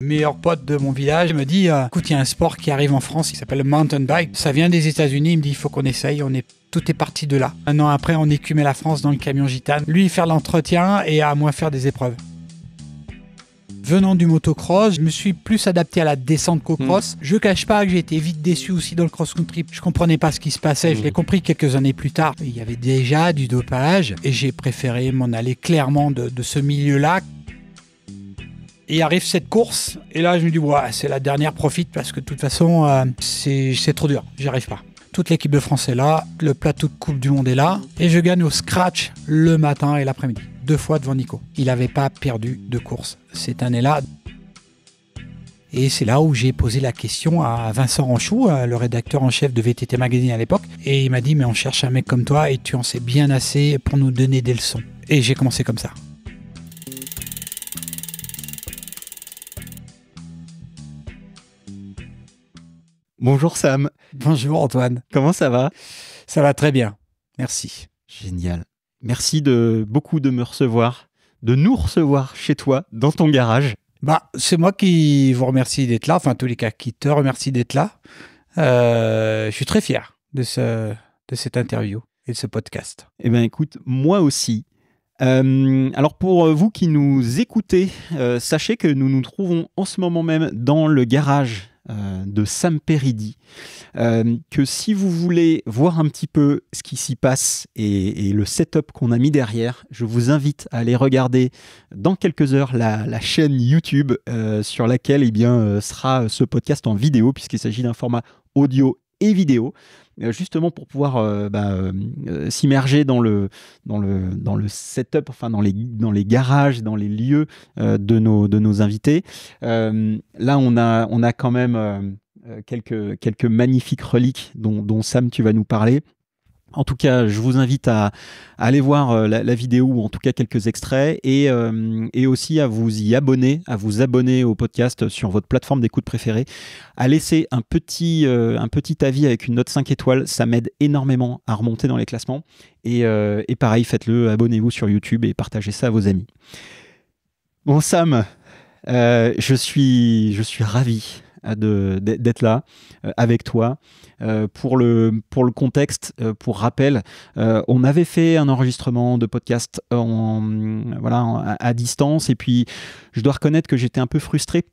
meilleur pote de mon village me dit euh, écoute, il y a un sport qui arrive en France qui s'appelle mountain bike. Ça vient des États-Unis. Il me dit il faut qu'on essaye. On est tout est parti de là. Un an après, on écumait la France dans le camion gitane. Lui faire l'entretien et à moi faire des épreuves. Venant du motocross, je me suis plus adapté à la descente qu'au hmm. cross. Je Je cache pas que j'ai été vite déçu aussi dans le cross-country. Je comprenais pas ce qui se passait. Je hmm. l'ai compris quelques années plus tard. Il y avait déjà du dopage et j'ai préféré m'en aller clairement de ce milieu-là il arrive cette course, et là je me dis, ouais, c'est la dernière, profite, parce que de toute façon, euh, c'est trop dur, j'y arrive pas. Toute l'équipe de France est là, le plateau de Coupe du Monde est là, et je gagne au scratch le matin et l'après-midi, deux fois devant Nico. Il n'avait pas perdu de course cette année-là. Et c'est là où j'ai posé la question à Vincent Ranchou, euh, le rédacteur en chef de VTT Magazine à l'époque. Et il m'a dit, mais on cherche un mec comme toi et tu en sais bien assez pour nous donner des leçons. Et j'ai commencé comme ça. Bonjour Sam. Bonjour Antoine. Comment ça va Ça va très bien. Merci. Génial. Merci de beaucoup de me recevoir, de nous recevoir chez toi, dans ton garage. Bah, c'est moi qui vous remercie d'être là, enfin, tous les cas, qui te remercie d'être là. Euh, je suis très fier de, ce, de cette interview et de ce podcast. Eh bien, écoute, moi aussi. Euh, alors pour vous qui nous écoutez, euh, sachez que nous nous trouvons en ce moment même dans le garage euh, de Samperidi, euh, que si vous voulez voir un petit peu ce qui s'y passe et, le setup qu'on a mis derrière, je vous invite à aller regarder dans quelques heures la, chaîne YouTube euh, sur laquelle eh bien, sera ce podcast en vidéo, puisqu'il s'agit d'un format audio et vidéo. Euh, justement pour pouvoir euh, bah, euh, s'immerger dans le, dans, le, dans le setup, enfin dans les, dans les garages, dans les lieux de, nos, de nos invités. là, on a, on a quand même quelques, quelques magnifiques reliques dont, Sam, tu vas nous parler. En tout cas, je vous invite à, aller voir euh, la, vidéo ou en tout cas quelques extraits euh, et, aussi à vous y abonner, à vous abonner au podcast sur votre plateforme d'écoute préférée, à laisser un petit, euh, avis avec une note 5 étoiles, ça m'aide énormément à remonter dans les classements. Et, et pareil, faites-le, abonnez-vous sur YouTube et partagez ça à vos amis. Bon Sam, je, suis, je suis ravi euh, d'être là euh, avec toi. Euh, pour, le, pour le contexte, pour rappel, on avait fait un enregistrement de podcast en, voilà, à distance et puis je dois reconnaître que j'étais un peu frustré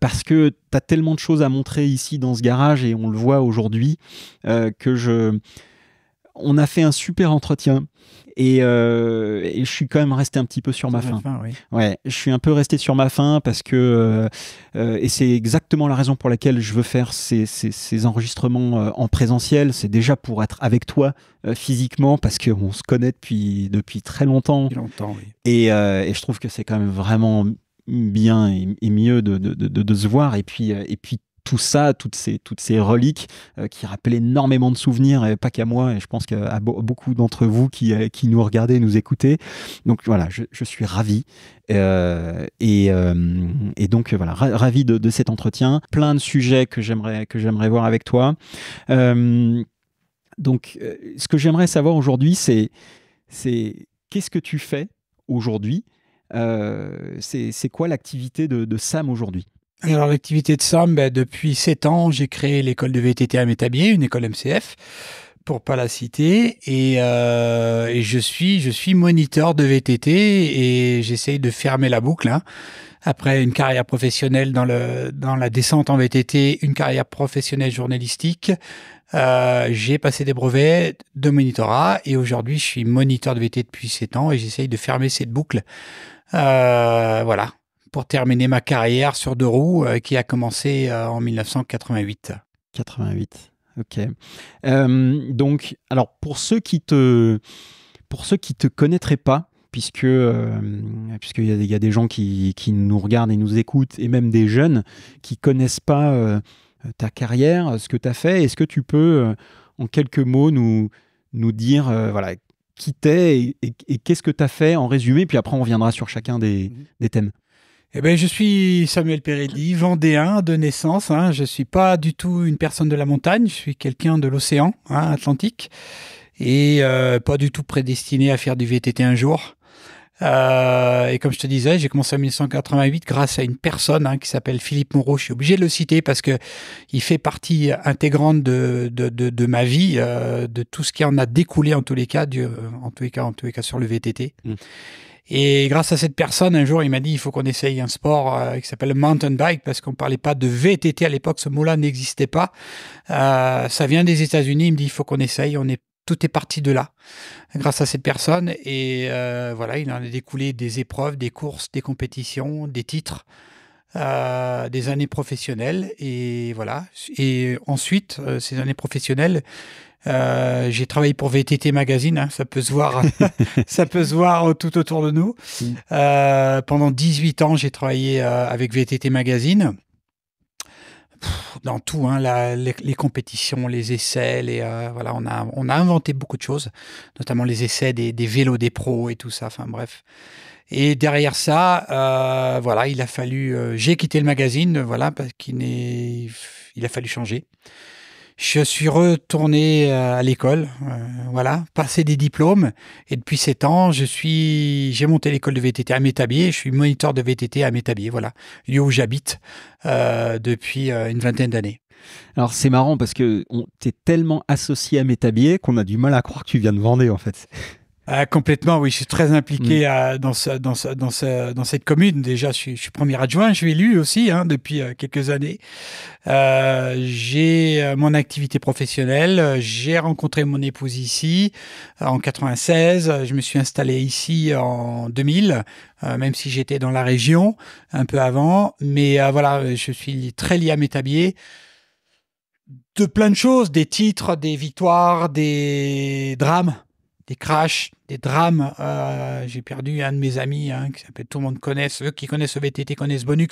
parce que tu as tellement de choses à montrer ici dans ce garage et on le voit aujourd'hui que je on a fait un super entretien euh, et, je suis quand même resté un petit peu sur ma faim. Fin, Ouais, je suis un peu resté sur ma faim parce que euh, euh, et c'est exactement la raison pour laquelle je veux faire ces, enregistrements en présentiel. C'est déjà pour être avec toi physiquement parce qu'on se connaît depuis depuis très longtemps. longtemps et, je trouve que c'est quand même vraiment bien et, mieux de, de, se voir. Et puis, et puis tout ça, toutes ces, toutes ces reliques euh, qui rappellent énormément de souvenirs, et pas qu'à moi, et je pense qu'à beaucoup d'entre vous qui, euh, nous regardaient, nous écoutez. Donc voilà, je, suis ravi. Euh, et, donc voilà, ravi de, cet entretien. Plein de sujets que j'aimerais que j'aimerais voir avec toi. donc, ce que j'aimerais savoir aujourd'hui, c'est qu'est-ce que tu fais aujourd'hui C'est quoi l'activité de Sam aujourd'hui alors l'activité de Sam, ben, depuis 7 ans, j'ai créé l'école de VTT à Métabier, une école MCF, pour pas la citer, et, euh, et je suis je suis moniteur de VTT et j'essaye de fermer la boucle. Hein. Après une carrière professionnelle dans le dans la descente en VTT, une carrière professionnelle journalistique, euh, j'ai passé des brevets de monitorat et aujourd'hui je suis moniteur de VTT depuis 7 ans et j'essaye de fermer cette boucle. Euh, voilà, pour terminer ma carrière sur deux roues euh, qui a commencé euh, en 1988. 88, ok. Euh, donc, alors pour ceux qui te, pour ceux qui te connaîtraient pas, puisque puisqu'il y, a des gens qui, qui, nous regardent et nous écoutent, et même des jeunes qui connaissent pas ta carrière, ce que tu as fait. Est-ce que tu peux, en quelques mots, nous, nous dire voilà, qui t'es et, qu'est-ce que tu as fait en résumé Puis après, on reviendra sur chacun des, mhm. des thèmes. Eh ben, je suis Samuel Perelli, vendéen de naissance. Hein. Je ne suis pas du tout une personne de la montagne, je suis quelqu'un de l'océan hein, Atlantique et euh, pas du tout prédestiné à faire du VTT un jour. Euh, et comme je te disais, j'ai commencé en 1988 grâce à une personne hein, qui s'appelle Philippe Moreau. Je suis obligé de le citer parce que il fait partie intégrante de, ma vie, euh, de tout ce qui en a découlé en tous les cas, en tous les cas, sur le VTT. Et grâce à cette personne, un jour, il m'a dit il faut qu'on essaye un sport euh, qui s'appelle mountain bike parce qu'on parlait pas de VTT à l'époque, ce mot-là n'existait pas. Euh, ça vient des États-Unis. Il me dit il faut qu'on essaye. On est tout est parti de là, grâce à cette personne. Et euh, voilà, il en a découlé des épreuves, des courses, des compétitions, des titres, euh, des années professionnelles. Et voilà. Et ensuite, euh, ces années professionnelles, euh, j'ai travaillé pour VTT Magazine, hein, ça peut se voir, ça peut se voir tout autour de nous. Mm. Euh, pendant 18 ans, j'ai travaillé euh, avec VTT Magazine. dans tout, hein, les, compétitions, les essais, et voilà, on a, on a inventé beaucoup de choses, notamment les essais des, vélos des pros et tout ça. Enfin bref. Et derrière ça, voilà, il a fallu, j'ai quitté le magazine, voilà, parce qu'il il a fallu changer je suis retourné euh, à l'école, euh, voilà, passé des diplômes. Et depuis sept ans, je suis, j'ai monté l'école de VTT à Métabier. Je suis moniteur de VTT à Métabier, voilà, lieu où j'habite euh, depuis une vingtaine d'années. Alors c'est marrant parce que t'es tellement associé à Métabier qu'on a du mal à croire que tu viens de Vendée en fait. Ah, complètement, oui, je suis très impliqué mm. dans, ce, dans, ce, dans, cette commune. Déjà, je suis, premier adjoint, je suis élu aussi hein, depuis euh, quelques années. Euh, j'ai euh, mon activité professionnelle, j'ai rencontré mon épouse ici en 96, je me suis installé ici en 2000, même si j'étais dans la région un peu avant. Mais voilà, je suis très lié à mes de plein de choses, des titres, des victoires, des drames des crashs, des drames. Euh, j'ai perdu un de mes amis, hein, qui s'appelle tout le monde connaît, ceux qui connaissent le VTT connaissent Bonux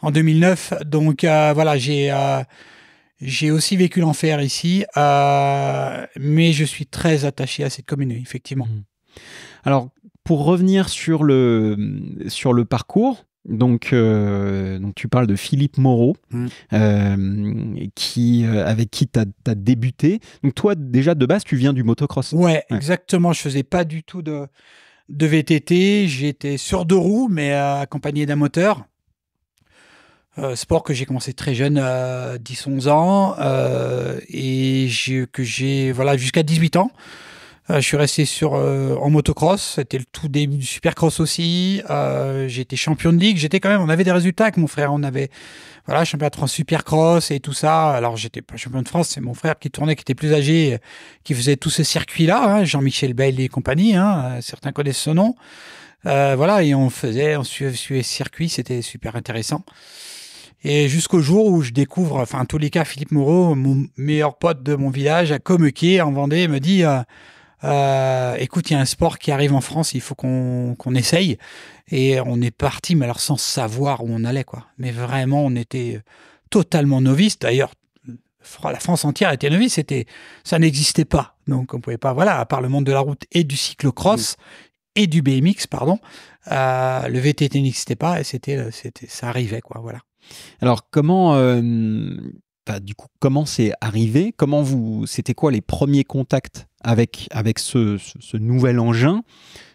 en 2009. Donc euh, voilà, j'ai euh, j'ai aussi vécu l'enfer ici, mais je suis très attaché à cette communauté, effectivement. Mmh. Alors, pour revenir sur le, sur le parcours, euh, donc, tu parles de Philippe Moreau, mm. euh, qui, euh, avec qui tu as, débuté. Donc, toi, déjà de base, tu viens du motocross. Ouais, exactement. Je faisais pas du tout de, de VTT. J'étais sur deux roues, mais accompagné d'un moteur. sport que j'ai commencé très jeune, à 10-11 ans, et que j'ai, voilà, jusqu'à 18 ans. Euh, je suis resté sur euh, en motocross, c'était le tout début du supercross aussi. Euh, j'étais champion de ligue, j'étais quand même, on avait des résultats avec mon frère, on avait voilà champion de France supercross et tout ça. Alors j'étais pas champion de France, c'est mon frère qui tournait, qui était plus âgé, qui faisait tous ces circuits là hein. Jean-Michel Bailly et compagnie. Hein. certains connaissent ce nom. voilà, et on faisait, on suivait, circuit, c'était super intéressant. Et jusqu'au jour où je découvre, enfin, en tous les cas, Philippe Moreau, mon meilleur pote de mon village, à Comequier, en Vendée, me dit euh, écoute, il y a un sport qui arrive en France, il faut qu'on essaye. Et on est parti, mais alors sans savoir où on allait, quoi. Mais vraiment, on était totalement novice. D'ailleurs, la France entière était novice, c'était, ça n'existait pas. Donc, on pouvait pas, voilà, à part le monde de la route et du cyclocross mm. et du BMX, pardon, euh, le VTT n'existait pas et c'était, c'était, ça arrivait, quoi, voilà. Alors, comment, euh, du coup, comment c'est arrivé Comment vous, c'était quoi les premiers contacts avec, avec ce, ce, ce nouvel engin,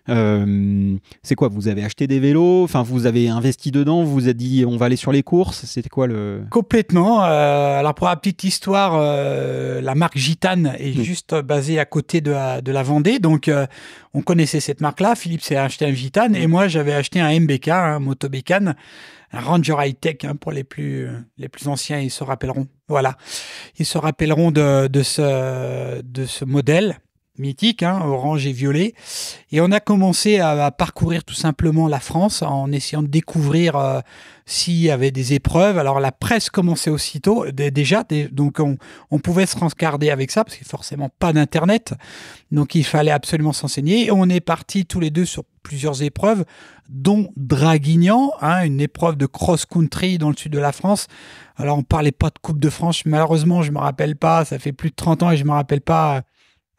euh, c'est quoi Vous avez acheté des vélos Enfin, vous avez investi dedans Vous vous êtes dit on va aller sur les courses C'était quoi le Complètement. Euh, alors pour la petite histoire, euh, la marque Gitane est juste basée à côté de la, Vendée, donc on connaissait cette marque-là. Philippe s'est acheté un Gitane et moi j'avais acheté un MBK, un motobécane, un Ranger High hein, pour les plus les plus anciens, ils se rappelleront. Voilà, ils se rappelleront de, ce de ce modèle mythique, hein, orange et violet. Et on a commencé à, parcourir tout simplement la France en essayant de découvrir euh, s'il y avait des épreuves. Alors la presse commençait aussitôt déjà, donc on, pouvait se rencarder avec ça, parce qu'il forcément pas d'Internet. Donc il fallait absolument s'enseigner. Et on est parti tous les deux sur plusieurs épreuves, dont Draguignan, hein, une épreuve de cross-country dans le sud de la France. Alors on parlait pas de Coupe de France, malheureusement je ne me rappelle pas, ça fait plus de 30 ans et je ne me rappelle pas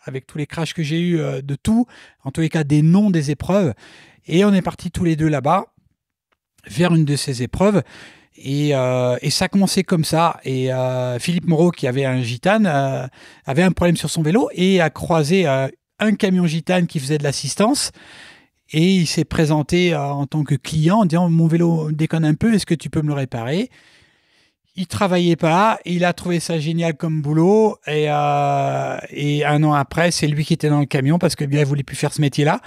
avec tous les crashs que j'ai eu euh, de tout, en tous les cas des noms des épreuves. Et on est partis tous les deux là-bas, vers une de ces épreuves. Et, euh, ça commençait commencé comme ça. Et euh, Philippe Moreau, qui avait un gitane, avait un problème sur son vélo et a croisé un camion gitane qui faisait de l'assistance. Et il s'est présenté en tant que client en disant Mon vélo déconne un peu, est-ce que tu peux me le réparer il travaillait pas, il a trouvé ça génial comme boulot euh, et, un an après, c'est lui qui était dans le camion parce que eh bien il voulait plus faire ce métier-là.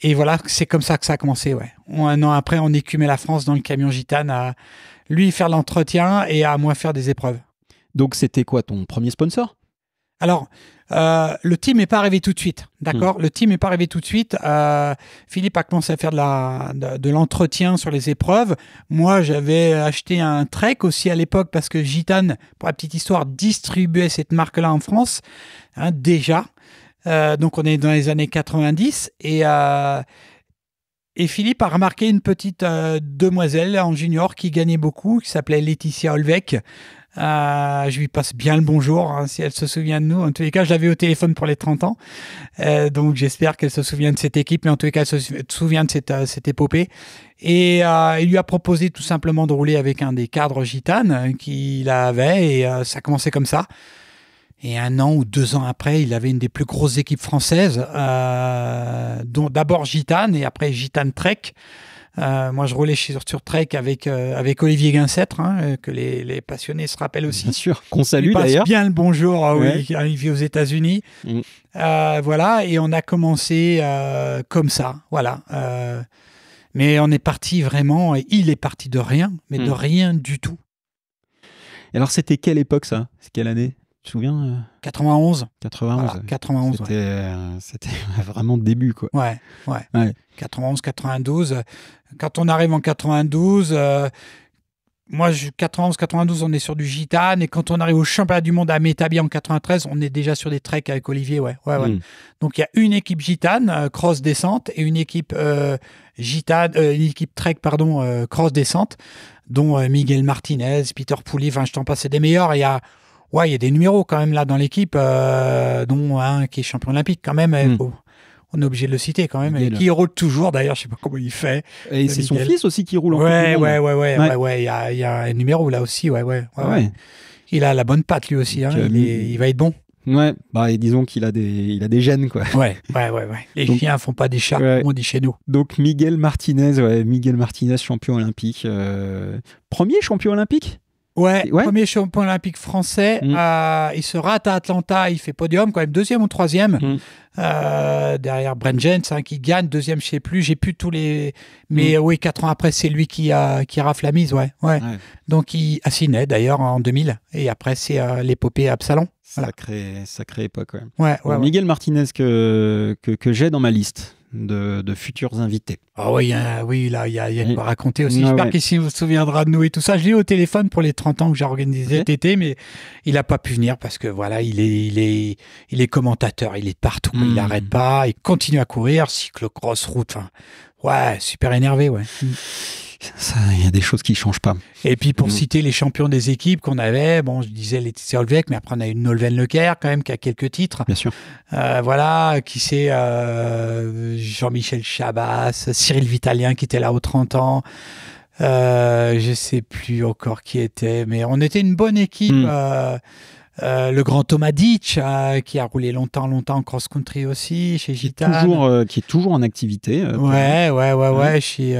Et voilà, c'est comme ça que ça a commencé, ouais. Un an après, on écumait la France dans le camion gitane à lui faire l'entretien et à moi faire des épreuves. Donc c'était quoi ton premier sponsor Alors, euh, le team n'est pas arrivé tout de suite, d'accord hmm. Le team n'est pas arrivé tout de suite. Euh, Philippe a commencé à faire de, l'entretien sur les épreuves. Moi, j'avais acheté un Trek aussi à l'époque parce que Gitane, pour la petite histoire, distribuait cette marque-là en France hein, déjà. Euh, donc, on est dans les années 90 et et Philippe a remarqué une petite demoiselle en junior qui gagnait beaucoup, qui s'appelait Laetitia Olvec, euh, je lui passe bien le bonjour, hein, si elle se souvient de nous. En tous les cas, je l'avais au téléphone pour les 30 ans. Euh, donc j'espère qu'elle se souvient de cette équipe, mais en tous les cas, elle se souvient de cette, euh, épopée. Et il lui a proposé tout simplement de rouler avec un des cadres gitanes hein, qu'il avait, et ça commençait comme ça. Et un an ou deux ans après, il avait une des plus grosses équipes françaises, dont d'abord Gitane et après Gitane Trek. Euh, moi, je roulais chez sur Trek avec euh, avec Olivier Guincêtre, hein, euh, que les, les, passionnés se rappellent aussi. Bien sûr, qu'on salue d'ailleurs. Bien le bonjour, oui, il vit aux États-Unis. Mm. voilà, et on a commencé comme ça, voilà. mais on est parti vraiment, et il est parti de rien, mais de mm. rien du tout. alors, c'était quelle époque ça C'est quelle année souviens 91. 91. 91. C'était, euh, vraiment début, quoi. Ouais, ouais, 91, 92. Euh, quand on arrive en 92, euh, moi, je, 91, 92, on est sur du gitane. Et quand on arrive au championnat du monde à Métabia en 93, on est déjà sur des treks avec Olivier, ouais. ouais, hmm. Donc, il y a une équipe gitane, cross descente, et une équipe gitane, une équipe trek, pardon, cross descente, dont Miguel Martinez, Peter Pouli, enfin, je t'en passe, c'est des meilleurs. Il y a ouais, il y a des numéros quand même là dans l'équipe, euh, dont un qui est champion olympique quand même. Hmm. on est obligé de le citer quand même, et qui roule toujours d'ailleurs, je sais pas comment il fait. Et euh, c'est son fils aussi qui roule en ouais, ouais, ouais, ouais, ouais, ouais, il y a, un numéro là aussi, ouais, ouais. ouais, ah Il a la bonne patte lui aussi, hein, il, va être bon. Ouais, bah, disons qu'il a des, il a des gènes, quoi. Ouais, ouais, ouais. ouais. Les chiens font pas des chats, on dit chez nous. Donc, Miguel Martinez, ouais, Miguel Martinez, champion olympique. Euh, premier champion olympique Ouais, premier champion olympique français. Mm. Euh, il se rate à Atlanta, il fait podium quand même, deuxième ou troisième, mm. euh, derrière Brent Jens hein, qui gagne, deuxième, je sais plus, j'ai plus tous les. Mais mm. oui, quatre ans après, c'est lui qui, a, qui rafle la mise, ouais. ouais. Donc il assinait d'ailleurs en 2000, et après, c'est euh, l'épopée Absalon. Sacré Sacrée, époque, quand même. Miguel Martinez que, que j'ai dans ma liste de, futurs invités. Ah oui, hein, oui, là, il y a, a raconter aussi. Ah J'espère qu'il se souviendra de nous et tout ça. Je l'ai au téléphone pour les 30 ans que j'ai organisé cet été, mais il n'a pas pu venir parce que voilà, il est, est, il est commentateur, il est partout, il n'arrête hmm. pas, il continue à courir, cycle, cross route, ouais, super énervé, ouais. Hmm il y a des choses qui ne changent pas. Et puis pour mm. citer les champions des équipes qu'on avait, bon, je disais les Olvec, mais après on a une Nolven Lecaire quand même qui a quelques titres. Bien sûr. Euh, voilà, qui c'est euh, Jean-Michel Chabas, Cyril Vitalien qui était là aux 30 ans. Euh, je ne sais plus encore qui était, mais on était une bonne équipe. Mm. Euh, le grand Thomas Ditch, euh, qui a roulé longtemps, longtemps en cross-country aussi, chez Gitane. Euh, qui est toujours en activité. ouais, ouais, ouais, ouais, Chez,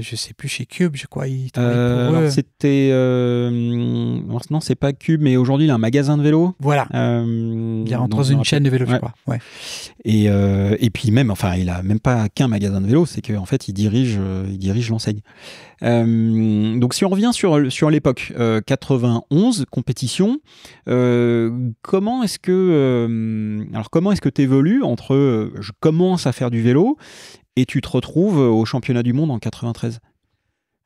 je sais plus, chez Cube, je crois. Non, ce c'était. non, c'est pas Cube, mais aujourd'hui, il a un magasin de vélo. Voilà. il rentre dans une chaîne de vélo, je crois. Ouais. Et, et puis, même, enfin, il a même pas qu'un magasin de vélo, c'est qu'en fait, il dirige il dirige l'enseigne. Euh, donc si on revient sur, sur l'époque, 91, euh, compétition, euh, comment est-ce que alors comment est-ce que tu évolues entre je commence à faire du vélo et tu te retrouves au championnat du monde en 93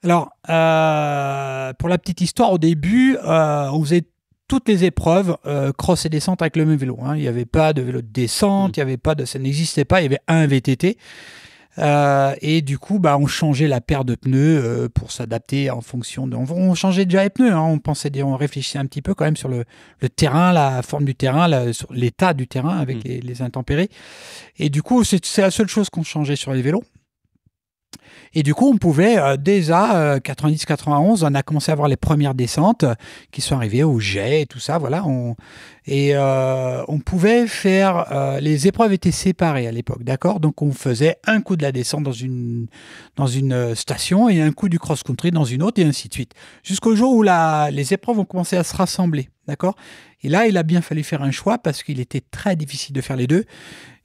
alors, pour la petite histoire, au début, on faisait toutes les épreuves cross et descente avec le même vélo. Hein. Il n'y avait pas de vélo de descente, mmh. il y avait pas ça n'existait pas. Il y avait un VTT. Euh, et du coup, bah, on changeait la paire de pneus euh, pour s'adapter en fonction de. On, changeait déjà les pneus. Hein. on pensait, on réfléchissait un petit peu quand même sur le, terrain, la forme du terrain, l'état du terrain avec mmh. les, les, intempéries. Et du coup, c'est la seule chose qu'on changeait sur les vélos. Et du coup, on pouvait dès euh, déjà 90-91, euh, on a commencé à avoir les premières descentes euh, qui sont arrivées au jet et tout ça. Voilà, on, et on pouvait faire les épreuves étaient séparées à l'époque, d'accord Donc on faisait un coup de la descente dans une dans une station et un coup du cross-country dans une autre et ainsi de suite, jusqu'au jour où la, les épreuves ont commencé à se rassembler, d'accord Et là, il a bien fallu faire un choix parce qu'il était très difficile de faire les deux.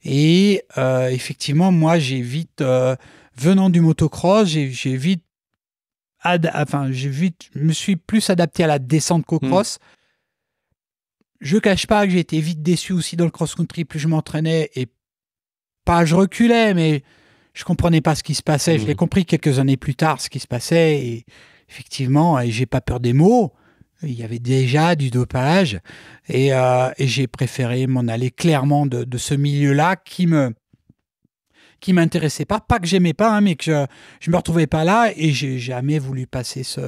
Et effectivement, moi, j'ai vite venant du motocross, j'ai vite, enfin, j'ai vite, je me suis plus adapté à la descente qu'au mm. cross. Je cache pas que j'ai été vite déçu aussi dans le cross-country. Plus je m'entraînais et pas je reculais, mais je comprenais pas ce qui se passait. Je mm. l'ai compris quelques années plus tard ce qui se passait et effectivement, et j'ai pas peur des mots. Il y avait déjà du dopage et, euh, j'ai préféré m'en aller clairement de ce milieu-là qui me qui m'intéressait pas, pas que j'aimais pas, hein, mais que je, je me retrouvais pas là et j'ai jamais voulu passer ce,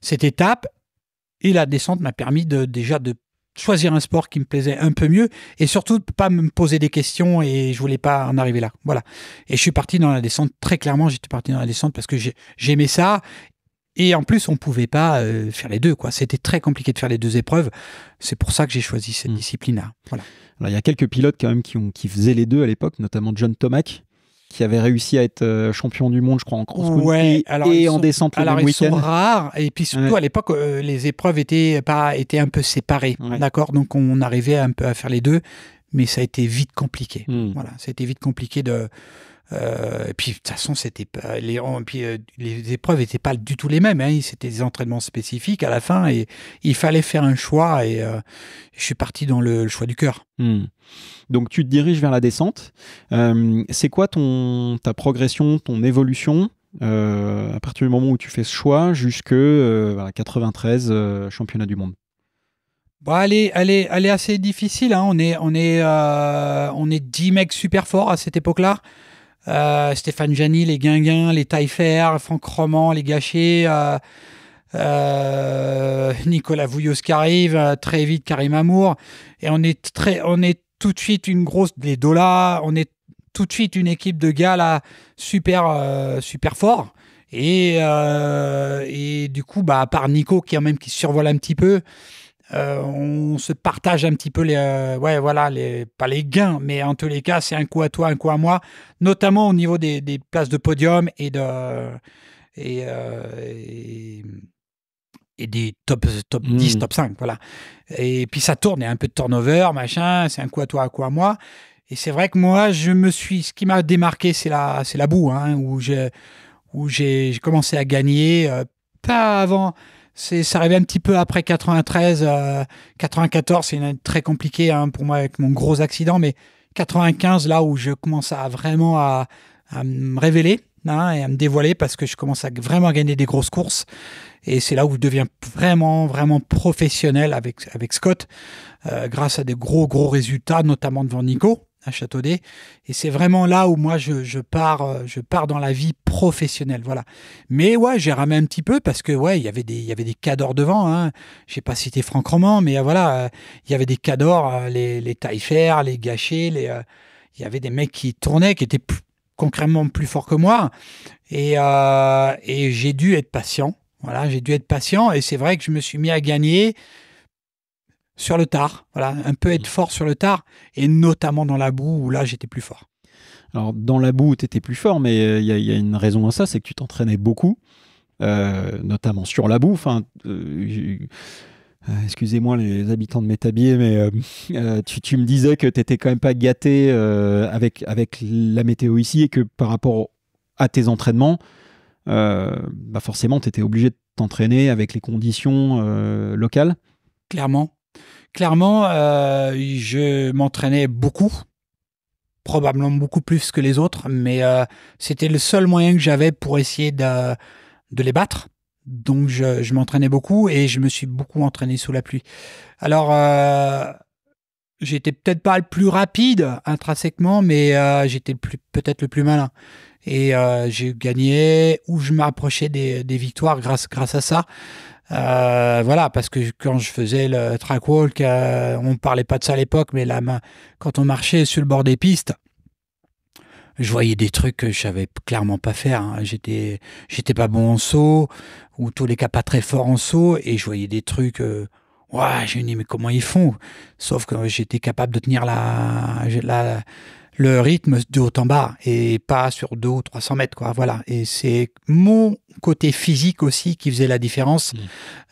cette étape. Et la descente m'a permis de, déjà de choisir un sport qui me plaisait un peu mieux et surtout de pas me poser des questions et je voulais pas en arriver là. Voilà. Et je suis parti dans la descente très clairement. J'étais parti dans la descente parce que j'aimais ça et en plus, on ne pouvait pas euh, faire les deux. quoi. C'était très compliqué de faire les deux épreuves. C'est pour ça que j'ai choisi cette mm. discipline-là. Voilà. il y a quelques pilotes quand même qui, ont, qui faisaient les deux à l'époque, notamment John Tomac, qui avait réussi à être euh, champion du monde, je crois, en cross country et en décembre. descente alors ils sont rares et puis surtout à l'époque, euh, les épreuves étaient pas un peu séparées, d'accord. Donc on arrivait un peu à faire les deux, mais ça a été vite compliqué. Hmm. Voilà, ça a été vite compliqué de euh, et puis de toute façon, c'était les, puis, euh, les épreuves n'étaient pas du tout les mêmes. Hein. c'était des entraînements spécifiques à la fin et il fallait faire un choix. Et euh, je suis parti dans le, choix du cœur. Hmm. Donc tu te diriges vers la descente. c'est quoi ton ta progression, ton évolution à partir du moment où tu fais ce choix jusque 93 championnat du monde. Bon, elle, est, assez difficile. Hein. On, est, on, est, on est 10 mecs super forts à cette époque-là. Euh, Stéphane Jani, les Guinguins, les Taillefer, Franck Roman, les Gachet, euh, euh, Nicolas Vouillos qui arrive, très vite Karim Amour. Et on est, très, on est tout de suite une grosse, les Dola, on est tout de suite une équipe de gars là, super, super fort. Et, et, du coup, bah, à part Nico qui, même, qui survole un petit peu, euh, on se partage un petit peu les, euh, ouais, voilà, les, pas les gains, mais en tous les cas, c'est un coup à toi, un coup à moi, notamment au niveau des, places de podium et de, et, euh, des top, top 10, mmh. top 5, voilà. Et puis ça tourne, il y a un peu de turnover, machin, c'est un coup à toi, un coup à moi. Et c'est vrai que moi, je me suis, ce qui m'a démarqué, c'est la, c'est la boue, hein, où j'ai, où j'ai commencé à gagner, pas avant c'est arrivé un petit peu après 93, 94, euh, c'est une année très compliquée hein, pour moi avec mon gros accident, mais 95, là où je commence à vraiment à, me révéler hein, et à me dévoiler parce que je commence à vraiment gagner des grosses courses. Et c'est là où je deviens vraiment, vraiment professionnel avec, avec Scott, euh, grâce à des gros, gros résultats, notamment devant Nico à Châteaudet. Et c'est vraiment là où moi je, pars, euh, je pars dans la vie professionnelle, voilà. Mais ouais, j'ai ramé un petit peu parce que ouais, il y avait des, il y avait des cadors devant. Hein. sais pas cité Franck Roman, mais euh, voilà, euh, il y avait des cadors, les, taille-fer, les gâchés, les, il y avait des mecs qui tournaient, qui étaient concrètement plus forts que moi. Et, et j'ai dû être patient. Voilà, j'ai dû être patient. Et c'est vrai que je me suis mis à gagner sur le tard. Voilà, un peu être mmh. fort sur le tard, et notamment dans la boue, où là, j'étais plus fort. Alors, dans la boue, tu étais plus fort, mais euh, il y, a une raison à ça, c'est que tu t'entraînais beaucoup, euh, notamment sur la boue. Euh, excusez-moi les habitants de Métabier, mais tu, me disais que tu n'étais quand même pas gâté avec, avec la météo ici et que par rapport à tes entraînements, bah forcément, tu étais obligé de t'entraîner avec les conditions locales. Clairement, Clairement, euh, je m'entraînais beaucoup, probablement beaucoup plus que les autres, mais euh, c'était le seul moyen que j'avais pour essayer de, les battre. Donc je, m'entraînais beaucoup et je me suis beaucoup entraîné sous la pluie. Alors, euh, j'étais peut-être pas le plus rapide intrinsèquement, mais j'étais peut-être le plus malin. Et j'ai gagné ou je m'approchais des, victoires grâce à ça. Euh, voilà, parce que quand je faisais le track walk, euh, on ne parlait pas de ça à l'époque, mais là, quand on marchait sur le bord des pistes, je voyais des trucs que je savais clairement pas faire. Hein. J'étais, j'étais pas bon en saut, ou tous les cas pas très fort en saut, et je voyais des trucs. Euh, ouais, je me mais comment ils font Sauf que j'étais capable de tenir la, la, le rythme de haut en bas et pas sur 200 ou 300 mètres. Quoi, voilà. Et c'est mon côté physique aussi qui faisait la différence mmh.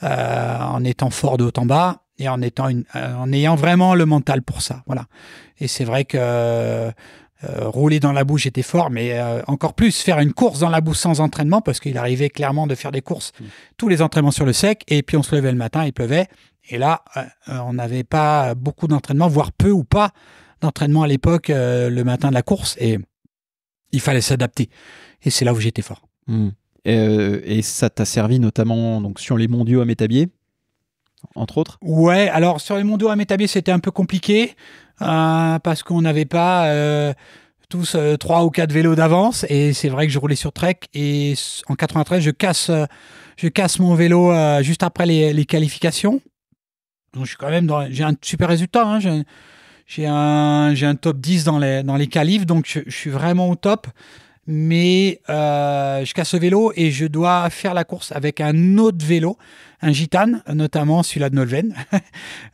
euh, en étant fort de haut en bas et en, étant une, euh, en ayant vraiment le mental pour ça. Voilà. Et c'est vrai que. Euh, rouler dans la boue, j'étais fort, mais encore plus faire une course dans la boue sans entraînement, parce qu'il arrivait clairement de faire des courses, mmh. tous les entraînements sur le sec, et puis on se levait le matin, il pleuvait, et là, on n'avait pas beaucoup d'entraînement, voire peu ou pas, d'entraînement à l'époque euh, le matin de la course et il fallait s'adapter. Et c'est là où j'étais fort. Hmm. Euh, et, ça t'a servi notamment donc, sur les mondiaux à Métabier, entre autres Ouais, alors sur les mondiaux à Métabier, c'était un peu compliqué euh, parce qu'on n'avait pas tous trois ou quatre vélos d'avance et c'est vrai que je roulais sur trek et en 93 je casse je casse mon vélo juste après les, qualifications donc je suis quand même j'ai un super résultat hein, j'ai un, un top 10 dans les, dans les donc je, suis vraiment au top. Mais je casse le vélo et je dois faire la course avec un autre vélo, un gitane, notamment celui-là de Nolven.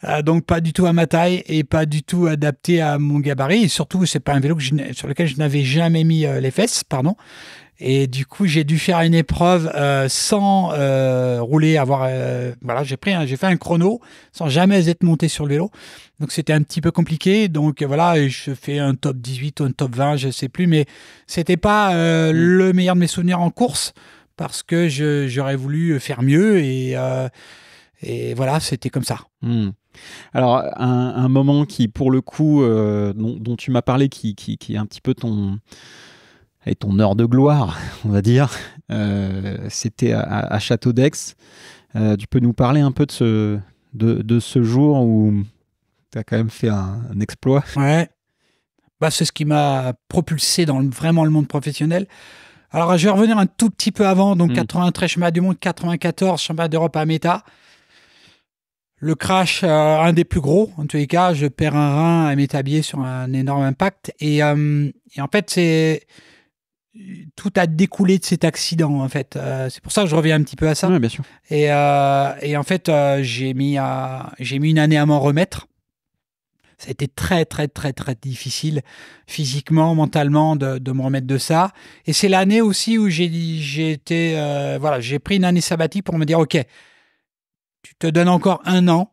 Euh, donc pas du tout à ma taille et pas du tout adapté à mon gabarit. Et surtout, c'est pas un vélo sur lequel je n'avais jamais mis euh, les fesses, pardon. Et du coup, j'ai dû faire une épreuve euh, sans euh, rouler, avoir. Euh, voilà, j'ai pris, j'ai fait un chrono sans jamais être monté sur le vélo. Donc c'était un petit peu compliqué. Donc voilà, je fais un top 18 ou un top 20, je sais plus, mais c'était pas mm. le meilleur de mes souvenirs en course parce que j'aurais voulu faire mieux et voilà, c'était comme ça. Mm. Alors, un, moment qui, pour le coup, dont, tu m'as parlé, qui, qui, qui est un petit peu ton et ton heure de gloire, on va dire, euh, c'était à, Château d'Aix. Euh, tu peux nous parler un peu de ce, de, ce jour où tu as quand même fait un, exploit Ouais. Bah, c'est ce qui m'a propulsé dans vraiment le monde professionnel. Alors, je vais revenir un tout petit peu avant, donc 93 hmm. chemin du monde, 94 championnat d'Europe à méta. Le crash, euh, un des plus gros, en tous les cas, je perds un rein à m'établir sur un énorme impact. et en fait, c'est tout a découlé de cet accident en fait. Euh, c'est pour ça que je reviens un petit peu à ça. Euh, et, en fait, euh, j'ai mis j'ai mis une année à m'en remettre. Ça a été très très très très difficile physiquement, mentalement de, me remettre de ça. Et c'est l'année aussi où j'ai j'ai été voilà j'ai pris une année sabbatique pour me dire ok, tu te donnes encore un an.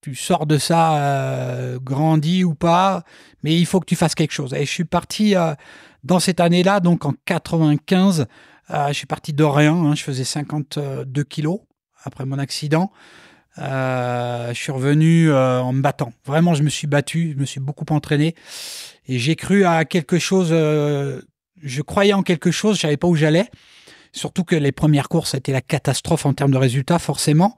Tu sors de ça, grandi ou pas, mais il faut que tu fasses quelque chose. Et je suis parti dans cette année-là, donc en 95, euh, je suis parti de rien. je faisais 52 kilos après mon accident. Euh, je suis revenu euh, en me battant. Vraiment, je me suis battu, je me suis beaucoup entraîné. Et j'ai cru à quelque chose. je croyais en quelque chose, je savais pas où j'allais. Surtout que les premières courses étaient la catastrophe en termes de résultats, forcément.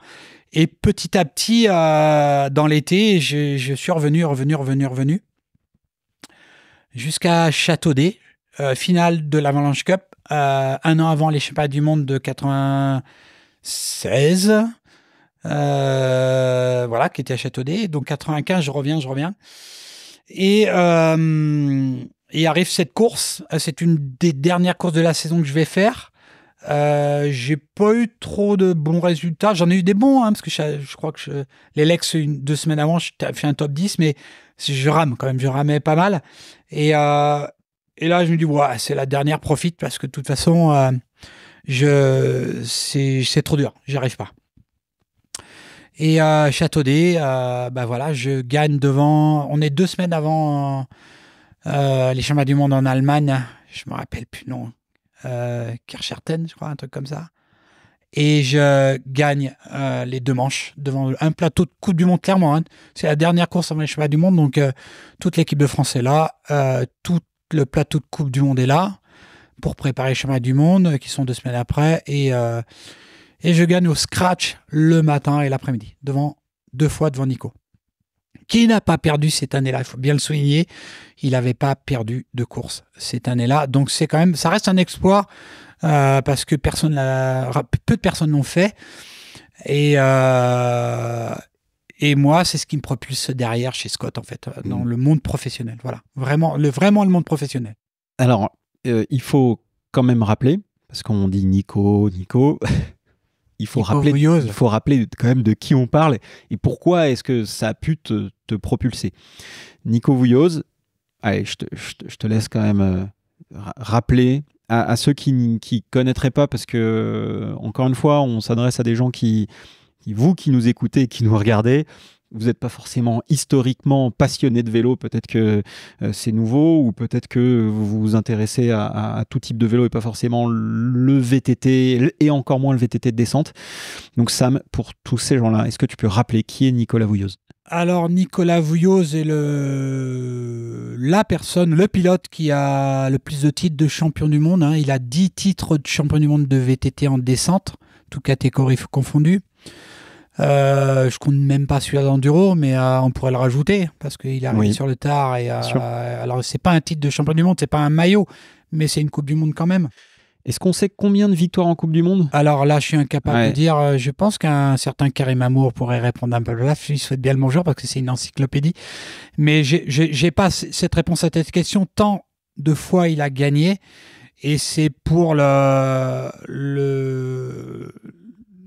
Et petit à petit, dans l'été, je, je, suis revenu, revenu, revenu, revenu. Jusqu'à Châteaudet, euh, finale de l'Avalanche Cup, euh, un an avant les championnats du monde de 96. Euh, voilà, qui était à Châteaudet. Donc 95, je reviens, je reviens. Et, il arrive cette course. C'est une des dernières courses de la saison que je vais faire. Euh, j'ai pas eu trop de bons résultats. J'en ai eu des bons, hein, parce que je, crois que je, les Lex, une, deux semaines avant, j'ai fait un top 10, mais je rame quand même, je ramais pas mal. Et, euh, et là, je me dis, c'est la dernière, profite, parce que de toute façon, euh, je c'est trop dur, j'y arrive pas. Et Château euh, Châteaudet, euh, bah voilà, je gagne devant. On est deux semaines avant les Championnats du Monde en Allemagne. Hein. Je ne me rappelle plus non. Euh, je crois, un truc comme ça. Et je gagne les deux manches devant un plateau de Coupe du Monde, clairement. Hein. C'est la dernière course avant les Championnats du Monde, donc toute l'équipe de France est là. tout le plateau de Coupe du Monde est là pour préparer le chemin du monde euh, qui sont deux semaines après. Et, euh, et je gagne au scratch le matin et l'après-midi, devant deux fois devant Nico, qui n'a pas perdu cette année-là. Il faut bien le souligner, il n'avait pas perdu de course cette année-là. Donc c'est quand même, ça reste un exploit euh, parce que personne peu de personnes l'ont fait. Et, et moi, c'est ce qui me propulse derrière chez Scott, en fait, euh, dans mm. le monde professionnel. Voilà, vraiment le, vraiment le monde professionnel. Alors, euh, il faut quand même rappeler, parce qu'on dit Nico, Nico, il faut, rappeler, il faut rappeler quand même de qui on parle et pourquoi est-ce que ça a pu te, propulser. Nico Vouillose, allez, je te, laisse quand même euh, rappeler à, ceux qui ne connaîtraient pas, parce que, encore une fois, on s'adresse à des gens qui vous qui nous écoutez, qui nous regardez, vous n'êtes pas forcément historiquement passionné de vélo, peut-être que euh, c'est nouveau, ou peut-être que vous vous intéressez à, tout type de vélo et pas forcément le VTT, et encore moins le VTT de descente. Donc Sam, pour tous ces gens-là, est-ce que tu peux rappeler qui est Nicolas Vouilloz alors Nicolas Vouilloz est le la personne, le pilote qui a le plus de titres de champion du monde. Hein. Il a 10 titres de champion du monde de VTT en descente, toutes catégories confondues. Euh, je compte même pas celui-là d'enduro, mais euh, on pourrait le rajouter parce qu'il arrive sur le tard. Et, euh, alors, c'est pas un titre de champion du monde, c'est pas un maillot, mais c'est une Coupe du Monde quand même. Est-ce qu'on sait combien de victoires en Coupe du Monde Alors là, je suis incapable de dire. Euh, je pense qu'un certain Karim Amour pourrait répondre un peu là. Je souhaite bien le bonjour parce que c'est une encyclopédie. Mais j'ai pas cette réponse à cette question. Tant de fois il a gagné. Et c'est pour le, le,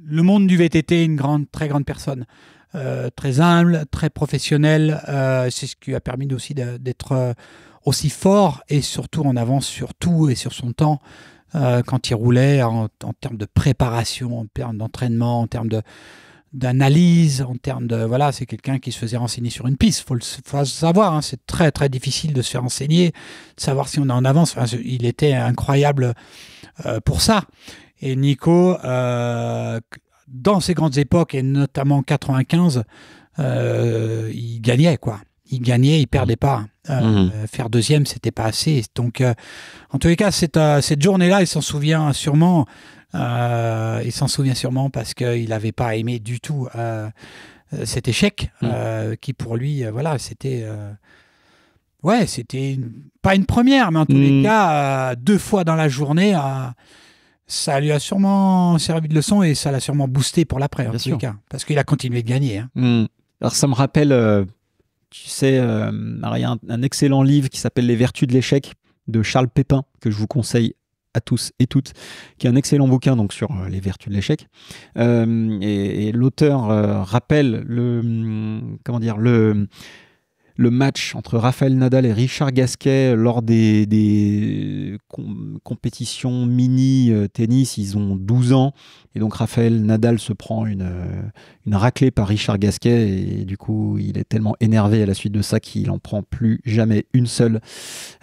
le monde du VTT est une grande, très grande personne. Euh, très humble, très professionnel. Euh, c'est ce qui a permis aussi d'être euh, aussi fort et surtout en avance sur tout et sur son temps quand il roulait en, termes de préparation, en termes d'entraînement, en termes de d'analyse en termes de voilà c'est quelqu'un qui se faisait renseigner sur une piste faut faut le savoir hein. c'est très très difficile de se faire renseigner de savoir si on est en avance il était incroyable pour ça et Nico, euh, dans ces grandes époques, et notamment 95, euh, il gagnait, quoi. Il gagnait, il perdait mm. pas. Euh, mm. Faire deuxième, c'était pas assez. Donc, euh, en tous les cas, cette, cette journée-là, il s'en souvient sûrement. il s'en souvient sûrement parce qu'il n'avait pas aimé du tout cet échec, mm. qui pour lui, voilà, c'était. ouais, c'était pas une première, mais en tous les cas, deux fois dans la journée ça lui a sûrement servi de leçon et ça l'a sûrement boosté pour l'après, en tout cas. Parce qu'il a continué de gagner. Hein. Hmm. Alors, ça me rappelle, euh, tu sais, euh, un, excellent livre qui s'appelle Les Vertus de l'échec de Charles Pépin, que je vous conseille à tous et toutes, qui est un excellent bouquin donc sur euh, les vertus de l'échec. et, l'auteur rappelle le hmm, comment dire le le match entre Raphaël Nadal et Richard Gasquet lors des, compétitions mini euh, tennis. Ils ont 12 ans et donc Raphaël Nadal se prend une, euh, une raclée par Richard Gasquet et, du coup il est tellement énervé à la suite de ça qu'il en prend plus jamais une seule.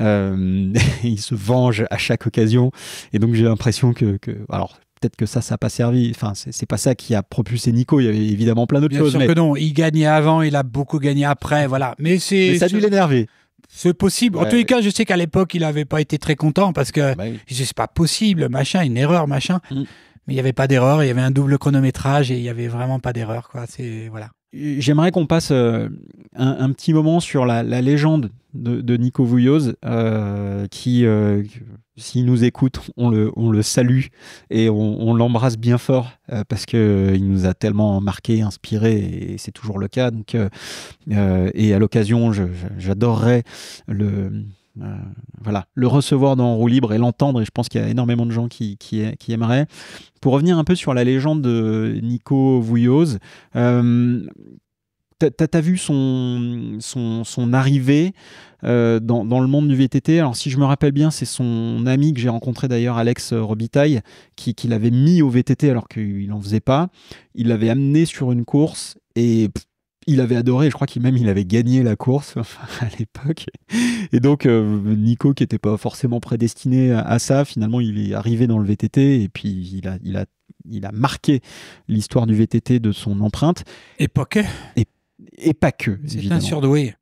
Euh, il se venge à chaque occasion et donc j'ai l'impression que, que, alors peut-être que ça, ça n'a pas servi. Enfin, c'est pas ça qui a propulsé Nico. Il y avait évidemment plein d'autres choses. Bien que non. Il gagnait avant, il a beaucoup gagné après. Voilà. Mais ça a dû l'énerver. C'est possible. En tous les cas, je sais qu'à l'époque, il n'avait pas été très content parce que bah c'est pas possible, machin, une erreur, machin. Mm. Mais il n'y avait pas d'erreur. Il y avait un double chronométrage et il n'y avait vraiment pas d'erreur, voilà. J'aimerais qu'on passe euh, un, petit moment sur la, légende de, Nico Vouilloz, euh, qui, euh, s'il nous écoute, on le, on le salue et on, l'embrasse bien fort euh, parce que euh, nous a tellement marqué, inspiré et, c'est toujours le cas. Donc, euh, et à l'occasion, j'adorerais le voilà, le recevoir dans Roue Libre et l'entendre, et je pense qu'il y a énormément de gens qui, qui, aimeraient. Pour revenir un peu sur la légende de Nico Vouilloz, T'as as vu son, arrivée euh, dans, le monde du VTT. Alors, si je me rappelle bien, c'est son ami que j'ai rencontré d'ailleurs, Alex euh, Robitaille, qui, qui l'avait mis au VTT alors qu'il n'en faisait pas. Il l'avait amené sur une course et il avait adoré. Je crois qu'il même il avait gagné la course à l'époque. Et donc, euh, Nico, qui n'était pas forcément prédestiné à ça, finalement, il est arrivé dans le VTT et puis il a, marqué l'histoire du VTT de son empreinte. Époque et pas que. C'est un surdoué.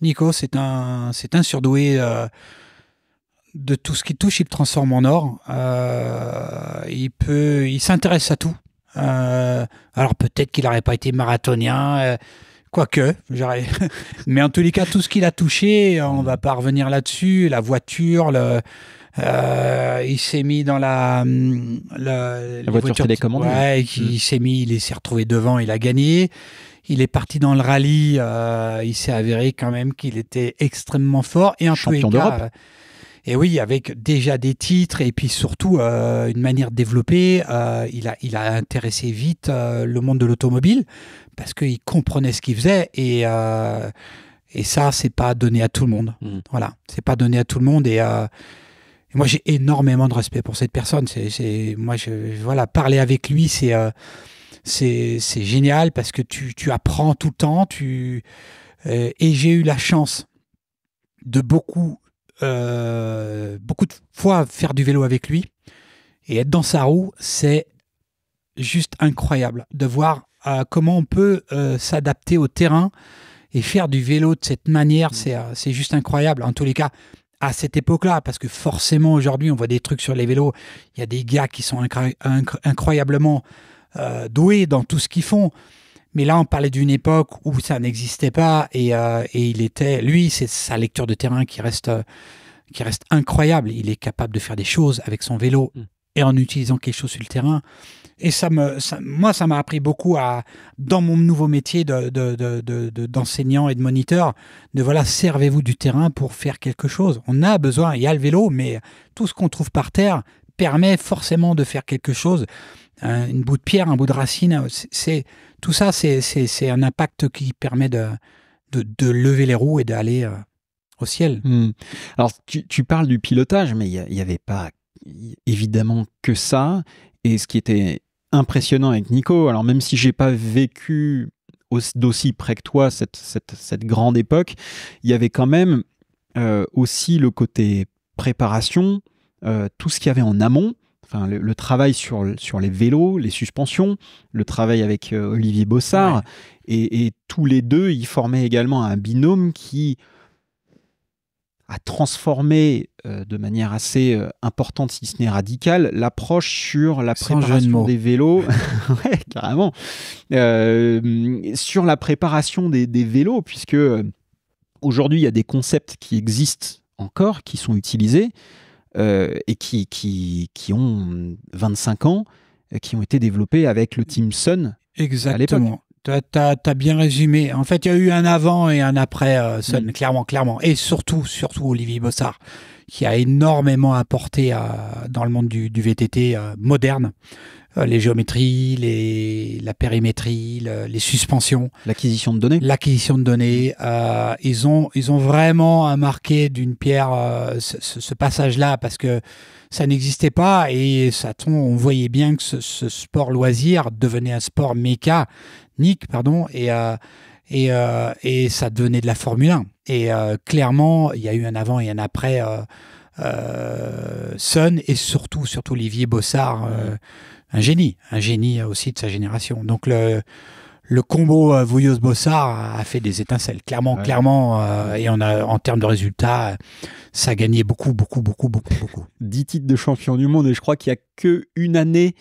Nico, c'est un, c'est un surdoué euh, de tout ce qui touche, il le transforme en or. Euh, il peut, il s'intéresse à tout. Euh, alors peut-être qu'il n'aurait pas été marathonien, quoique, mais en tous les cas, tout ce qu'il a touché, on va pas revenir là-dessus, la voiture, le, il s'est mis dans la, la, voiture des Ouais, il mmh. s'est mis, il s'est retrouvé devant, il a gagné. Il est parti dans le rallye. Euh, il s'est avéré quand même qu'il était extrêmement fort. Et un Champion d'Europe. Euh, et oui, avec déjà des titres et puis surtout euh, une manière de développer, il, a, il a intéressé vite le monde de l'automobile parce qu'il comprenait ce qu'il faisait et, et ça, c'est pas donné à tout le monde. Mmh. Voilà, c'est pas donné à tout le monde et, moi j'ai énormément de respect pour cette personne. C'est moi, je, voilà, parler avec lui, c'est c'est génial parce que tu, apprends tout le temps. Tu, euh, et j'ai eu la chance de beaucoup, euh, beaucoup de fois faire du vélo avec lui et être dans sa roue, c'est juste incroyable de voir euh, comment on peut s'adapter au terrain et faire du vélo de cette manière. Mmh. C'est juste incroyable. En tous les cas, à cette époque-là, parce que forcément aujourd'hui on voit des trucs sur les vélos, il y a des gars qui sont incroyablement euh, Doué dans tout ce qu'ils font. Mais là, on parlait d'une époque où ça n'existait pas et, euh, il était, lui, c'est sa lecture de terrain qui reste, euh, qui reste incroyable. Il est capable de faire des choses avec son vélo mm. et en utilisant quelque chose sur le terrain. Et ça me, moi, ça m'a appris beaucoup à, dans mon nouveau métier d'enseignant de, de, et de moniteur, de voilà, servez-vous du terrain pour faire quelque chose. On a besoin, il y a le vélo, mais tout ce qu'on trouve par terre permet forcément de faire quelque chose une bout de pierre, un bout de racine. Euh, c'est tout ça, c'est un impact qui permet de, de, lever les roues et d'aller euh, au ciel. Hmm. Alors tu, parles du pilotage, mais il n'y avait pas évidemment que ça. Et ce qui était impressionnant avec Nico, alors même si j'ai pas vécu aussi près que toi cette, grande époque, il y avait quand même euh, aussi le côté préparation, tout ce qu'il y avait en amont le, travail sur, les vélos, les suspensions, le travail avec euh, Olivier Bossard. Et, tous les deux, ils formaient également un binôme qui a transformé euh, de manière assez euh, importante, si ce n'est radicale, l'approche sur la préparation des vélos. ouais, carrément. sur la préparation des vélos, puisque aujourd'hui, il y a des concepts qui existent encore, qui sont utilisés. Euh, et qui, qui, qui ont 25 ans, euh, qui ont été développés avec le Team Sun. Exactement. Tu as, bien résumé. En fait, il y a eu un avant et un après euh, Sun, mm. clairement, clairement. Et surtout, surtout Olivier Bossard, qui a énormément apporté dans le monde du, VTT moderne. Euh, les géométries, les, la périmétrie, les suspensions. L'acquisition de données. L'acquisition de données. Euh, ils, ont, ils ont vraiment marqué d'une pierre euh, ce, passage-là parce que ça n'existait pas et ça on voyait bien que ce, sport loisir devenait un sport nick pardon, et, et, et, ça devenait de la Formule 1. Et clairement, il y a eu un avant et un après. Sun et surtout surtout Olivier Bossard un génie, un génie aussi de sa génération. Donc le, combo euh, bossard a fait des étincelles, clairement, clairement. Euh, et en termes de résultats, ça a gagné beaucoup, beaucoup, beaucoup, beaucoup, beaucoup. 10 titres de champion du monde, et je crois qu'il n'y a qu'une année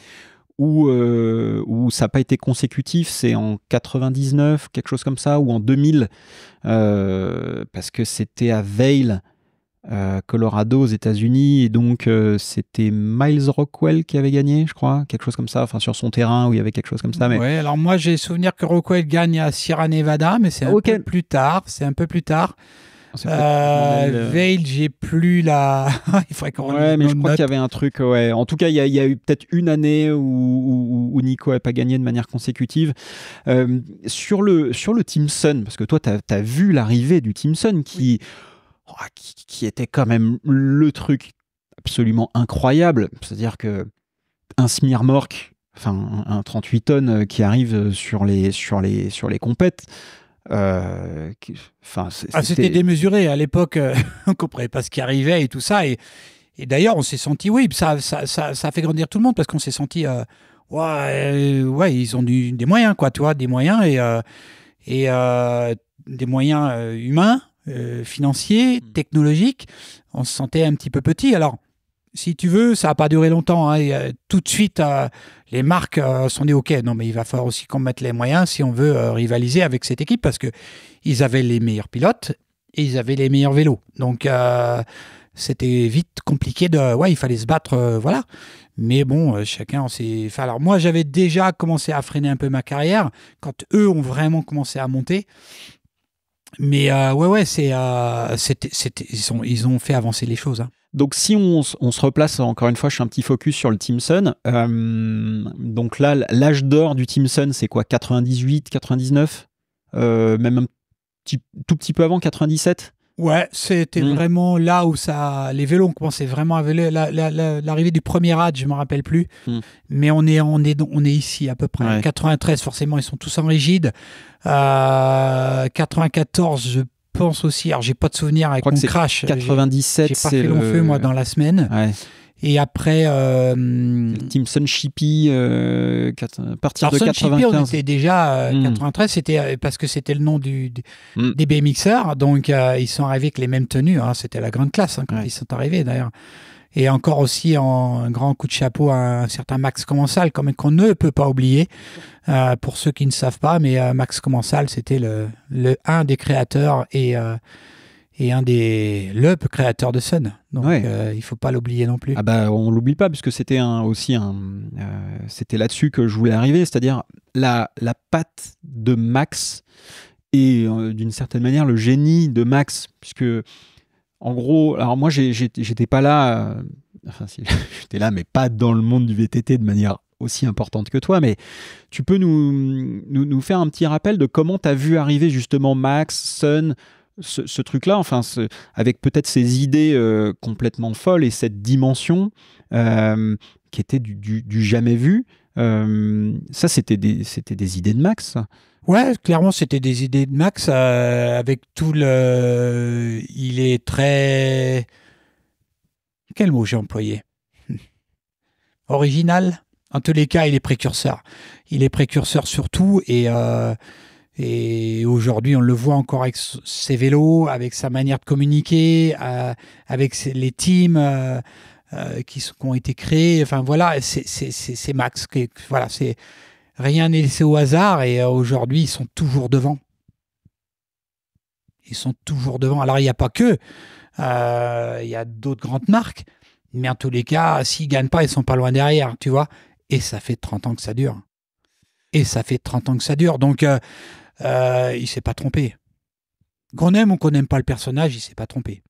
où, euh, où ça n'a pas été consécutif, c'est en 99, quelque chose comme ça, ou en 2000, euh, parce que c'était à Veil euh, Colorado aux États-Unis et donc euh, c'était Miles Rockwell qui avait gagné, je crois, quelque chose comme ça, enfin sur son terrain où il y avait quelque chose comme ça. Mais... alors moi j'ai souvenir que Rockwell gagne à Sierra Nevada, mais c'est un peu plus tard, c'est un peu plus tard. Ah, euh, Veil, euh. j'ai plus la. il faudrait qu'on. Ouais, mais je crois qu'il y avait un truc. Ouais. En tout cas, il y a, eu peut-être une année où, Nico n'a pas gagné de manière consécutive. sur le sur le Team Sun, parce que toi, tu as, vu l'arrivée du Team Sun qui. Ah, qui, était quand même le truc absolument incroyable. C'est-à-dire que un Smirmork, enfin un 38 tonnes euh, qui arrive euh, sur les, sur les, sur les compètes, euh, enfin, ah, c'était démesuré à l'époque, on ne comprenait pas ce qui arrivait et tout ça. Et, d'ailleurs, on s'est senti, oui, ça, ça, ça, a fait grandir tout le monde parce qu'on s'est senti, ouais, ouais, ils ont des moyens, quoi, tu vois, des moyens et, et des moyens humains, euh, financier, mhm. technologique, on se sentait un petit peu petit. Alors, si tu veux, ça a pas duré longtemps. Hein. et, euh, tout de suite, euh, les marques sont dit OK, non, mais il va falloir aussi qu'on mette les moyens si on veut rivaliser avec cette équipe parce que qu'ils avaient les meilleurs pilotes et ils avaient les meilleurs vélos. Donc, c'était vite compliqué de. Ouais, il fallait se battre, voilà. Mais bon, chacun, s'est. alors, moi, j'avais déjà commencé à freiner un peu ma carrière quand eux ont vraiment commencé à monter. Mais euh, ouais, ouais, c'est, euh, ils, ont, fait avancer les choses. Hein. Donc si on, se replace, encore une fois, je fais un petit focus sur le Timson. Euh, donc là, l'âge d'or du Sun, c'est quoi 98, 99 euh, Même un tout petit peu avant, 97 Ouais, c'était mm. vraiment là où ça, les vélos ont commencé vraiment à L'arrivée du premier RAD, je ne me rappelle plus, mm. mais on est, on est, on est ici à peu près. 93, forcément, ils sont tous en rigide. 94, euh, je pense aussi. Alors, j'ai pas de souvenir avec mon crash. 97, c'est le... moi dans la semaine. Ouais. Et après. Euh, Timson Shippy, euh, partir de 95. on était déjà. 93, euh, hmm. c'était euh, parce que c'était le nom du, du hmm. des BMXers. Donc, euh, ils sont arrivés avec les mêmes tenues. Hein, c'était la grande classe hein, quand ils sont arrivés, d'ailleurs et encore aussi en, un grand coup de chapeau à un certain Max Commensal, qu'on ne peut pas oublier, euh, pour ceux qui ne savent pas, mais Max Commensal, c'était le, le, un des créateurs et euh, et un des le créateur de Sun. Donc ouais. Euh, il faut pas l'oublier non plus. Ah bah on l'oublie pas puisque c'était un, aussi un euh, c'était là-dessus que je voulais arriver, c'est-à-dire la la patte de Max et euh, d'une certaine manière le génie de Max puisque en gros, alors moi j'étais pas là enfin si, j'étais là mais pas dans le monde du VTT de manière aussi importante que toi, mais tu peux nous, nous, nous faire un petit rappel de comment tu as vu arriver justement Max, Sun, ce, truc-là, enfin, avec peut-être ces idées euh, complètement folles et cette dimension euh, qui était du, jamais vu, euh, ça, c'était des, c'était des idées de Max. Ouais, clairement, c'était des idées de Max. avec tout le. Il est très. Quel mot j'ai employé Original En tous les cas, il est précurseur. Il est précurseur surtout et. Et aujourd'hui, on le voit encore avec ses vélos, avec sa manière de communiquer, euh, avec les teams euh, euh, qui, ont été créés. Enfin voilà, c'est Max. voilà, c'est rien n'est laissé au hasard. Et aujourd'hui, ils sont toujours devant. Ils sont toujours devant. Alors il n'y a pas que, il y a d'autres grandes marques. Mais en tous les cas, s'ils gagnent pas, ils sont pas loin derrière, tu vois. Et ça fait 30 ans que ça dure. Et ça fait 30 ans que ça dure. Donc euh, il s'est pas trompé. Qu'on aime ou qu'on n'aime pas le personnage, il s'est pas trompé.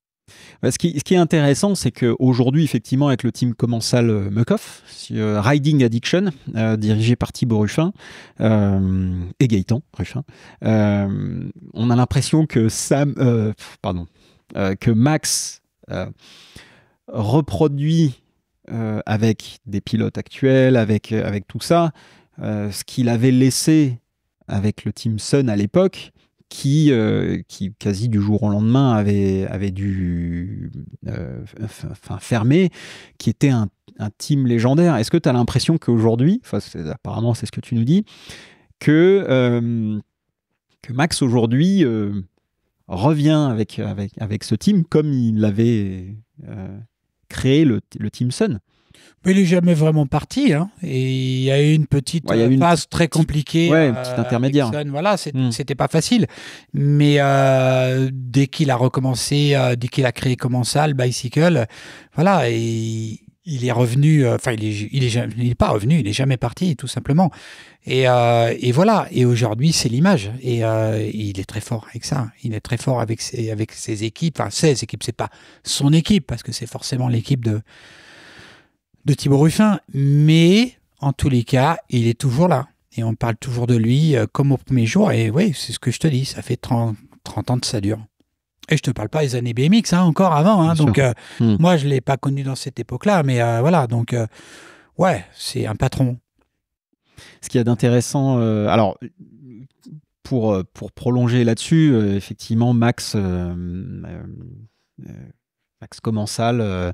Bah, ce qui, ce qui, est intéressant, c'est qu'aujourd'hui, effectivement, avec le team commensal euh, Mekov, euh, Riding Addiction, euh, dirigé par Thibaut Ruffin et Gaëtan Ruffin, on a l'impression que Sam, pardon, que Max reproduit avec des pilotes actuels, avec, avec tout ça, ce qu'il avait laissé avec le Team Sun à l'époque, qui, euh, quasi du jour au lendemain avait, dû euh, fermer, qui était un, team légendaire. Est-ce que tu as l'impression qu'aujourd'hui, apparemment c'est ce que tu nous dis, que, euh, que Max aujourd'hui revient avec, avec, ce team comme il l'avait créé le Team Sun il n'est jamais vraiment parti. Hein. Et il y a eu une petite euh, très compliquée. Oui, un euh, petit intermédiaire. voilà, hmm. c'était pas facile. Mais euh, dès qu'il a recommencé, dès qu'il a créé Commensal, Bicycle, voilà, il est revenu, enfin, il, est, pas revenu, il n'est jamais parti, tout simplement. Et, voilà. Et aujourd'hui, c'est l'image. Et, il est très fort avec ça. Il est très fort avec ses, avec ses équipes, enfin, ses équipes, c'est pas son équipe, parce que c'est forcément l'équipe de de Thibaut Ruffin, mais en tous les cas, il est toujours là. Et on parle toujours de lui euh, comme au premier jour. Et oui, c'est ce que je te dis, ça fait 30, 30 ans que ça dure. Et je te parle pas des années BMX, hein, encore avant. Hein, donc, euh, hmm. moi, je l'ai pas connu dans cette époque-là. Mais euh, voilà, donc, ouais, c'est un patron. Ce qu'il y a d'intéressant, alors, pour, pour prolonger là-dessus, effectivement, Max, Max Commensal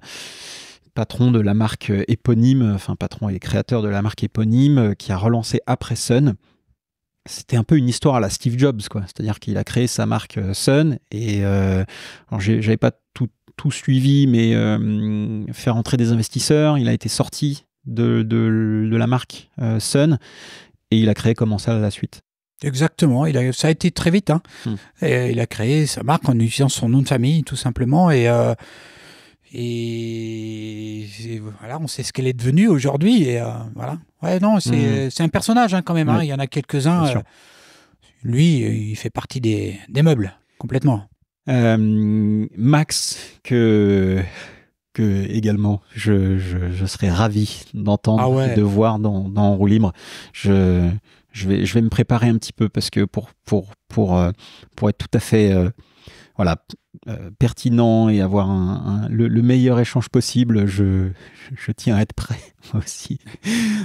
patron de la marque éponyme, enfin patron et créateur de la marque éponyme, euh, qui a relancé après Sun. C'était un peu une histoire à la Steve Jobs, quoi. C'est-à-dire qu'il a créé sa marque euh, Sun et euh, j'avais pas tout, suivi, mais euh, faire entrer des investisseurs, il a été sorti de, la marque Sun et il a créé comment ça à la suite. Exactement, il a, ça a été très vite. Hein. Hmm. Et il a créé sa marque en utilisant son nom de famille, tout simplement. Et et, voilà, on sait ce qu'elle est devenue aujourd'hui. Et euh, voilà. Ouais, non, c'est hmm. un personnage hein, quand même. Hein. Il y en a quelques-uns. Euh, lui, euh, il fait partie des, des meubles, complètement. Max, que, que également, je, je, serais ravi d'entendre ah et de voir dans, dans Roue Libre. Je, je, vais, je vais me préparer un petit peu parce que pour, pour, pour, pour être tout à fait voilà, euh, pertinent et avoir le, meilleur échange possible, je, tiens à être prêt, moi aussi.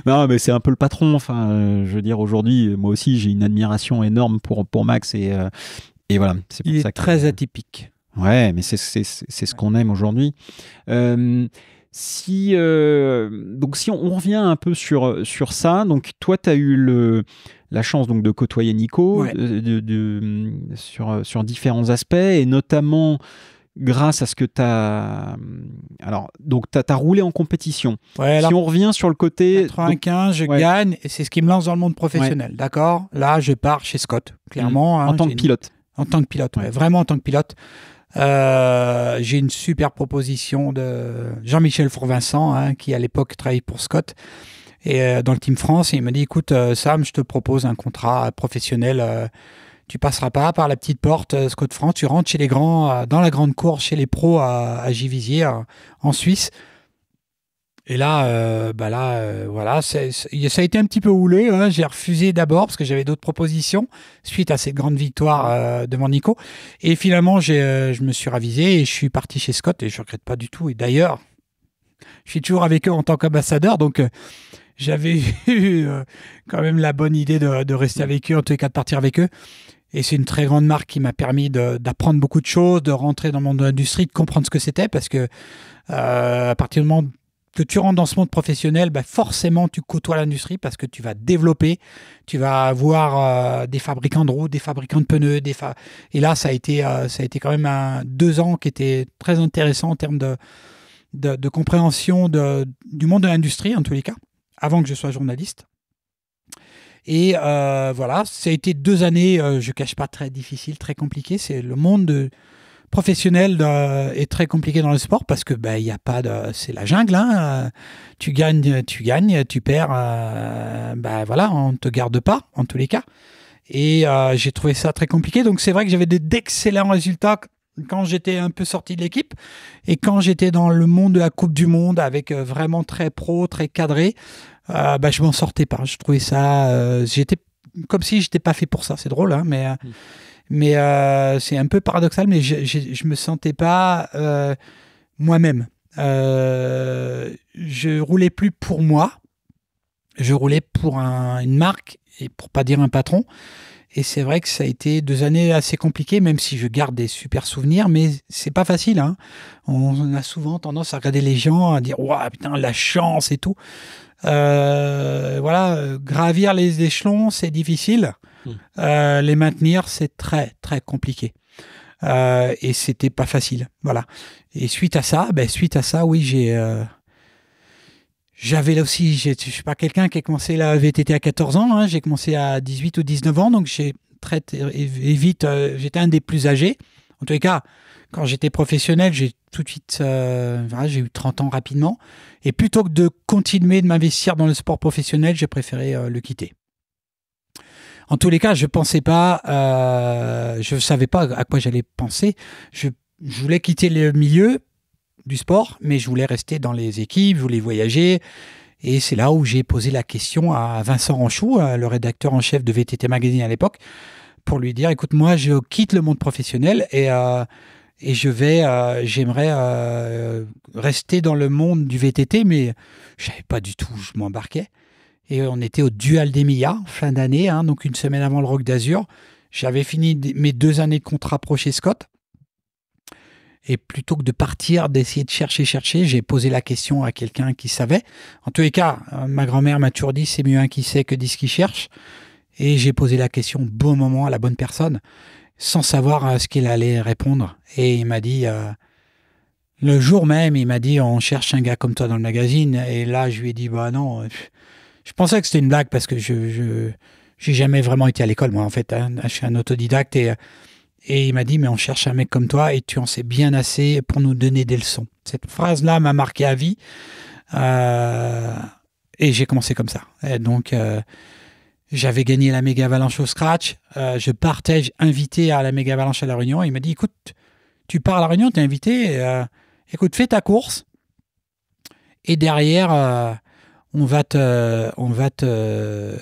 non, mais c'est un peu le patron. Enfin, euh, je veux dire, aujourd'hui, moi aussi, j'ai une admiration énorme pour, pour Max et, euh, et voilà. c'est pour ça est très atypique. Ouais, mais c'est ce qu'on aime aujourd'hui. Si, euh, donc si on, revient un peu sur, euh, sur ça, donc toi, tu as eu le, la chance donc de côtoyer Nico euh, de, mm, sur, sur différents aspects, et notamment grâce à ce que tu as. Mm, alors, donc, tu as, as, roulé en compétition. si on revient sur le côté. 95, je gagne, et c'est ce qui me lance dans le monde professionnel, d'accord Là, je pars chez Scott, clairement. Mm. Hein, en tant que pilote. En tant que pilote, vraiment en tant que pilote. Euh, j'ai une super proposition de Jean-Michel Fourvincent, hein, qui à l'époque travaillait pour Scott. Et euh, dans le Team France, et il m'a dit écoute, euh, Sam, je te propose un contrat professionnel. tu passeras pas par la petite porte Scott France, tu rentres chez les grands, dans la grande cour, chez les pros à, à en Suisse. Et là, euh, bah là euh, voilà, ça a été un petit peu houlé hein. J'ai refusé d'abord parce que j'avais d'autres propositions suite à cette grande victoire euh, de devant Nico. Et finalement, je me suis ravisé et je suis parti chez Scott et je ne regrette pas du tout. Et d'ailleurs, je suis toujours avec eux en tant qu'ambassadeur. Donc, j'avais eu quand même la bonne idée de, rester avec eux, en tous cas de partir avec eux. Et c'est une très grande marque qui m'a permis d'apprendre beaucoup de choses, de rentrer dans mon industrie, de comprendre ce que c'était, parce que à partir du moment que tu rentres dans ce monde professionnel, bah, forcément tu côtoies l'industrie parce que tu vas développer, tu vas avoir euh, des fabricants de roues, des fabricants de pneus, des et là ça a été euh, ça a été quand même deux ans qui étaient très intéressants en termes de de, compréhension de, du monde de l'industrie en tous les cas avant que je sois journaliste. Et euh, voilà, ça a été deux années, je cache pas très difficiles, très compliquées. C'est le monde de professionnel euh, est très compliqué dans le sport parce que ben il a pas c'est la jungle hein. tu gagnes tu gagnes tu perds euh, ben voilà on te garde pas en tous les cas et euh, j'ai trouvé ça très compliqué donc c'est vrai que j'avais d'excellents résultats quand j'étais un peu sorti de l'équipe et quand j'étais dans le monde de la Coupe du Monde avec vraiment très pro très cadré ben, je m'en sortais pas je trouvais ça j'étais comme si j'étais pas fait pour ça c'est drôle hein, mais mmh. Mais euh, c'est un peu paradoxal, mais je, je, me sentais pas euh, moi-même. Euh, je roulais plus pour moi, je roulais pour une marque et pour pas dire un patron. Et c'est vrai que ça a été deux années assez compliquées, même si je garde des super souvenirs, mais c'est pas facile. Hein. On a souvent tendance à regarder les gens, à dire Waouh, putain, la chance et tout. Euh, voilà, gravir les échelons, c'est difficile. Hmm. Euh, les maintenir, c'est très, très compliqué. Euh, et c'était pas facile. Voilà. Et suite à ça, ben, suite à ça, oui, j'ai. Euh, j'avais là aussi, je suis pas quelqu'un qui a commencé la VTT à 14 ans, hein. j'ai commencé à 18 ou 19 ans, donc j'ai très vite, j'étais un des plus âgés. En tous les cas, quand j'étais professionnel, j'ai tout de suite, j'ai eu 30 ans rapidement. Et plutôt que de continuer de m'investir dans le sport professionnel, j'ai préféré le quitter. En tous les cas, je pensais pas, euh, je savais pas à quoi j'allais penser. Je, voulais quitter le milieu du sport, mais je voulais rester dans les équipes, je voulais voyager. Et c'est là où j'ai posé la question à Vincent Ranchou, euh, le rédacteur en chef de VTT Magazine à l'époque, pour lui dire écoute, moi, je quitte le monde professionnel et euh, et je vais, euh, j'aimerais rester dans le monde du VTT, mais je savais pas du tout où je m'embarquais. Et on était au Dual des fin d'année, hein, donc une semaine avant le Rock d'Azur. J'avais fini mes deux années de contrat pro chez Scott. Et plutôt que de partir, d'essayer de chercher, chercher, j'ai posé la question à quelqu'un qui savait. En tous les cas, euh, ma grand-mère m'a toujours dit c'est mieux un qui sait que dix qui cherche. Et j'ai posé la question au bon moment à la bonne personne, sans savoir euh, ce qu'il allait répondre. Et il m'a dit euh, le jour même, il m'a dit on cherche un gars comme toi dans le magazine. Et là, je lui ai dit bah non, je pensais que c'était une blague parce que je, n'ai jamais vraiment été à l'école, moi, en fait. Hein. Je suis un autodidacte et, euh, et il m'a dit, mais on cherche un mec comme toi et tu en sais bien assez pour nous donner des leçons. Cette phrase-là m'a marqué à vie. Euh, et j'ai commencé comme ça. donc, euh, j'avais gagné la méga avalanche au scratch. je partage invité à la méga avalanche à La Réunion. il m'a dit, écoute, tu pars à La Réunion, tu es invité. écoute, fais ta course. Et derrière, on va te, on va te,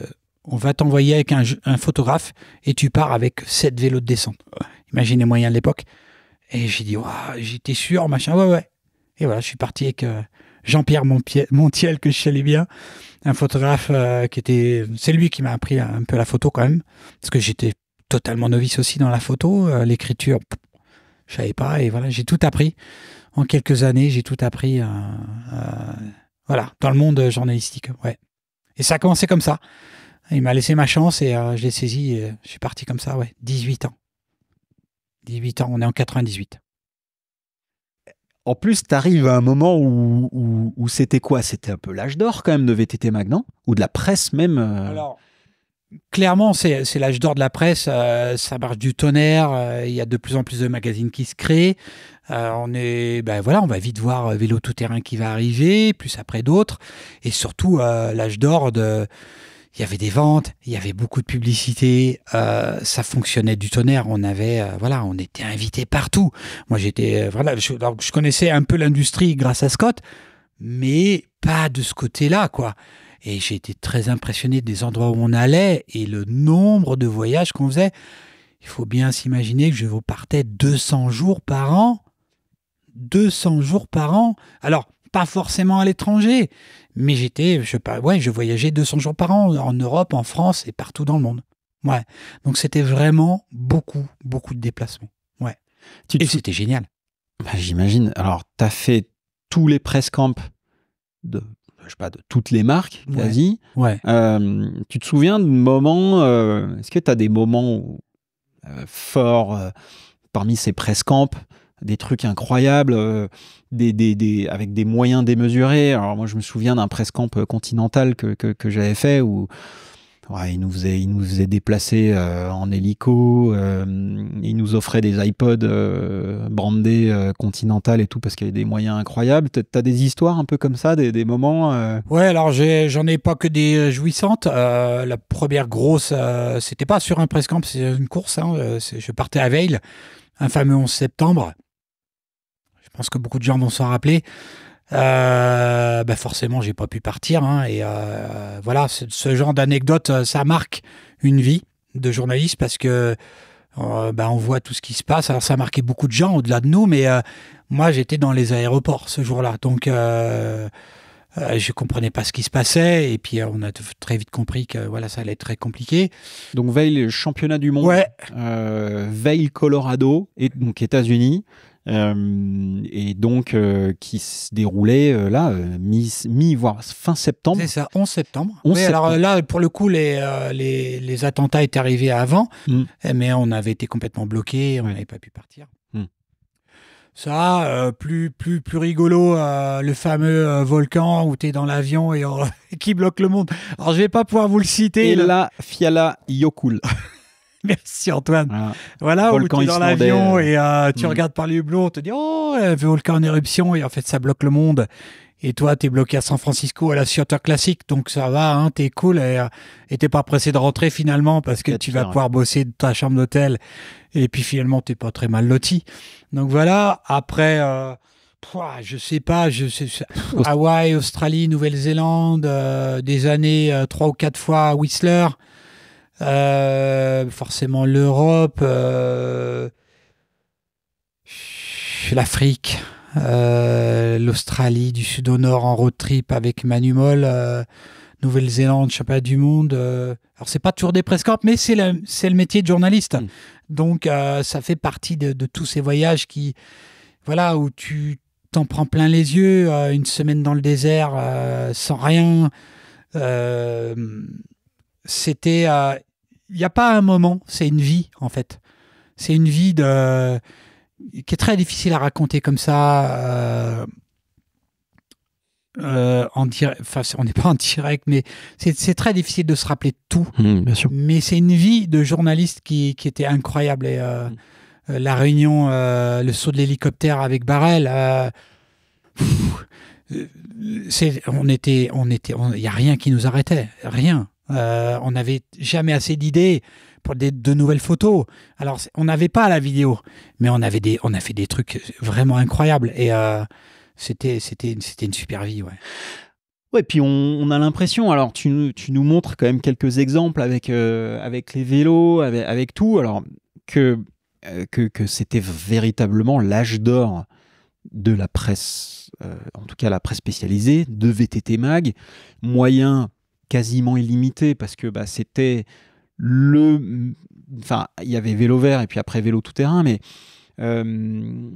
on va t'envoyer avec un, photographe et tu pars avec sept vélos de descente. Imaginez moyen de l'époque. Et j'ai dit, j'étais sûr, machin, ouais, ouais. Et voilà, je suis parti avec euh, Jean-Pierre Montiel, que je salue bien, un photographe euh, qui était. C'est lui qui m'a appris un peu la photo quand même, parce que j'étais totalement novice aussi dans la photo, euh, l'écriture, je savais pas, et voilà, j'ai tout appris. En quelques années, j'ai tout appris voilà, dans le monde euh, journalistique. Ouais. Et ça a commencé comme ça. Il m'a laissé ma chance et euh, je l'ai saisi. Et, euh, je suis parti comme ça, ouais. 18 ans. 18 ans, on est en 98. En plus, tu arrives à un moment où, c'était quoi C'était un peu l'âge d'or quand même de VTT Magnan Ou de la presse même clairement, c'est l'âge d'or de la presse. Euh, ça marche du tonnerre. Euh, il y a de plus en plus de magazines qui se créent. Euh, on est, ben voilà, on va vite voir Vélo Tout Terrain qui va arriver, plus après d'autres. Et surtout, l'âge d'or de. Il y avait des ventes, il y avait beaucoup de publicité, ça fonctionnait du tonnerre. On avait, voilà, on était invité partout. Moi, j'étais, voilà, je, je connaissais un peu l'industrie grâce à Scott, mais pas de ce côté-là, quoi. Et j'ai été très impressionné des endroits où on allait et le nombre de voyages qu'on faisait. Il faut bien s'imaginer que je vous partais 200 jours par an. 200 jours par an. Alors, pas forcément à l'étranger, mais j'étais, je, ouais, je voyageais 200 jours par an en Europe, en France et partout dans le monde. Ouais. Donc c'était vraiment beaucoup, beaucoup de déplacements. Ouais. et c'était génial. Bah, j'imagine. Alors, tu as fait tous les press camps de pas, de toutes les marques, quasi. Ouais. Euh, tu te souviens de moments, euh, est-ce que tu as des moments euh, forts parmi ces press camps des trucs incroyables, des, des, avec des moyens démesurés. Alors moi, je me souviens d'un press camp continental que, que j'avais fait où il nous faisait, il nous déplacer euh, en hélico. Euh, il nous offrait des iPods euh, brandés Continental et tout parce qu'il y avait des moyens incroyables. as des histoires un peu comme ça, des, moments Ouais, alors j'en ai, pas que des jouissantes. la première grosse, c'était pas sur un press camp, c'est une course. Hein, je partais à Veil, un fameux 11 septembre. Je pense que beaucoup de gens vont s'en rappeler. Euh, ben forcément, j'ai pas pu partir. Hein, et euh, voilà, ce genre d'anecdote, euh, ça marque une vie de journaliste parce que ben on voit tout ce qui se passe. Alors ça a marqué beaucoup de gens au-delà de nous, mais moi j'étais dans les aéroports ce jour-là, donc je comprenais pas ce qui se passait. Et puis on a très vite compris que voilà, ça allait être très compliqué. Donc Veil, championnat du monde, ouais. Veil, Colorado, et donc États-Unis. Euh, et donc euh, qui se déroulait euh, là, mi, mi, voire fin septembre. C'est ça, 11 septembre. alors là, pour le coup, les, les, attentats étaient arrivés avant, mmh. eh, mais on avait été complètement bloqués, on n'avait pas pu partir. Mmh. Ça, plus, plus, plus rigolo, le fameux volcan où tu es dans l'avion et qui bloque le monde. Alors, je vais pas pouvoir vous le citer. Et là, Fiala Yokul. Merci Antoine. Voilà, voilà dans l'avion euh, et euh, tu mm. regardes par les hublots, on te dit Oh, volcan en éruption, et en fait ça bloque le monde. Et toi, tu es bloqué à San Francisco à la Seattle classique, donc ça va, hein, t'es cool euh, et t'es pas pressé de rentrer finalement parce que tu vas pouvoir bosser de ta chambre d'hôtel. Et puis finalement, t'es pas très mal loti. Donc voilà. Après, je sais pas, je sais, Hawaï, Australie, Nouvelle-Zélande, des années trois ou quatre fois à Whistler. Euh, forcément l'Europe, euh, l'Afrique, euh, l'Australie du sud au nord en road trip avec Manu Moll, Nouvelle-Zélande, championnat du monde. alors c'est pas toujours des press mais c'est le, métier de journaliste. Mm. Donc ça fait partie de, tous ces voyages qui, voilà, où tu t'en prends plein les yeux, une semaine dans le désert sans rien. Euh, c'était il n'y a pas un moment, c'est une vie en fait. C'est une vie qui est très difficile à raconter comme ça. Euh, euh, en on n'est pas en direct, mais c'est très difficile de se rappeler de tout. Mmh, mais c'est une vie de journaliste qui, était incroyable. Et, euh, mmh. La réunion, le saut de l'hélicoptère avec Barrel. on était, on était, il n'y a rien qui nous arrêtait, rien. Euh, on n'avait jamais assez d'idées pour des, de nouvelles photos. Alors, on n'avait pas la vidéo, mais on, avait des, on a fait des trucs vraiment incroyables. Et euh, c'était, c'était, une super vie, ouais. Ouais, puis on, a l'impression, alors tu, nous montres quand même quelques exemples avec, euh, avec les vélos, avec, tout, alors que, que, c'était véritablement l'âge d'or de la presse, en tout cas la presse spécialisée, de VTT Mag, moyen quasiment illimité parce que bah, c'était le. Enfin, il y avait vélo vert et puis après vélo tout terrain, mais euh,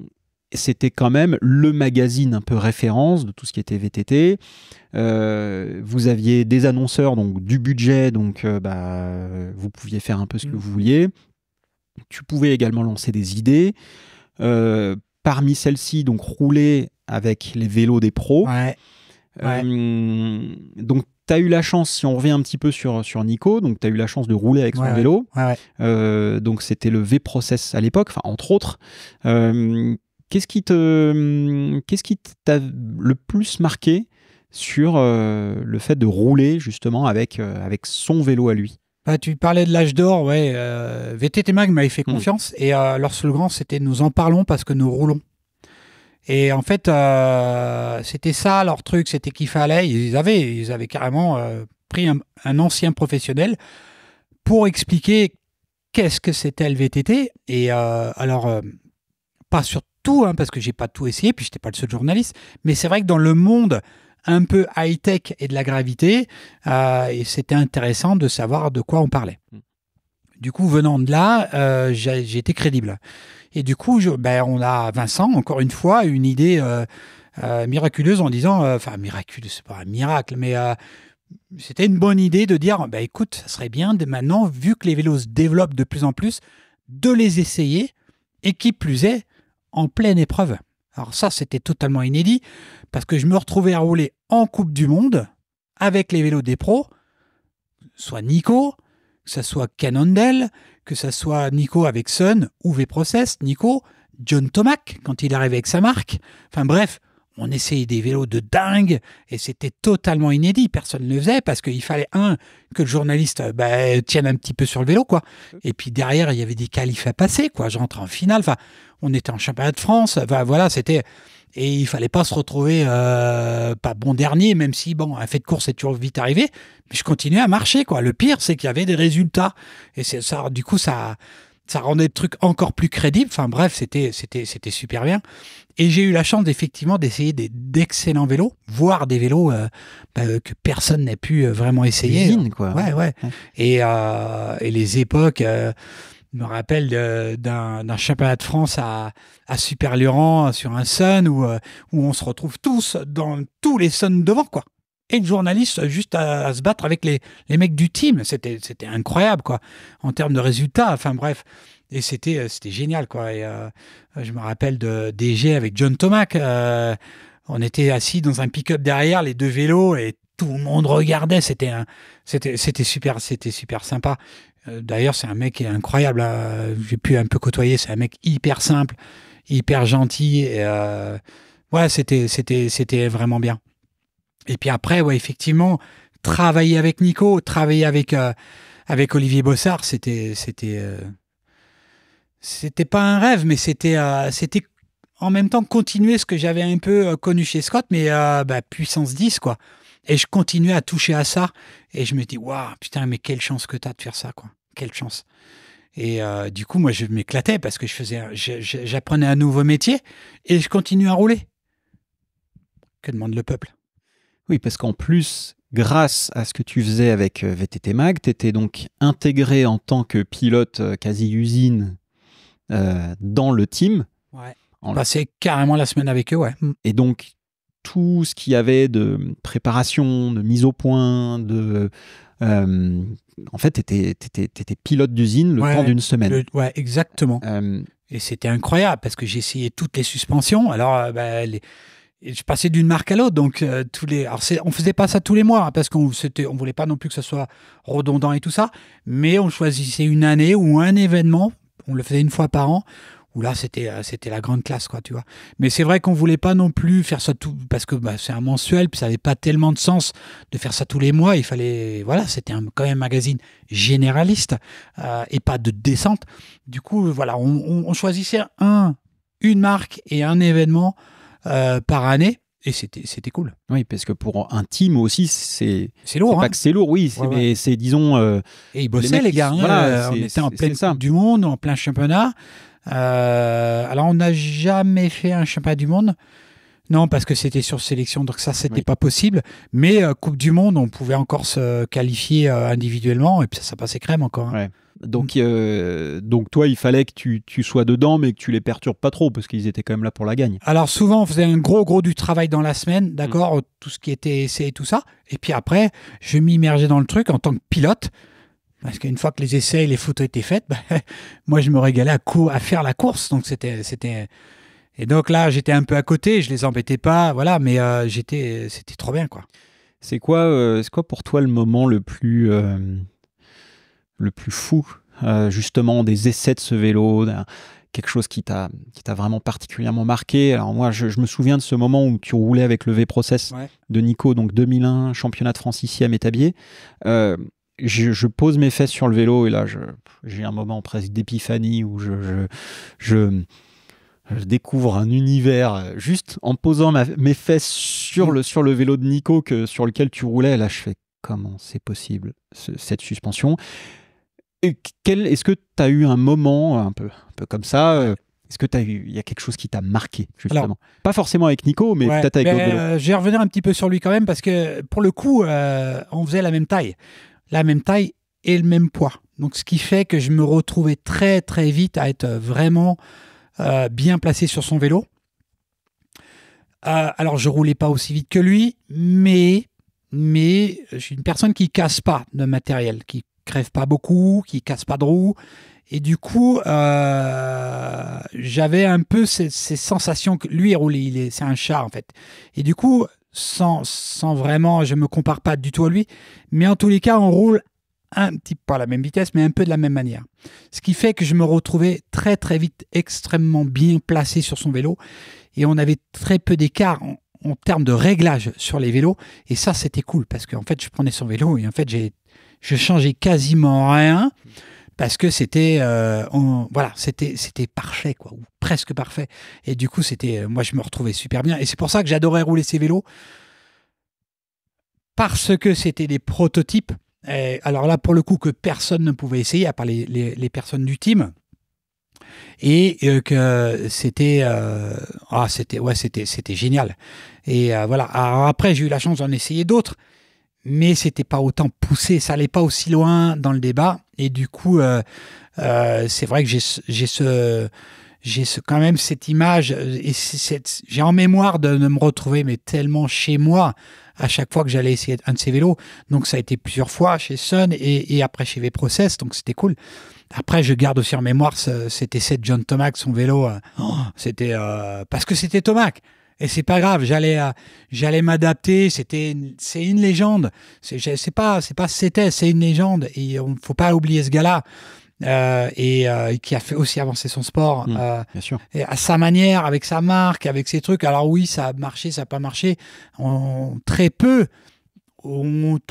c'était quand même le magazine un peu référence de tout ce qui était VTT. Euh, vous aviez des annonceurs, donc du budget, donc euh, bah, vous pouviez faire un peu ce que mm. vous vouliez. Tu pouvais également lancer des idées. parmi celles-ci, donc rouler avec les vélos des pros. donc T'as eu la chance, si on revient un petit peu sur, sur Nico, donc t'as eu la chance de rouler avec son vélo. Euh, donc c'était le V-Process à l'époque, entre autres. Euh, qu'est-ce qui t'a le plus marqué sur euh, le fait de rouler justement avec, avec son vélo à lui bah, tu parlais de l'âge d'or, ouais. VTT Mag m'avait fait hmm. confiance et et leur grand, c'était Nous en parlons parce que nous roulons. Et en fait, euh, c'était ça leur truc, c'était qu'il fallait, ils avaient, ils avaient carrément euh, pris un, ancien professionnel pour expliquer qu'est-ce que c'était le VTT. Et euh, alors, pas sur tout, hein, parce que j'ai pas tout essayé, puis j'étais pas le seul journaliste, mais c'est vrai que dans le monde un peu high-tech et de la gravité, c'était intéressant de savoir de quoi on parlait. Mm. Du coup, venant de là, j'ai été crédible. Et du coup, ben, on a Vincent, encore une fois, une idée euh, euh, miraculeuse en disant, euh, enfin, miraculeuse, c'est pas un miracle, mais c'était une bonne idée de dire, ben, écoute, ça serait bien de maintenant, vu que les vélos se développent de plus en plus, de les essayer, et qui plus est, en pleine épreuve. Alors ça, c'était totalement inédit, parce que je me retrouvais à rouler en Coupe du Monde avec les vélos des pros, soit Nico, que ce soit Cannondale, que ça soit Nico avec Sun ou V-Process, Nico, John Tomac quand il arrivait avec sa marque. Enfin bref, on essayait des vélos de dingue et c'était totalement inédit. Personne ne le faisait parce qu'il fallait, un, que le journaliste euh, bah, tienne un petit peu sur le vélo, quoi. Et puis derrière, il y avait des qualifs à passer, quoi. Je rentre en finale. Enfin, on était en championnat de France. voilà, c'était et il fallait pas se retrouver euh, pas bon dernier, même si bon, un fait de course est toujours vite arrivé. Mais je continuais à marcher quoi. Le pire, c'est qu'il y avait des résultats et c'est ça. Du coup, ça ça rendait le truc encore plus crédible. Enfin bref, c'était c'était c'était super bien. Et j'ai eu la chance effectivement d'essayer d'excellents vélos, voire des vélos euh, bah, euh, que personne n'a pu euh, vraiment essayer. quoi. Ouais ouais. Et, et les époques je me rappelle d'un championnat de France à, à sur un Sun où, euh, où on se retrouve tous dans tous les Suns devant, quoi. Et le journaliste juste à, se battre avec les, mecs du team. C'était incroyable, quoi, en termes de résultats. Enfin, bref. Et c'était euh, génial, quoi. Et, euh, je me rappelle de DG avec John Tomac. on était assis dans un pick-up derrière, les deux vélos, et tout le monde regardait. C'était c'était super, c'était super sympa. Euh, d'ailleurs, c'est un mec incroyable. Hein. J'ai pu un peu côtoyer. C'est un mec hyper simple, hyper gentil. Euh, ouais, c'était, c'était, c'était vraiment bien. Et puis après, ouais, effectivement, travailler avec Nico, travailler avec euh, avec Olivier Bossard, c'était, c'était, c'était pas un rêve, mais c'était, c'était en même temps continuer ce que j'avais un peu connu chez Scott, mais bah, puissance 10, quoi. Et je continuais à toucher à ça. Et je me dis, waouh, putain, mais quelle chance que tu as de faire ça, quoi. Quelle chance. Et euh, du coup, moi, je m'éclatais parce que je faisais, j'apprenais un nouveau métier et je continue à rouler. Que demande le peuple Oui, parce qu'en plus, grâce à ce que tu faisais avec euh, VTT Mag, tu étais donc intégré en tant que pilote euh, quasi usine dans le team. Ouais. On passait carrément la semaine avec eux, ouais. Et donc, tout ce qu'il y avait de préparation, de mise au point, de. Euh, en fait, tu étais, pilote d'usine le temps d'une semaine. ouais, exactement. Euh, et c'était incroyable parce que j'ai toutes les suspensions. Alors, euh, bah, je passais d'une marque à l'autre. Donc, ne tous les, alors on faisait pas ça tous les mois hein, parce qu'on ne voulait pas non plus que ce soit redondant et tout ça. Mais on choisissait une année ou un événement. On le faisait une fois par an où là c'était euh, c'était la grande classe quoi tu vois mais c'est vrai qu'on voulait pas non plus faire ça tout parce que bah, c'est un mensuel puis ça n'avait pas tellement de sens de faire ça tous les mois il fallait voilà c'était quand même un magazine généraliste euh, et pas de descente du coup euh, voilà on, choisissait un une marque et un événement par année et c'était c'était cool. Oui, parce que pour un team aussi, c'est c'est lourd. c'est hein. lourd, oui, mais c'est disons. et ils bossaient les, gars. Hein, on était en pleine du monde, en plein championnat. Euh, alors, on n'a jamais fait un championnat du monde. Non, parce que c'était sur sélection, donc ça, c'était pas possible. Mais euh, Coupe du Monde, on pouvait encore se qualifier euh, individuellement, et puis ça, passait crème encore. Hein. Donc, mm. donc toi, il fallait que tu, sois dedans, mais que tu les perturbes pas trop, parce qu'ils étaient quand même là pour la gagne. Alors souvent, on faisait un gros, gros du travail dans la semaine, d'accord, mm. tout ce qui était essai et tout ça. Et puis après, je m'immergeais dans le truc en tant que pilote. Parce qu'une fois que les essais et les photos étaient faites, ben, moi, je me régalais à, à faire la course. Donc, c'était, Et donc là, j'étais un peu à côté, je les embêtais pas, voilà, mais euh, j'étais, c'était trop bien, quoi. C'est quoi, euh, c'est quoi pour toi le moment le plus, euh, le plus fou, justement, des essais de ce vélo, quelque chose qui t'a, vraiment particulièrement marqué Alors moi, je, me souviens de ce moment où tu roulais avec le V-Process de Nico, donc 2001, championnat de France ici à Métabier je, pose mes fesses sur le vélo et là, j'ai un moment presque d'épiphanie où je, je, découvre un univers euh, juste en posant mes fesses sur le, sur le vélo de Nico que, sur lequel tu roulais. Là, je fais comment c'est possible cette suspension. Est-ce que tu as eu un moment un peu, un peu comme ça euh, est-ce que tu il y a quelque chose qui t'a marqué justement Pas forcément avec Nico, mais peut-être avec. Mais vélo. Euh, je vais revenir un petit peu sur lui quand même parce que pour le coup, on faisait la même taille la même taille et le même poids. Donc ce qui fait que je me retrouvais très très vite à être vraiment euh, bien placé sur son vélo. Euh, alors je roulais pas aussi vite que lui, mais mais je suis une personne qui casse pas de matériel, qui crève pas beaucoup, qui casse pas de roue. Et du coup, euh, j'avais un peu ces, sensations que lui il roulait, il c'est un chat, en fait. Et du coup, sans, sans vraiment, je ne me compare pas du tout à lui, mais en tous les cas, on roule un petit peu à la même vitesse, mais un peu de la même manière. Ce qui fait que je me retrouvais très très vite extrêmement bien placé sur son vélo et on avait très peu d'écart en, termes de réglage sur les vélos et ça c'était cool parce qu'en fait je prenais son vélo et en fait j'ai je changeais quasiment rien parce que c'était euh, voilà c'était c'était parfait quoi ou presque parfait et du coup c'était euh, moi je me retrouvais super bien et c'est pour ça que j'adorais rouler ces vélos parce que c'était des prototypes alors là pour le coup que personne ne pouvait essayer à part les, personnes du team et euh, que c'était ah c'était ouais c'était c'était génial et voilà après j'ai eu la chance d'en essayer d'autres mais c'était pas autant poussé, ça allait pas aussi loin dans le débat. Et du coup, euh, euh, c'est vrai que j'ai ce, j'ai ce, quand même cette image euh, et j'ai en mémoire de, me retrouver mais tellement chez moi à chaque fois que j'allais essayer un de ces vélos. Donc ça a été plusieurs fois chez Sun et, après chez V-Process, donc c'était cool. Après, je garde aussi en mémoire c'était cette John Tomac, son vélo. Oh, c'était parce que c'était Tomac. Et c'est pas grave, j'allais euh, j'allais m'adapter. C'était c'est une légende. C'est pas c'est pas c'était c'est une légende. Et on faut pas oublier ce gars-là. Euh, et euh, qui a fait aussi avancer son sport mmh, Et à sa manière, avec sa marque, avec ses trucs. Alors oui, ça a marché, ça n'a pas marché. En très peu.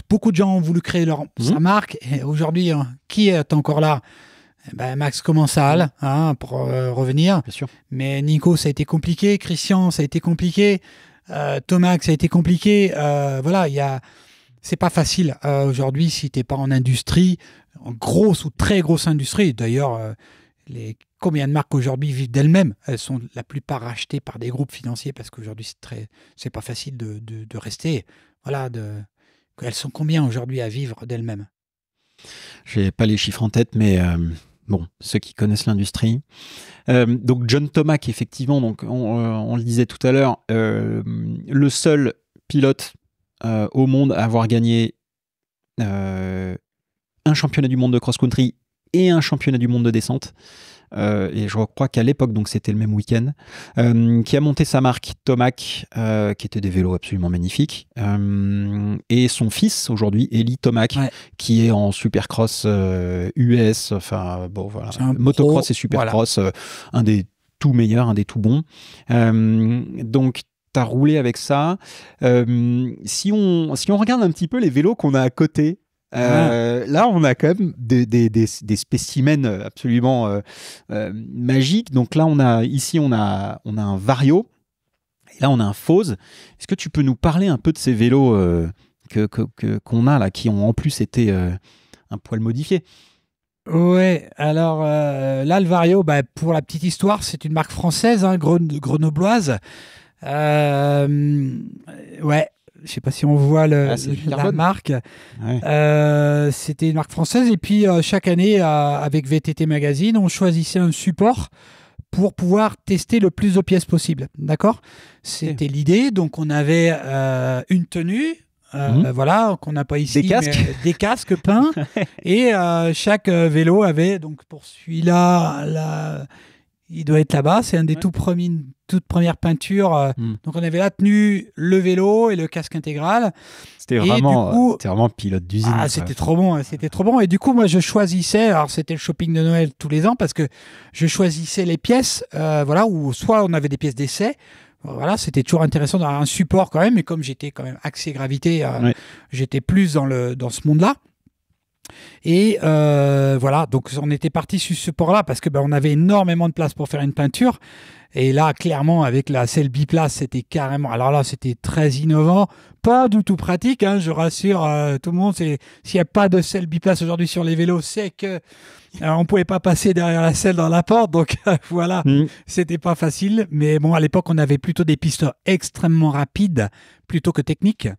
beaucoup de gens ont voulu créer leur, mmh. sa marque. Et aujourd'hui, hein, qui est encore là eh ben, Max Commensal, hein, pour euh, revenir. Bien sûr. Mais Nico, ça a été compliqué. Christian, ça a été compliqué. Euh, Thomas, ça a été compliqué. Euh, voilà, il y a. C'est pas facile aujourd'hui si t'es pas en industrie, en grosse ou très grosse industrie. D'ailleurs, les combien de marques aujourd'hui vivent d'elles-mêmes Elles sont la plupart rachetées par des groupes financiers parce qu'aujourd'hui c'est très, c'est pas facile de, de, rester. Voilà, de, elles sont combien aujourd'hui à vivre d'elles-mêmes J'ai pas les chiffres en tête, mais Bon, ceux qui connaissent l'industrie. Euh, donc John Tomac, effectivement, donc on, euh, le disait tout à l'heure, euh, le seul pilote au monde à avoir gagné un championnat du monde de cross-country et un championnat du monde de descente. Euh, et je crois qu'à l'époque, donc c'était le même week-end, euh, qui a monté sa marque Tomac, euh, qui était des vélos absolument magnifiques, et son fils aujourd'hui, Eli Tomac, qui est en supercross US, enfin bon voilà, motocross et supercross, un des tout meilleurs, un des tout bons. donc tu as roulé avec ça. si, on, si on regarde un petit peu les vélos qu'on a à côté, ah. Euh, là, on a quand même des, spécimens euh, absolument euh, magiques. Donc là, on a ici, on a, un Vario. Et là, on a un Fose. Est-ce que tu peux nous parler un peu de ces vélos que, qu'on a là, qui ont en plus été un poil modifiés Ouais, alors là, le Vario, bah, pour la petite histoire, c'est une marque française, hein, grenobloise. Euh, ouais, je ne sais pas si on voit ah, la marque. Euh, c'était une marque française. Et puis euh, chaque année, avec VTT Magazine, on choisissait un support pour pouvoir tester le plus de pièces possible. D'accord C'était l'idée. Donc on avait euh, une tenue, mmh. voilà qu'on n'a pas ici des casques, des casques peints et chaque vélo avait donc pour celui-là la il doit être là-bas. C'est un des tout toutes premières peintures. Euh, hmm. Donc on avait la tenu le vélo et le casque intégral. C'était euh, vraiment, pilote d'usine. Ah, c'était trop bon, hein, c'était trop bon. Et du coup, moi, je choisissais. Alors c'était le shopping de Noël tous les ans parce que je choisissais les pièces. Euh, voilà, ou soit on avait des pièces d'essai. Voilà, c'était toujours intéressant d'avoir un support quand même. mais comme j'étais quand même axé gravité, j'étais plus dans le dans ce monde-là. Et euh, voilà, donc on était parti sur ce port-là parce que ben, on avait énormément de place pour faire une peinture. Et là, clairement, avec la selle biplace, c'était carrément. Alors là, c'était très innovant, pas du tout pratique. Hein, je rassure euh, tout le monde. S'il n'y a pas de selle biplace aujourd'hui sur les vélos, c'est que euh, on pouvait pas passer derrière la selle dans la porte, donc euh, voilà, mm. c'était pas facile. Mais bon, à l'époque, on avait plutôt des pistes extrêmement rapides plutôt que techniques.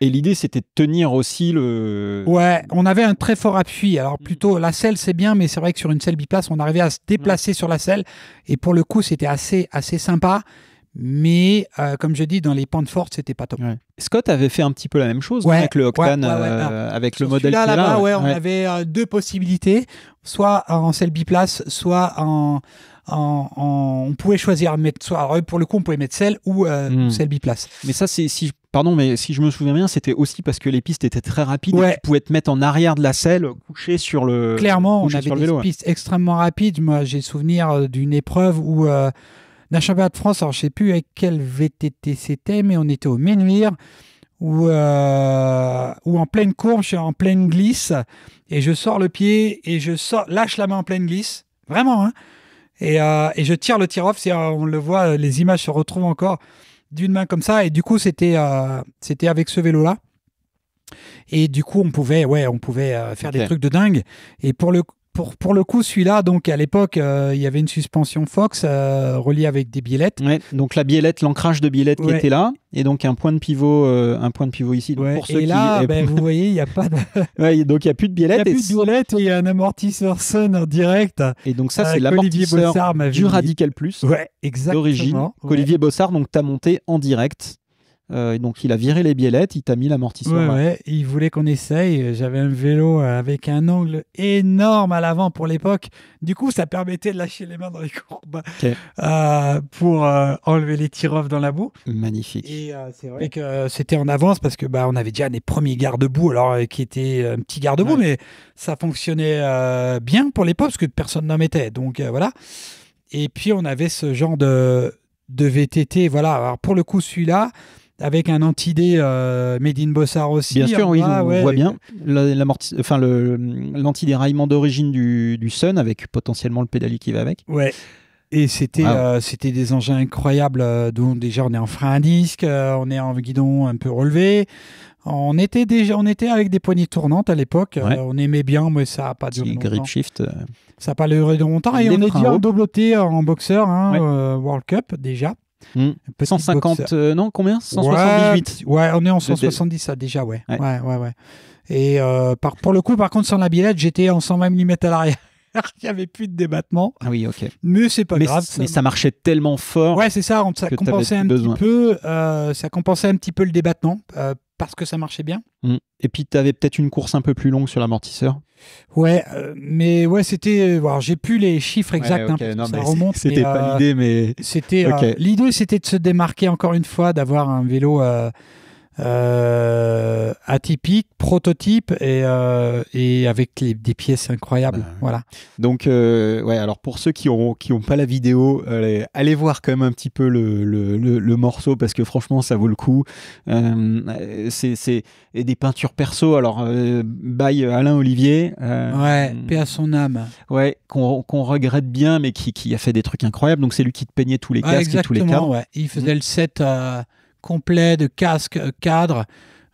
Et l'idée, c'était de tenir aussi le. Ouais, on avait un très fort appui. Alors mm. plutôt, la selle, c'est bien, mais c'est vrai que sur une selle biplace, on arrivait à se déplacer sur la selle. Et pour le coup, c'était assez assez sympa. Mais euh, comme je dis, dans les pentes fortes, c'était pas top. Scott avait fait un petit peu la même chose hein, avec le Octane, euh, avec le modèle là, là, on avait euh, deux possibilités, soit en Selby Place, soit en, on pouvait choisir mettre soit pour le coup on pouvait mettre sel ou hmm. selle biplace. Mais ça c'est si pardon mais si je me souviens bien c'était aussi parce que les pistes étaient très rapides et tu pouvais te mettre en arrière de la selle couché sur le clairement on avait des pistes extrêmement rapides moi j'ai souvenir d'une épreuve où la championnat de France. Alors, je ne sais plus avec quel VTT c'était, mais on était au Menhir ou euh, en pleine courbe, je suis en pleine glisse et je sors le pied et je sors, lâche la main en pleine glisse, vraiment. Hein. Euh, et, je tire le tir off. Euh, on le voit, les images se retrouvent encore d'une main comme ça. Et du coup, c'était avec ce vélo-là. Et du coup, on pouvait, ouais, on pouvait faire des trucs de dingue. Et pour le, pour, le coup, celui-là, donc à l'époque, euh, il y avait une suspension Fox euh, reliée avec des biellettes. donc la biellette, l'ancrage de biellette qui était là, et donc un point de pivot, euh, un point de pivot ici. et là, ben, vous voyez, il n'y a pas donc il a plus de biellette. Il n'y a plus de il y a un amortisseur Sun en direct. Et donc ça, c'est l'amortisseur du Radical Plus. D'origine. Olivier Bossard, donc t'as monté en direct euh, donc il a viré les biellettes, il t'a mis l'amortisseur. Ouais, il voulait qu'on essaye. J'avais un vélo euh, avec un angle énorme à l'avant pour l'époque. Du coup, ça permettait de lâcher les mains dans les courbes euh, pour enlever les tire tiroirs dans la boue. Magnifique. Et c'était en avance parce que bah on avait déjà des premiers garde-boue, alors qui était un petit garde-boue, mais ça fonctionnait bien pour l'époque parce que personne n'en mettait. Donc voilà. Et puis on avait ce genre de de VTT. Voilà. pour le coup, celui-là avec un anti-dé euh, Made in Bossard aussi. Bien sûr, hein. ah, on voit bien l'antidéraillement enfin, d'origine du, Sun avec potentiellement le pédalier qui va avec. Ouais. Et c'était euh, des engins incroyables, euh, dont déjà on est en frein à disque, on est en guidon un peu relevé. On était déjà on était avec des poignées tournantes à l'époque. on aimait bien, mais ça n'a pas duré longtemps. grip shift. Ça n'a pas duré longtemps. Et on est déjà en doubloté en boxeur, hein, World Cup déjà. 150, hmm. euh, non, combien 178. Ouais, on est en 170 ça, déjà, ouais. Ouais, ouais, ouais. Et euh, par, pour le coup, par contre, sur la billette, j'étais en 120 mm à l'arrière. Il n'y avait plus de débattement. Ah oui, ok. Mais c'est pas grave. mais ça marchait tellement fort. Ouais, c'est ça. Ça compensait un petit peu. Euh, ça compensait un petit peu le débattement parce que ça marchait bien. Hmm. Et puis, tu avais peut-être une course un peu plus longue sur l'amortisseur. Ouais, euh, mais ouais, c'était. Euh, alors, j'ai plus les chiffres exacts, hein, ça remonte. C'était pas euh, l'idée, mais. C'était. l'idée, c'était de se démarquer encore une fois, d'avoir un vélo euh, atypique, prototype et, euh, et avec des pièces incroyables. Bah voilà. Donc, euh, ouais, alors pour ceux qui n'ont qui ont pas la vidéo, allez, voir quand même un petit peu le, le, morceau parce que franchement, ça vaut le coup. C'est des peintures perso, alors by Alain Olivier. ouais, paix à son âme. Ouais, qu'on regrette bien, mais qui, qui, a fait des trucs incroyables. Donc, c'est lui qui te peignait tous les casques et tous les cadres. Il faisait mm. le set complet de casque euh, cadre.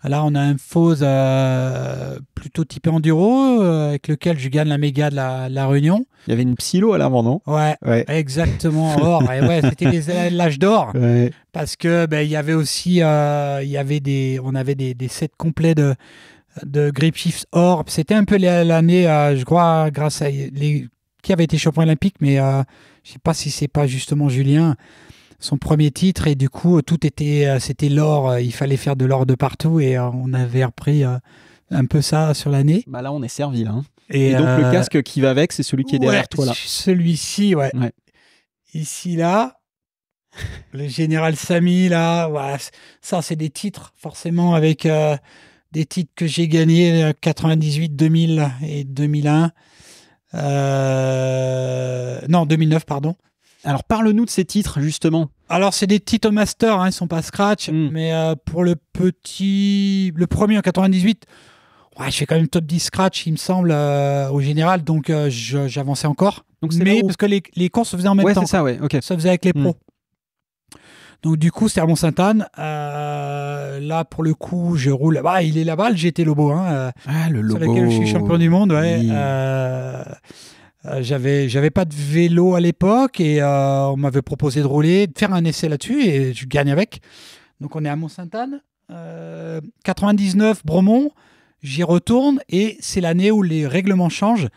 Là, on a un faux euh, plutôt typé enduro euh, avec lequel je gagne la méga de la, Réunion. Il y avait une Psylo à l'avant, non ouais, exactement. Or, ouais, c'était l'âge d'or parce que ben, il y avait aussi, il y avait des, on avait des, des sets complets de de grip shifts or. C'était un peu l'année, je crois, grâce à les qui avait été champion olympique, mais je ne sais pas si c'est pas justement Julien son premier titre et du coup tout était euh, c'était l'or, euh, il fallait faire de l'or de partout et euh, on avait repris un peu ça sur l'année. Bah là on est servi là. Hein. Et, donc le casque qui va avec, c'est celui qui est derrière toi là. Celui-ci, ouais. Ici là. le général Samy là, ouais, ça c'est des titres forcément avec des titres que j'ai gagnés 98, 2000 et 2001. non, 2009, pardon. Alors parle-nous de ces titres justement. Alors c'est des titres master, ils hein, ils sont pas scratch, hmm. mais euh, pour le petit, le premier en 98, ouais, je fais quand même top 10 scratch, il me semble euh, au général, donc euh, j'avançais encore. Donc mais parce que les, les, se faisaient en même temps. Ouais, c'est ça, ouais. Ok. Ça faisait avec les hmm. pros. Donc du coup, c'est à Mont-Sainte-Anne. là, pour le coup, je roule. Bah, il est là-bas, le GT Lobo. Hein, ah, le Lobo. lequel je suis champion du monde. Ouais. Oui. Euh, j'avais j'avais pas de vélo à l'époque et euh, on m'avait proposé de rouler, de faire un essai là-dessus et je gagne avec. Donc on est à Mont-Sainte-Anne, 99 euh, Bromont, j'y retourne et c'est l'année où les règlements changent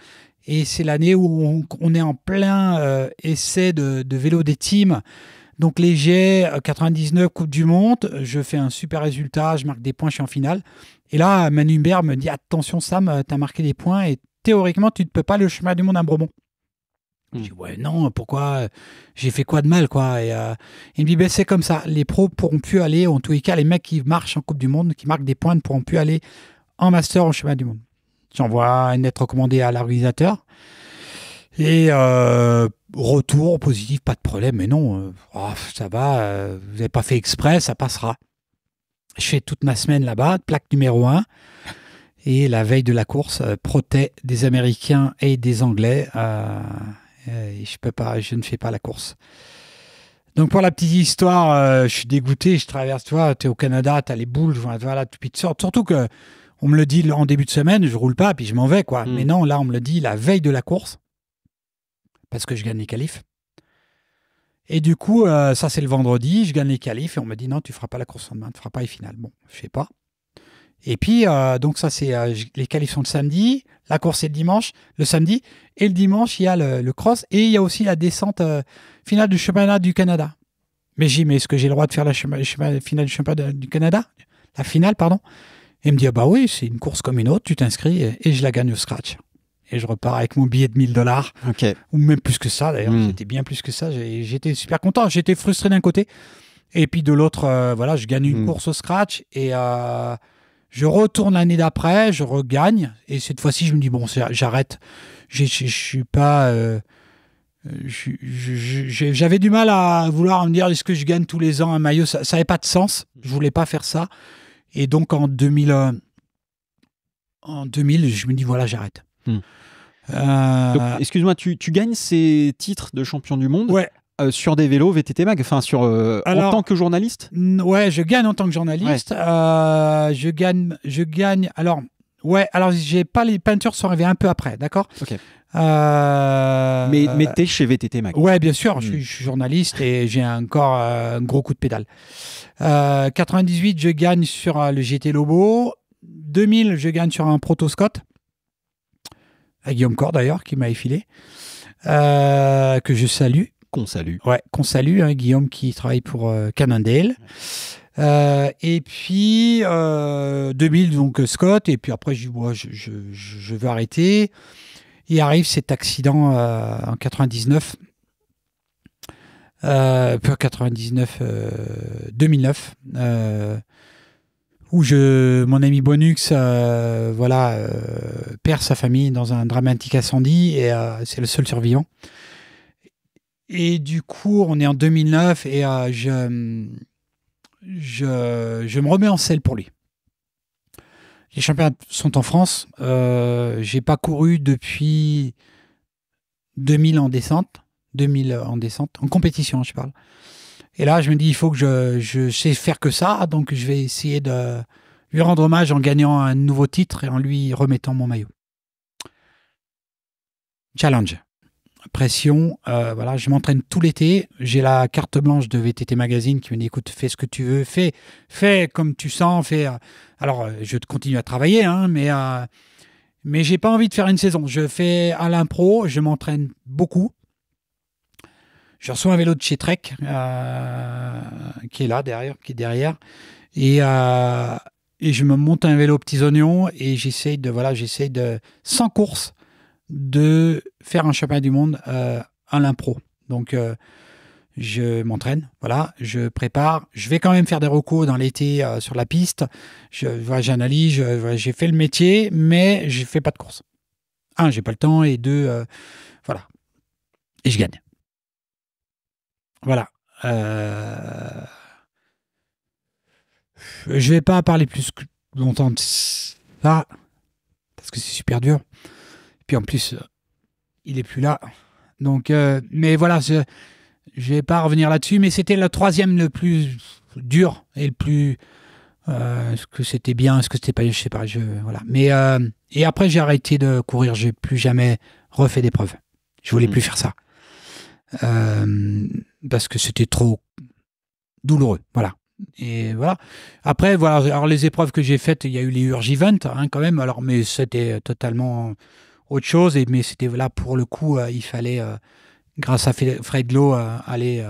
et c'est l'année où on, est en plein essai de, de, vélo des teams. Donc léger, 99 Coupe du Monde, je fais un super résultat, je marque des points, je suis en finale. Et là, Manu me dit attention Sam, t'as marqué des points et théoriquement, tu ne peux pas le chemin du monde à Bromont. Je hmm. dis, ouais, non, pourquoi J'ai fait quoi de mal, quoi Et euh, il me dit, ben, c'est comme ça. Les pros pourront plus aller, en tous les cas, les mecs qui marchent en Coupe du Monde, qui marquent des points, ne pourront plus aller en master au chemin du monde. J'envoie une lettre recommandée à l'organisateur. Et euh, retour positif, pas de problème, mais non, euh, oh, ça va, vous n'avez pas fait exprès, ça passera. Je fais toute ma semaine là-bas, plaque numéro 1. Et la veille de la course, protège euh, des Américains et des Anglais. Euh, je, ne fais pas la course. Donc pour la petite histoire, euh, je suis dégoûté, je traverse, toi, tu es au Canada, tu as les boules, voilà, tu te sorte Surtout que on me le dit en début de semaine, je roule pas, puis je m'en vais, quoi. Hmm. Mais non, là, on me le dit la veille de la course, parce que je gagne les qualifs. Et du coup, ça c'est le vendredi, je gagne les qualifs, et on me dit non, tu ne feras pas la course demain, tu ne feras pas les finales. Bon, je ne sais pas. Et puis, euh, donc ça, c'est euh, les qualifs sont le samedi, la course est le dimanche, le samedi, et le dimanche, il y a le, cross, et il y a aussi la descente euh, finale du championnat du Canada. Mais j'ai mais est-ce que j'ai le droit de faire la finale du championnat du Canada La finale, pardon Et il me dit, ah bah oui, c'est une course comme une autre, tu t'inscris, et, je la gagne au scratch. Et je repars avec mon billet de 1000 dollars, ou même plus que ça, d'ailleurs, hmm. j'étais bien plus que ça, j'étais super content, j'étais frustré d'un côté, et puis de l'autre, voilà, je gagne une hmm. course au scratch, et... Je retourne l'année d'après, je regagne. Et cette fois-ci, je me dis, bon, j'arrête. Je suis pas. Euh, j'avais du mal à vouloir me dire, est-ce que je gagne tous les ans un maillot Ça n'avait pas de sens. Je voulais pas faire ça. Et donc, en 2000, euh, en 2000 je me dis, voilà, j'arrête. Hmm. Euh, excuse-moi, tu, tu, gagnes ces titres de champion du monde ouais. Euh, sur des vélos VTT Mag, enfin sur euh, en tant que journaliste. Ouais, je gagne en tant que journaliste. Euh, je gagne, je gagne. Alors. Ouais, alors j'ai pas les peintures sont arrivées un peu après, d'accord Mais, mais t'es chez VTT Mag. Ouais, bien sûr, hmm. je, suis journaliste et j'ai encore un gros coup de pédale. 98, je gagne sur le GT Lobo. 2000, je gagne sur un Proto Scott. À Guillaume Cor d'ailleurs, qui m'a effilé. que je salue qu'on salue. Ouais, qu'on salue, hein, Guillaume qui travaille pour euh, Cannondale. Euh, et puis 2000, euh, donc Scott, et puis après, je, moi, je, veux arrêter. Il arrive cet accident en 99. Euh, 99 2009 où je mon ami Bonux voilà perd sa famille dans un dramatique incendie et c'est le seul survivant et du coup, on est en 2009 et euh, je, me remets en selle pour lui. Les championnats sont en France. Euh, j'ai pas couru depuis 2000 en descente. 2000 en descente, en compétition, hein, je parle. Et là, je me dis, il faut que je, je sais faire que ça, donc je vais essayer de lui rendre hommage en gagnant un nouveau titre et en lui remettant mon maillot. Challenge pression. Euh, voilà, je m'entraîne tout l'été. J'ai la carte blanche de VTT Magazine qui me dit écoute, fais ce que tu veux, fais, fais comme tu sens, fais. Euh, alors, euh, je continue à travailler, hein, mais mais j'ai pas envie de faire une saison. Je fais à l'impro, je m'entraîne beaucoup. Je reçois un vélo de chez Trek qui est là derrière, qui est derrière, et et je me monte un vélo aux petits oignons et j'essaye de voilà, j'essaie de sans course de faire un championnat du monde euh, à l'impro. Donc, euh, je m'entraîne, voilà, je prépare. Je vais quand même faire des recos dans l'été euh, sur la piste. Je, j'analyse, j'ai fait le métier, mais je fais pas de course. Un, j'ai pas le temps, et deux, voilà. Et je gagne. Voilà. Je Je vais pas parler plus longtemps de ça, parce que c'est super dur. Puis en plus, euh, il est plus là. Donc, euh, mais voilà, je ne vais pas revenir là-dessus, mais c'était le troisième le plus dur et le plus. Euh, est-ce que c'était bien, est-ce que c'était pas, je sais pas, voilà. Mais et après j'ai arrêté de courir, j'ai plus jamais refait d'épreuve. Je voulais hmm. plus faire ça parce que c'était trop douloureux, voilà. Et voilà. Après, voilà. Alors les épreuves que j'ai faites, il y a eu les Urgivent, hein, quand même. Alors, mais c'était totalement autre chose. Et, mais c'était là pour le coup, euh, il fallait, euh, grâce à Fred Lowe, euh, aller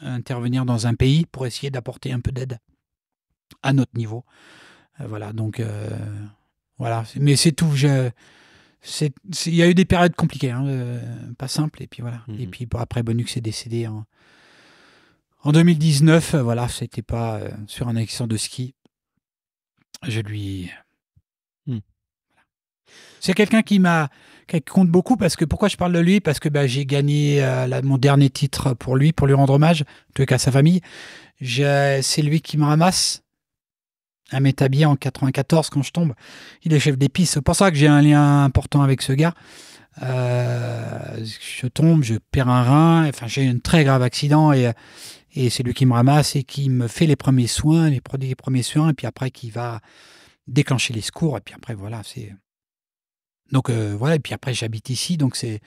intervenir dans un pays pour essayer d'apporter un peu d'aide à notre niveau. voilà, donc voilà. Mais c'est tout. Je, il y a eu des périodes compliquées, hein, pas simples. Et puis voilà. Et mhm. puis après, Bonux est décédé en, en 2019. voilà, c'était pas sur un accident de ski. Je lui c'est quelqu'un qui m'a qui compte beaucoup parce que pourquoi je parle de lui Parce que bah, j'ai gagné euh, mon dernier titre pour lui, pour lui rendre hommage, en tout cas à sa famille. C'est lui qui me ramasse à mes en 94 quand je tombe. Il est chef d'épice. C'est pour ça que j'ai un lien important avec ce gars. Euh, je tombe, je perds un rein, enfin j'ai un très grave accident et, c'est lui qui me ramasse et qui me fait les premiers soins, les, les premiers soins, et puis après qui va déclencher les secours, et puis après voilà, c'est donc euh, voilà, et puis après j'habite ici, donc c'est,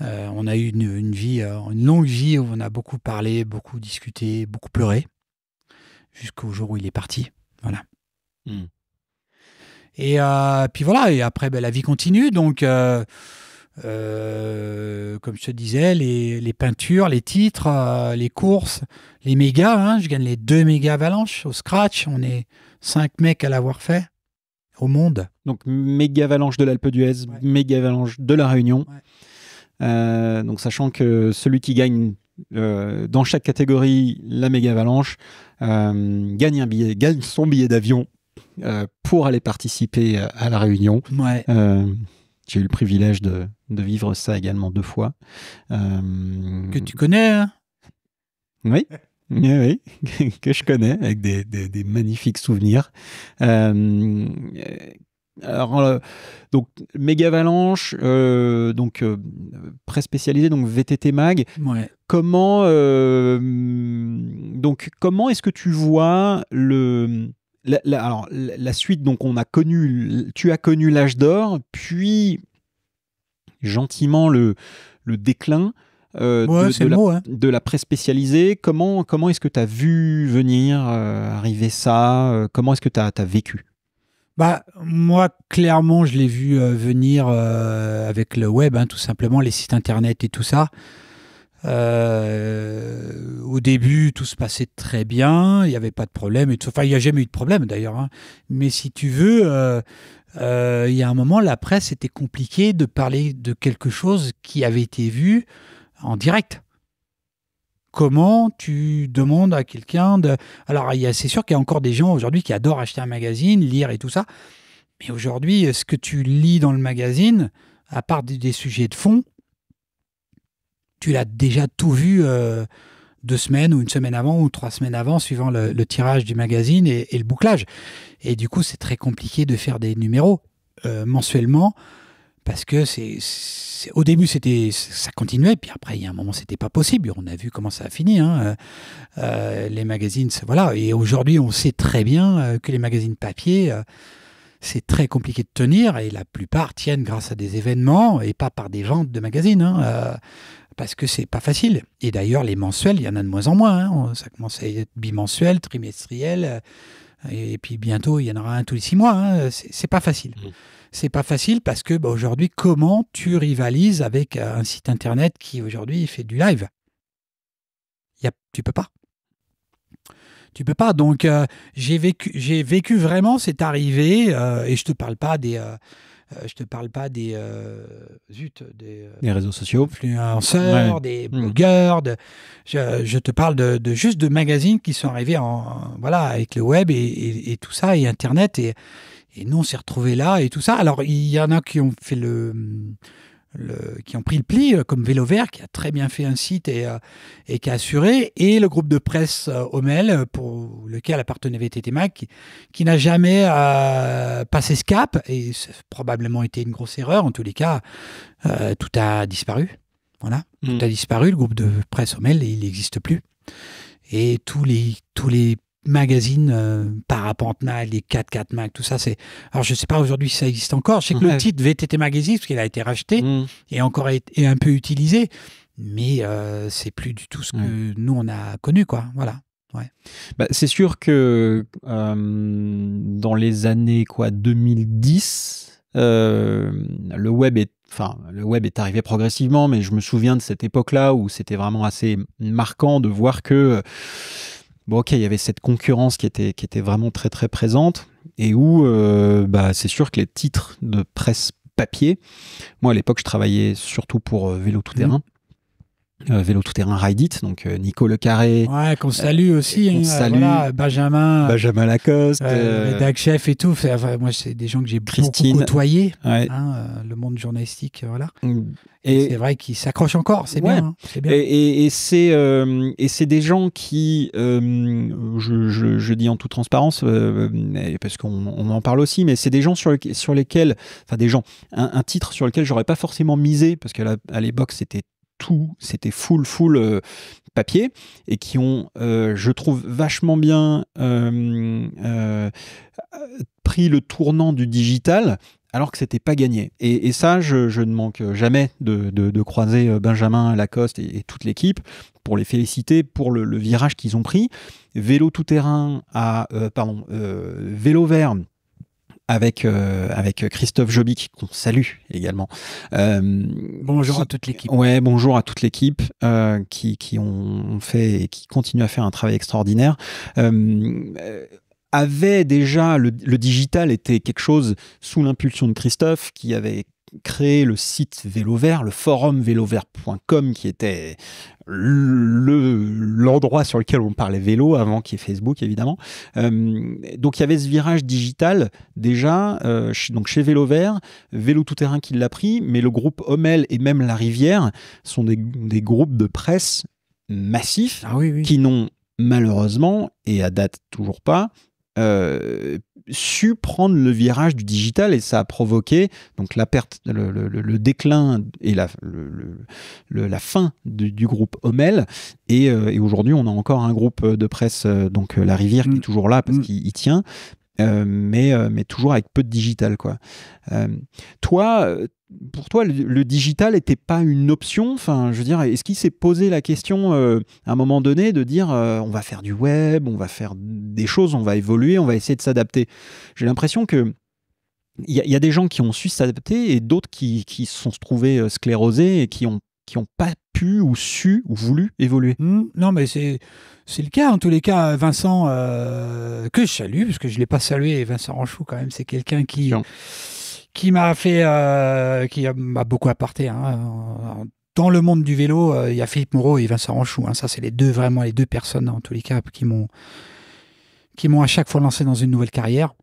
euh, on a eu une, vie, euh, une longue vie où on a beaucoup parlé, beaucoup discuté, beaucoup pleuré, jusqu'au jour où il est parti. Voilà. Mmh. Et puis voilà, et après ben, la vie continue, donc comme je te disais, les, peintures, les titres, les courses, les méga hein, je gagne les deux méga avalanches au scratch, on est cinq mecs à l'avoir fait monde. Donc méga avalanche de l'Alpe d'Huez, méga avalanche de la Réunion. Euh, donc sachant que celui qui gagne euh, dans chaque catégorie la méga avalanche euh, gagne un billet, gagne son billet d'avion pour aller participer à la Réunion. J'ai eu le privilège de, vivre ça également deux fois. Que tu connais. Hein oui. Eh oui, que je connais, avec des, des, magnifiques souvenirs. Euh, alors, euh, donc, Méga Avalanche, euh, donc très spécialisé, donc VTT Mag. Ouais. Comment, donc, comment est-ce que tu vois le la, alors, la suite, donc on a connu, tu as connu l'âge d'or, puis gentiment le, le déclin. Euh, hein. de, la, presse spécialisée. Comment, comment est-ce que tu as vu venir euh, arriver ça euh, Comment est-ce que tu as, vécu bah, moi, clairement, je l'ai vu venir avec le web, hein, tout simplement, les sites internet et tout ça. au début, tout se passait très bien, il n'y avait pas de problème. Et enfin, il n'y a jamais eu de problème d'ailleurs. Hein. Mais si tu veux, il y a un moment, la presse était compliquée de parler de quelque chose qui avait été vu en direct. Comment tu demandes à quelqu'un de... Alors, c'est sûr qu'il y a encore des gens aujourd'hui qui adorent acheter un magazine, lire et tout ça. Mais aujourd'hui, ce que tu lis dans le magazine, à part des, sujets de fond, tu l'as déjà tout vu euh, deux semaines ou une semaine avant ou trois semaines avant, suivant le, tirage du magazine et, le bouclage. Et du coup, c'est très compliqué de faire des numéros euh, mensuellement parce que c'est au début c'était ça continuait puis après il y a un moment c'était pas possible on a vu comment ça a fini hein. euh, euh, les magazines voilà et aujourd'hui on sait très bien euh, que les magazines papier c'est très compliqué de tenir et la plupart tiennent grâce à des événements et pas par des ventes de magazines hein, parce que c'est pas facile et d'ailleurs les mensuels il y en a de moins en moins hein. ça commence à être bimensuel trimestriel et puis bientôt il y en aura un tous les six mois c'est pas facile mmh c'est pas facile parce que bah, aujourd'hui, comment tu rivalises avec euh, un site internet qui aujourd'hui fait du live y Tu peux pas. Tu peux pas. Donc, euh, j'ai vécu, j'ai vécu vraiment cette arrivée, euh, et je te parle pas des. je te parle pas des zut, des, réseaux sociaux, influenceurs, des mmh. blogueurs. je, te parle de, juste de magazines qui sont arrivés en voilà avec le web et tout ça et Internet et et nous, on s'est retrouvés là et tout ça. Alors, il y en a qui ont fait le. Le, qui ont pris le pli, euh, comme Vélo Vert, qui a très bien fait un site et, euh, qui a assuré, et le groupe de presse euh, pour lequel appartenait VTT Mac, qui, n'a jamais euh, passé ce cap, et a probablement été une grosse erreur, en tous les cas, tout a disparu. Voilà, tout hmm. a disparu, le groupe de presse Homel, il n'existe plus. Et tous les, tous les magazine euh, Parapente les 4-4 Mag, tout ça. C'est... Alors, je sais pas aujourd'hui si ça existe encore. Je sais que le titre VTT Magazine, parce qu'il a été racheté mm. et encore est, un peu utilisé, mais euh, c'est plus du tout ce que nous, on a connu, quoi. Voilà. Bah, c'est sûr que euh, dans les années quoi, 2010, le web est enfin, le web est arrivé progressivement, mais je me souviens de cette époque-là où c'était vraiment assez marquant de voir que bon, ok, il y avait cette concurrence qui était, qui était vraiment très très présente et où euh, bah, c'est sûr que les titres de presse papier, moi à l'époque je travaillais surtout pour euh, Vélo Tout Terrain, euh, vélo tout-terrain Ride It, donc euh, Nico Le Carré. Ouais, qu'on euh, salue aussi. Hein, voilà, Benjamin. Benjamin Lacoste. Dag Chef et tout. moi, c'est des gens que j'ai beaucoup côtoyés, hein, le monde journalistique, voilà. Mm. Et, c'est vrai qu'ils s'accrochent encore, c'est hein, bien, Et, et, et c'est des gens qui, je, dis en toute transparence, parce qu'on en parle aussi, mais c'est des gens sur, lesquels, enfin des gens, un, un titre sur lequel j'aurais pas forcément misé, parce qu'à l'époque, c'était c'était full, full euh, papier, et qui ont, euh, je trouve, vachement bien euh, pris le tournant du digital, alors que c'était pas gagné. Et, ça, je, ne manque jamais de, croiser Benjamin Lacoste et, toute l'équipe pour les féliciter pour le, virage qu'ils ont pris. Vélo tout terrain à pardon vélo vert avec, euh, avec Christophe Jobic, qu'on salue également. Euh, bonjour à toute l'équipe. Ouais, bonjour à toute l'équipe euh, qui, qui ont fait et qui continuent à faire un travail extraordinaire avait déjà le, le, digital était quelque chose sous l'impulsion de Christophe qui avait créé le site Vélo Vert, le forum vélovert.com qui était l'endroit sur lequel on parlait vélo avant qu'il y ait Facebook évidemment. Euh, donc il y avait ce virage digital déjà euh, donc chez Vélo Vert, Vélo Tout Terrain qui l'a pris, mais le groupe Homel et même La Rivière sont des, groupes de presse massifs ah qui n'ont malheureusement et à date toujours pas euh, su prendre le virage du digital et ça a provoqué donc la perte, le, déclin et la, la fin du groupe Homel. Et, euh, et aujourd'hui, on a encore un groupe de presse, euh, donc euh, La Rivière, qui est mm. toujours là parce mm. qu'il tient, euh, mais, euh, mais toujours avec peu de digital. Quoi. Euh, toi, pour toi, le, digital n'était pas une option enfin, je veux dire, Est-ce qu'il s'est posé la question à un moment donné de dire on va faire du web, on va faire des choses, on va évoluer, on va essayer de s'adapter J'ai l'impression que il y, y, a des gens qui ont su s'adapter et d'autres qui, qui se sont trouvés sclérosés et qui ont qui n'ont pas pu ou su ou voulu évoluer. Hmm, non, mais c'est le cas. En tous les cas, Vincent, euh, que je salue, parce que je ne l'ai pas salué, Vincent Ranchou, quand même, c'est quelqu'un qui, qui m'a fait. Euh, qui m'a beaucoup apporté. Hein. dans le monde du vélo, euh, il y a Philippe Moreau et Vincent Ranchou. Hein. ça, c'est les deux, vraiment, les deux personnes, en tous les cas, qui m'ont qui m'ont à chaque fois lancé dans une nouvelle carrière.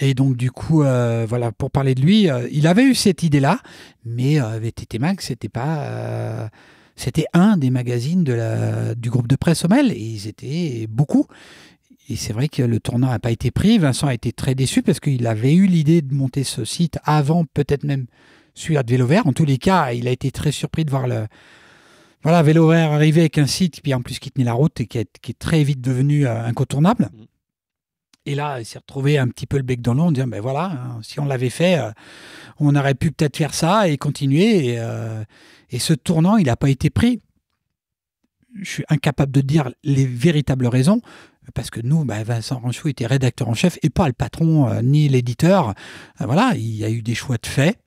Et donc du coup, euh, voilà, pour parler de lui, euh, il avait eu cette idée-là, mais euh, VTT Max, c'était pas, euh, c'était un des magazines de du groupe de presse Omel, et ils étaient beaucoup. Et c'est vrai que le tournant n'a pas été pris. Vincent a été très déçu parce qu'il avait eu l'idée de monter ce site avant, peut-être même celui-là de Vélo Vert. En tous les cas, il a été très surpris de voir le, voilà, Vélo Vert arriver avec un site, puis en plus qui tenait la route et qui est, très vite devenu incontournable. Mm. Et là, il s'est retrouvé un petit peu le bec dans l'eau en disant, ben voilà, hein, si on l'avait fait, euh, on aurait pu peut-être faire ça et continuer. Et, euh, ce tournant, il n'a pas été pris. Je suis incapable de dire les véritables raisons, parce que nous, ben, Vincent Ranchou était rédacteur en chef et pas le patron euh, ni l'éditeur. voilà, il y a eu des choix de fait.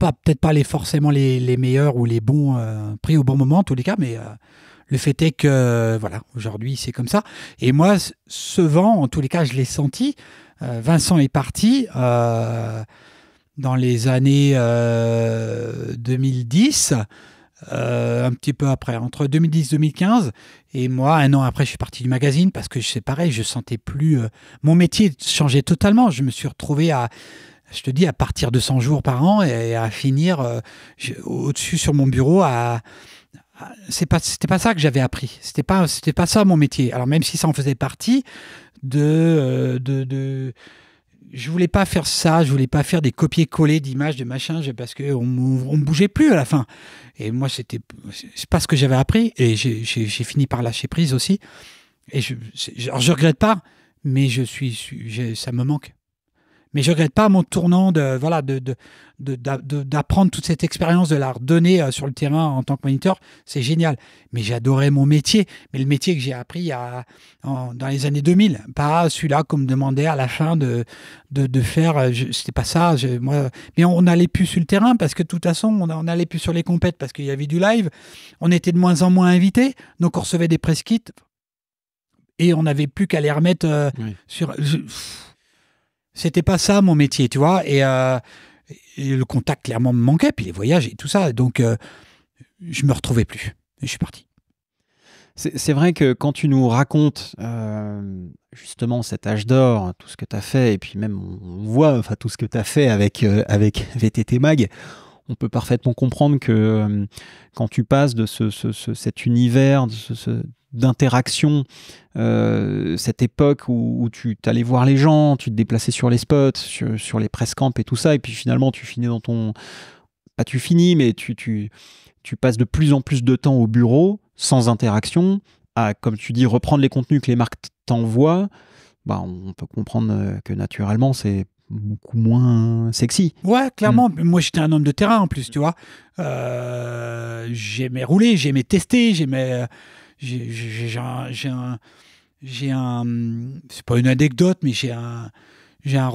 Pas, peut-être pas les, forcément les, les meilleurs ou les bons pris au bon moment, en tous les cas, mais le fait est que, voilà, aujourd'hui, c'est comme ça. Et moi, ce vent, en tous les cas, je l'ai senti. Euh, Vincent est parti euh, dans les années 2010. Euh, un petit peu après, entre 2010-2015. Et moi, un an après, je suis parti du magazine parce que c'est pareil, je sentais plus. mon métier changeait totalement. Je me suis retrouvé à, je te dis, à partir de 100 jours par an et, à finir au-dessus sur mon bureau à ah, c'est pas c'était pas ça que j'avais appris c'était pas c'était pas ça mon métier alors même si ça en faisait partie de euh, de, je voulais pas faire ça, je voulais pas faire des copier-coller d'images, de machins, parce que on, bougeait plus à la fin. Et moi, c'était pas ce que j'avais appris, et j'ai fini par lâcher prise aussi. Et je, regrette pas, mais je suis, ça me manque mais je ne regrette pas mon tournant de voilà de, d'apprendre toute cette expérience, de la redonner euh, sur le terrain en tant que moniteur. C'est génial. Mais j'adorais mon métier, mais le métier que j'ai appris à, dans les années 2000, pas celui-là qu'on me demandait à la fin de, de, de faire. Euh, c'était pas ça. moi, mais on n'allait plus sur le terrain parce que de toute façon, on n'allait plus sur les compètes parce qu'il y avait du live. On était de moins en moins invités, donc on recevait des press et on n'avait plus qu'à les remettre euh, sur. C'était pas ça mon métier, tu vois. Euh, et, le contact clairement me manquait, puis les voyages et tout ça. Donc, euh, je me retrouvais plus. Et je suis parti. C'est vrai que quand tu nous racontes euh, justement cet âge d'or, tout ce que tu as fait, et puis même on voit enfin, tout ce que tu as fait avec, avec VTT Mag, on peut parfaitement comprendre que quand tu passes de ce, ce, cet univers, de d'interaction, euh, cette époque où, tu allais voir les gens, tu te déplaçais sur les spots, sur, les press camps et tout ça, et puis finalement tu finis dans ton... Pas tu finis, mais tu, tu, tu passes de plus en plus de temps au bureau, sans interaction, à, comme tu dis, reprendre les contenus que les marques t'envoient, bah, on peut comprendre euh, que naturellement c'est beaucoup moins sexy. Ouais, clairement. Mm. Moi, j'étais un homme de terrain en plus, tu vois. Euh, j'aimais rouler, j'aimais tester, j'aimais j'ai un, un j'ai un c'est pas une anecdote mais j'ai un j'ai un,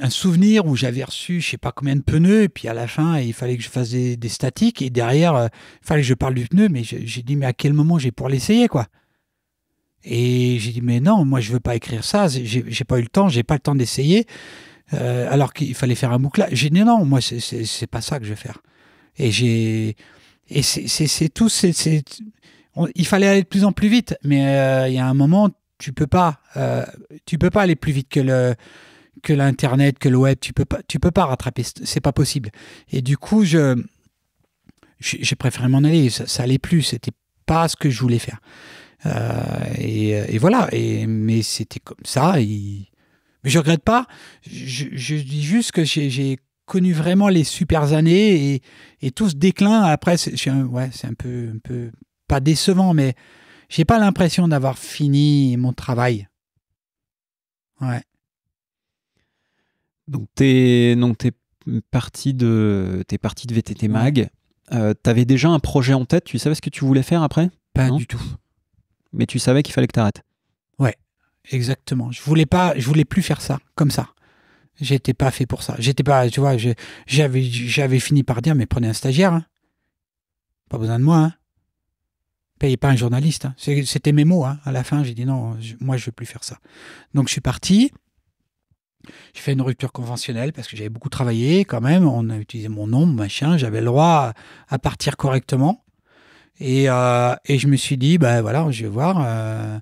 un souvenir où j'avais reçu je sais pas combien de pneus et puis à la fin il fallait que je fasse des, statiques et derrière euh, il fallait que je parle du pneu mais j'ai dit mais à quel moment j'ai pour l'essayer quoi et j'ai dit mais non moi je veux pas écrire ça j'ai pas eu le temps j'ai pas le temps d'essayer euh, alors qu'il fallait faire un bouclage j'ai dit non moi c'est pas ça que je vais faire et j'ai et c'est tout c'est il fallait aller de plus en plus vite, mais euh, il y a un moment, tu peux pas, euh, tu peux pas aller plus vite que le que l'internet, que le web, tu peux pas, tu peux pas rattraper, c'est pas possible. Et du coup, je j'ai préféré m'en aller, ça, n'allait allait plus, c'était pas ce que je voulais faire. Euh, et, voilà, et, mais c'était comme ça. Et, mais je regrette pas, je, dis juste que j'ai connu vraiment les super années et, tout ce déclin après, c'est ouais, un peu, un peu pas décevant, mais j'ai pas l'impression d'avoir fini mon travail. Ouais. Donc t'es donc t'es parti de de VTT Mag. Euh, t'avais déjà un projet en tête. Tu savais ce que tu voulais faire après Pas du tout. Mais tu savais qu'il fallait que t'arrêtes. Ouais, exactement. Je voulais pas, je voulais plus faire ça comme ça. J'étais pas fait pour ça. J'étais pas, tu vois, j'avais j'avais fini par dire mais prenez un stagiaire. Hein. Pas besoin de moi. Hein payez pas un journaliste. Hein. C'était mes mots. Hein. À la fin, j'ai dit non, moi, je ne veux plus faire ça. Donc, je suis parti. J'ai fait une rupture conventionnelle parce que j'avais beaucoup travaillé quand même. On a utilisé mon nom, machin. J'avais le droit à partir correctement. Et, euh, je me suis dit, ben voilà, je vais voir. Euh,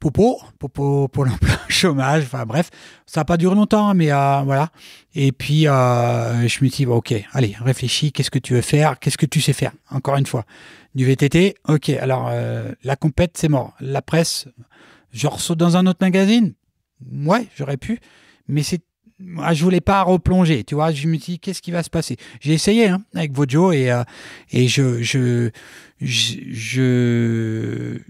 Popo, Popo Pôle emploi chômage, enfin bref, ça n'a pas duré longtemps, hein, mais euh, voilà. Et puis euh, je me suis dit, ok, allez, réfléchis, qu'est-ce que tu veux faire, qu'est-ce que tu sais faire, encore une fois. Du VTT, ok, alors euh, la compète, c'est mort. La presse, je saute dans un autre magazine, ouais, j'aurais pu, mais c'est je voulais pas replonger, tu vois. Je me dis, qu'est-ce qui va se passer J'ai essayé hein, avec Vojo et, et je, je, je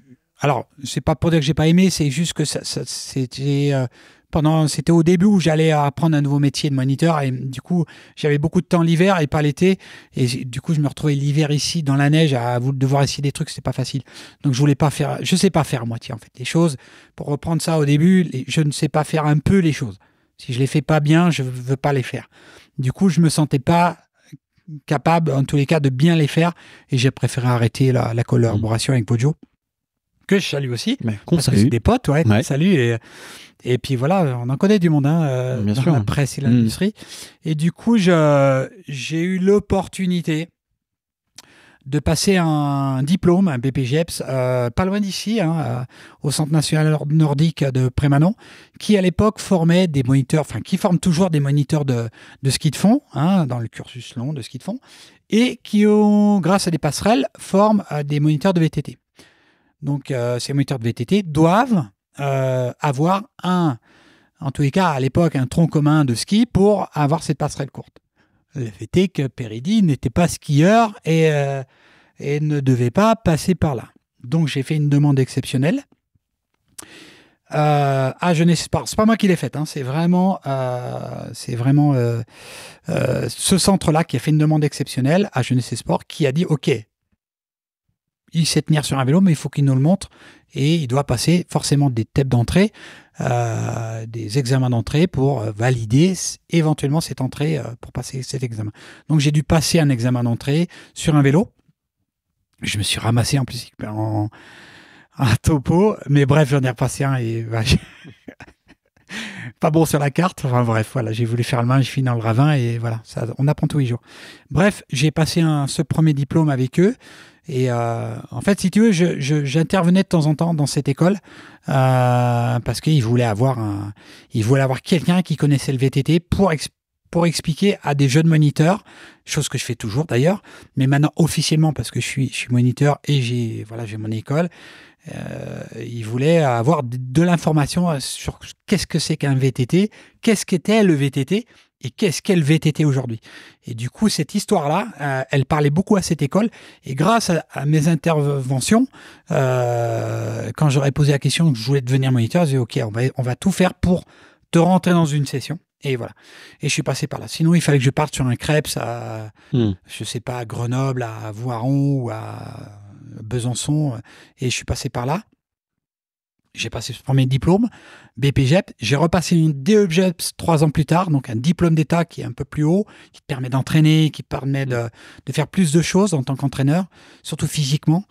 alors, c'est pas pour dire que j'ai pas aimé, c'est juste que ça, c'était euh, pendant, c'était au début où j'allais apprendre un nouveau métier de moniteur et du coup, j'avais beaucoup de temps l'hiver et pas l'été et du coup, je me retrouvais l'hiver ici dans la neige à devoir essayer des trucs, c'est pas facile. Donc, je voulais pas faire, je sais pas faire à moitié en fait les choses. Pour reprendre ça au début, je ne sais pas faire un peu les choses. Si je les fais pas bien, je veux pas les faire. Du coup, je me sentais pas capable, en tous les cas, de bien les faire et j'ai préféré arrêter la, la collaboration avec Bojo que je salue aussi. parce que c'est des potes, ouais, salut. Et, et puis voilà, on en connaît du monde hein, euh, Bien dans sûr. la presse et mm. l'industrie. Et du coup, j'ai eu l'opportunité de passer un diplôme, un BPGEPS, euh, pas loin d'ici, hein, euh, au Centre national nordique de Prémanon, qui à l'époque formait des moniteurs, enfin qui forme toujours des moniteurs de, de ski de fond, hein, dans le cursus long de ski de fond, et qui, ont, grâce à des passerelles, forment des moniteurs de VTT donc euh, ces moteurs de VTT, doivent euh, avoir un, en tous les cas à l'époque, un tronc commun de ski pour avoir cette passerelle courte. Le fait est que Peridi n'était pas skieur euh, et, ne devait pas passer par là. Donc j'ai fait une demande exceptionnelle à Jeunesse Sport. C'est pas moi qui l'ai faite, hein. c'est vraiment, c'est vraiment ce centre-là qui a fait une demande exceptionnelle à Jeunesse Sport qui a dit OK, il sait tenir sur un vélo, mais il faut qu'il nous le montre. Et il doit passer forcément des tests d'entrée, euh, des examens d'entrée pour euh, valider éventuellement cette entrée euh, pour passer cet examen. Donc j'ai dû passer un examen d'entrée sur un vélo. Je me suis ramassé en plus en, un topo, mais bref, j'en ai repassé un et bah, pas bon sur la carte. Enfin bref, voilà, j'ai voulu faire le main, je finis dans le ravin et voilà, ça, on apprend tous les jours. Bref, j'ai passé ce premier diplôme avec eux. Et euh, en fait, si tu veux, j'intervenais de temps en temps dans cette école euh, parce qu'ils voulaient avoir, un, ils voulaient avoir quelqu'un qui connaissait le VTT pour, pour expliquer à des jeunes moniteurs, chose que je fais toujours d'ailleurs, mais maintenant officiellement parce que je suis, je suis moniteur et j'ai voilà, j'ai mon école. Euh, il voulait avoir de l'information euh, sur qu'est-ce que c'est qu'un VTT, qu'est-ce qu'était le VTT, et qu'est-ce qu'est le VTT aujourd'hui Et du coup, cette histoire-là, euh, elle parlait beaucoup à cette école. Et grâce à, mes interventions, quand j'aurais posé la question je voulais devenir moniteur, j'ai dit OK, on va, on va tout faire pour te rentrer dans une session. Et voilà. Et je suis passé par là. Sinon, il fallait que je parte sur un crêpe à, hmm. je sais pas, à Grenoble, à Voiron ou à Besançon, euh, et je suis passé par là. J'ai passé ce premier diplôme, BPGEP. E J'ai repassé une DEJEPS trois ans plus tard, donc un diplôme d'État qui est un peu plus haut, qui permet d'entraîner, qui permet mm. de, faire plus de choses en tant qu'entraîneur, surtout physiquement.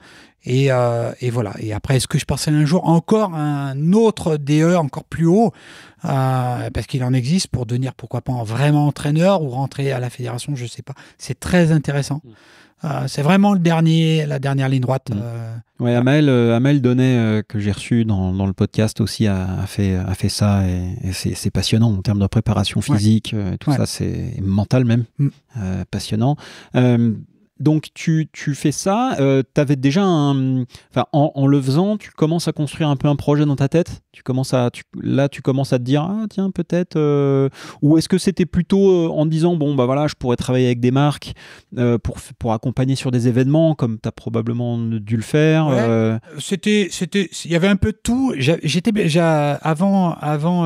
Et, euh, voilà. Et après, est-ce que je passerai un jour encore un autre DE encore plus haut euh, Parce qu'il en existe pour devenir, pourquoi pas, vraiment entraîneur ou rentrer à la fédération, je ne sais pas. C'est très intéressant. Mm. Euh, c'est vraiment le dernier, la dernière ligne droite. Mm. Euh, oui, Amel, euh, Amel Donnet, que j'ai reçu dans, le podcast aussi, a, fait, a fait ça. Et, c'est passionnant en termes de préparation physique, tout ça, c'est mental même, mm. passionnant. Donc tu, fais ça, euh, tu avais déjà un... Enfin, en, en, le faisant, tu commences à construire un peu un projet dans ta tête. Tu commences à, là, tu commences à te dire, ah tiens, peut-être... Euh, ou est-ce que c'était plutôt euh, en disant, bon, bah voilà, je pourrais travailler avec des marques pour, pour accompagner sur des événements, comme tu as probablement dû le faire C'était, c'était, Il y avait un peu de tout. J'étais avant, avant,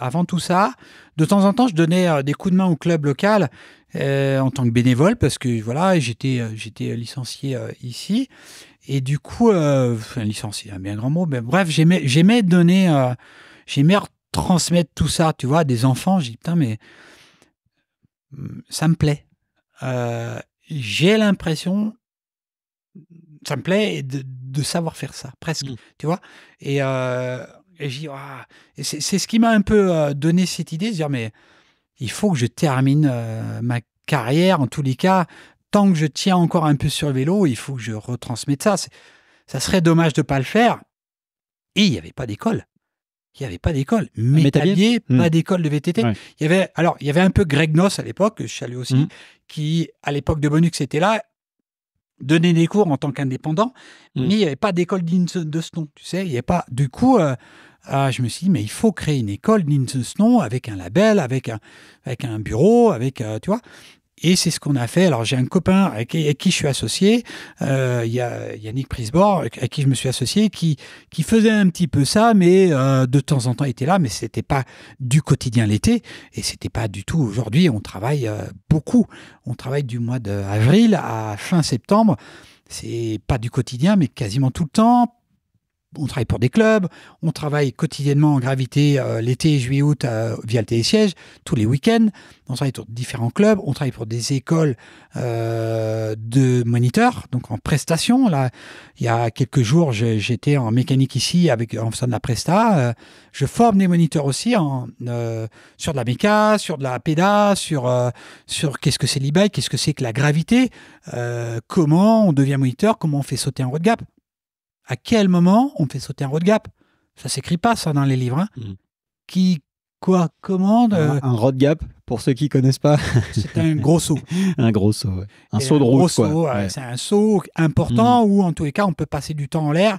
avant tout ça. De temps en temps, je donnais des coups de main au club local. Euh, en tant que bénévole parce que voilà, j'étais euh, j'étais licencié euh, ici et du coup licencié licencié, un bien grand mot, mais bref, j'aimais donner j'aimais transmettre tout ça, tu vois, à des enfants, j'ai putain mais hmm, ça me plaît. j'ai l'impression ça me plaît de, savoir faire ça, presque, mmh. tu vois. Et, euh, et, et c'est ce qui m'a un peu donné cette idée de dire, mais il faut que je termine euh, ma carrière, en tous les cas, tant que je tiens encore un peu sur le vélo, il faut que je retransmette ça. Ça serait dommage de ne pas le faire. Et il n'y avait pas d'école. Il n'y avait pas d'école. Ah, Métallier, pas hmm. d'école de VTT. Il y avait, alors, il y avait un peu Greg Noss à l'époque, je suis aussi, hmm. qui, à l'époque de Bonux, était là, donnait des cours en tant qu'indépendant, hmm. mais il n'y avait pas d'école de ce nom, tu sais. Il n'y avait pas. Du coup, euh, ah, je me suis dit, mais il faut créer une école ce nom avec un label, avec un, avec un bureau, avec, euh, tu vois. Et c'est ce qu'on a fait. Alors j'ai un copain avec, qui je suis associé, euh, Yannick Prisbord, avec qui je me suis associé, qui, qui faisait un petit peu ça, mais euh, de temps en temps était là, mais ce n'était pas du quotidien l'été, et c'était pas du tout aujourd'hui. On travaille beaucoup, on travaille du mois d'avril à fin septembre. C'est pas du quotidien, mais quasiment tout le temps on travaille pour des clubs, on travaille quotidiennement en gravité euh, l'été, juillet, août euh, via le télésiège, tous les week-ends. On travaille pour différents clubs, on travaille pour des écoles euh, de moniteurs, donc en prestation. Là, il y a quelques jours, j'étais en mécanique ici avec en faisant de la presta. je forme des moniteurs aussi sur de la méca, sur de la Peda, sur qu'est-ce que c'est l'e-bike, qu'est-ce que c'est que la gravité, comment on devient moniteur, comment on fait sauter un road gap à quel moment on fait sauter un road gap Ça s'écrit pas ça dans les livres. Hein. Mm. Qui, quoi, commande euh un, road gap pour ceux qui connaissent pas. C'est un gros saut. un gros saut. Un saut de route. quoi. C'est un saut important mm. où en tous les cas on peut passer du temps en l'air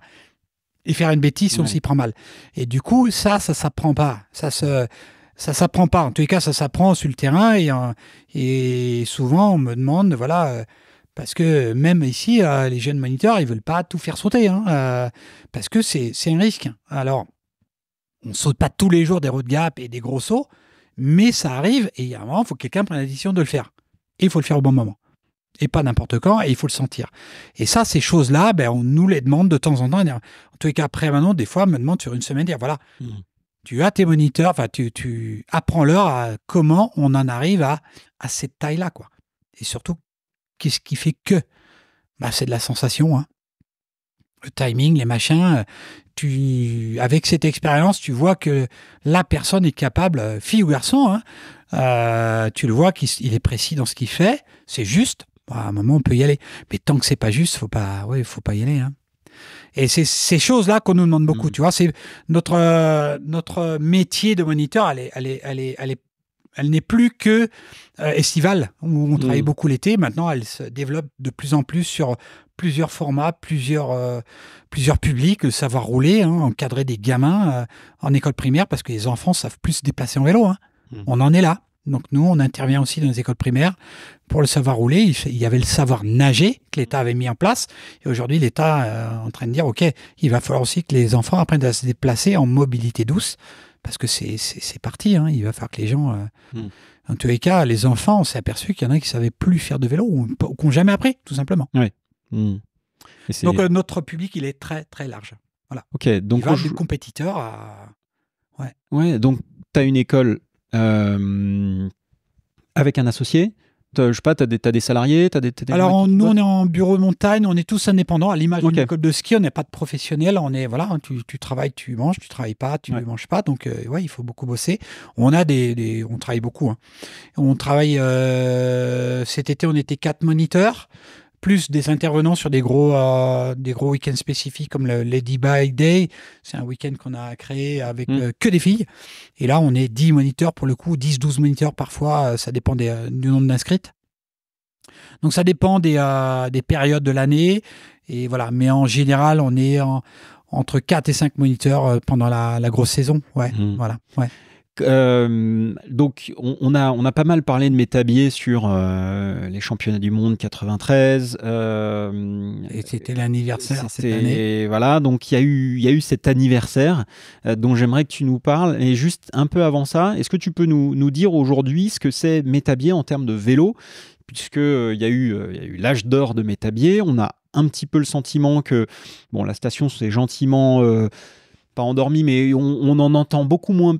et faire une bêtise si on s'y prend mal. Et du coup, ça, ça s'apprend pas. Ça se, ça s'apprend pas. En tous les cas, ça s'apprend sur le terrain et, et souvent on me demande, voilà, euh, parce que même ici, euh, les jeunes moniteurs, ils ne veulent pas tout faire sauter, hein, euh, parce que c'est un risque. Alors, on ne saute pas tous les jours des de gap et des gros sauts, mais ça arrive, et il y a un moment, il faut que quelqu'un prenne la décision de le faire. Et il faut le faire au bon moment. Et pas n'importe quand, et il faut le sentir. Et ça, ces choses-là, ben, on nous les demande de temps en temps. En tous les cas, après maintenant, des fois, on me demande sur une semaine, dire voilà, mmh. tu as tes moniteurs, tu, apprends-leur comment on en arrive à, à cette taille-là, quoi. Et surtout, Qu'est-ce qui fait que bah, C'est de la sensation. Hein. Le timing, les machins. Euh, tu, avec cette expérience, tu vois que la personne est capable, euh, fille ou garçon, hein, euh, tu le vois qu'il est précis dans ce qu'il fait. C'est juste. Bah, à un moment, on peut y aller. Mais tant que c'est pas juste, faut pas, ouais, faut pas y aller. Hein. Et c'est ces choses-là qu'on nous demande beaucoup. Mmh. Tu vois, c'est notre notre métier de moniteur, elle elle elle elle est elle n'est plus que euh, estivale, où on mm. travaille beaucoup l'été. Maintenant, elle se développe de plus en plus sur plusieurs formats, plusieurs, euh, plusieurs publics, le euh, savoir rouler, hein, encadrer des gamins en école primaire, parce que les enfants savent plus se déplacer en vélo. Hein. Mm. On en est là. Donc nous, on intervient aussi dans les écoles primaires pour le savoir rouler. Il y avait le savoir nager que l'État avait mis en place. Et aujourd'hui, l'État est en train de dire, OK, il va falloir aussi que les enfants apprennent à se déplacer en mobilité douce parce que c'est parti, hein. il va falloir que les gens... Euh, hmm. En tous les cas, les enfants, on s'est aperçu qu'il y en a qui ne savaient plus faire de vélo ou, qui n'ont jamais appris, tout simplement. Hmm. Donc euh, notre public, il est très très large. Voilà. Ok. Donc il va du compétiteur Ouais. Ouais. Donc tu as une école euh, avec un associé je sais pas, tu as, des salariés as des, Alors, nous, on est en bureau montagne, on est tous indépendants. À l'image d'une école de ski, on n'est pas de professionnels. On est, voilà, tu, travailles, tu manges, tu ne travailles pas, tu ne manges pas. Donc, euh, ouais, il faut beaucoup bosser. On a des. on travaille beaucoup. Hein. On travaille. Euh, cet été, on était quatre moniteurs plus des intervenants sur des gros, euh, gros week-ends spécifiques comme le Lady By Day. C'est un week-end qu'on a créé avec mm. euh, que des filles. Et là, on est 10 moniteurs pour le coup, 10, 12 moniteurs parfois, euh, ça dépend du nombre d'inscrits. Donc ça dépend des, périodes de l'année. Et voilà, mais en général, on est entre 4 et 5 moniteurs pendant la, grosse saison. Ouais, mm. voilà. Ouais. Euh, donc, on, a, on a pas mal parlé de Métabier sur euh, les championnats du monde 93. Euh, et c'était l'anniversaire cette année. Voilà, donc il y, a eu, y a eu cet anniversaire dont j'aimerais que tu nous parles. Et juste un peu avant ça, est-ce que tu peux nous, nous dire aujourd'hui ce que c'est Métabier en termes de vélo Puisqu'il il y a eu, eu l'âge d'or de Métabier, on a un petit peu le sentiment que bon, la station s'est gentiment pas endormie mais on, on, en entend beaucoup moins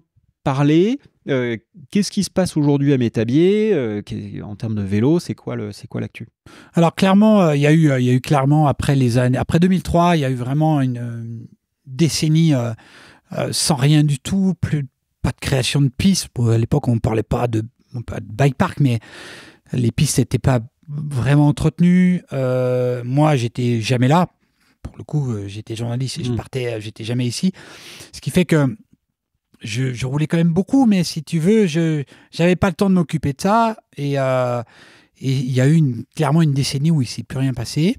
parler. Euh, qu'est-ce qui se passe aujourd'hui à Métabier euh, en termes de vélo C'est quoi le, c'est quoi l'actu Alors clairement, euh, il y a eu, il y eu clairement après les années, après 2003, il y a eu vraiment une, décennie sans rien du tout, plus pas de création de pistes. À l'époque, on ne parlait pas de, bike park, mais les pistes n'étaient pas vraiment entretenues. Euh, moi, j'étais jamais là. Pour le coup, j'étais journaliste et je mmh. partais, j'étais jamais ici. Ce qui fait que je, je, roulais quand même beaucoup, mais si tu veux, je n'avais pas le temps de m'occuper de ça. Et euh, il euh, y a eu une, clairement une décennie où il ne s'est plus rien passé.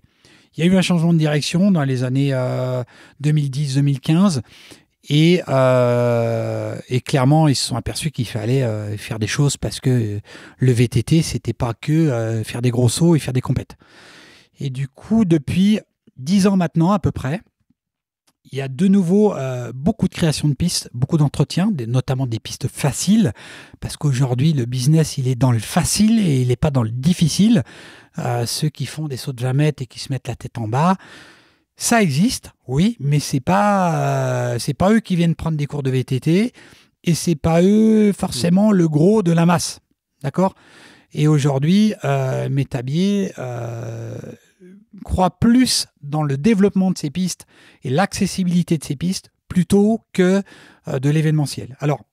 Il y a eu un changement de direction dans les années euh, 2010-2015. Et, euh, et, clairement, ils se sont aperçus qu'il fallait euh, faire des choses parce que le VTT, c'était pas que euh, faire des gros sauts et faire des compètes. Et du coup, depuis 10 ans maintenant à peu près, il y a de nouveau euh, beaucoup de création de pistes, beaucoup d'entretiens, notamment des pistes faciles, parce qu'aujourd'hui le business il est dans le facile et il n'est pas dans le difficile. Euh, ceux qui font des sauts de 20 et qui se mettent la tête en bas, ça existe, oui, mais c'est pas euh, c'est pas eux qui viennent prendre des cours de VTT et c'est pas eux forcément le gros de la masse, d'accord Et aujourd'hui, mes croit plus dans le développement de ces pistes et l'accessibilité de ces pistes plutôt que euh, de l'événementiel. Alors,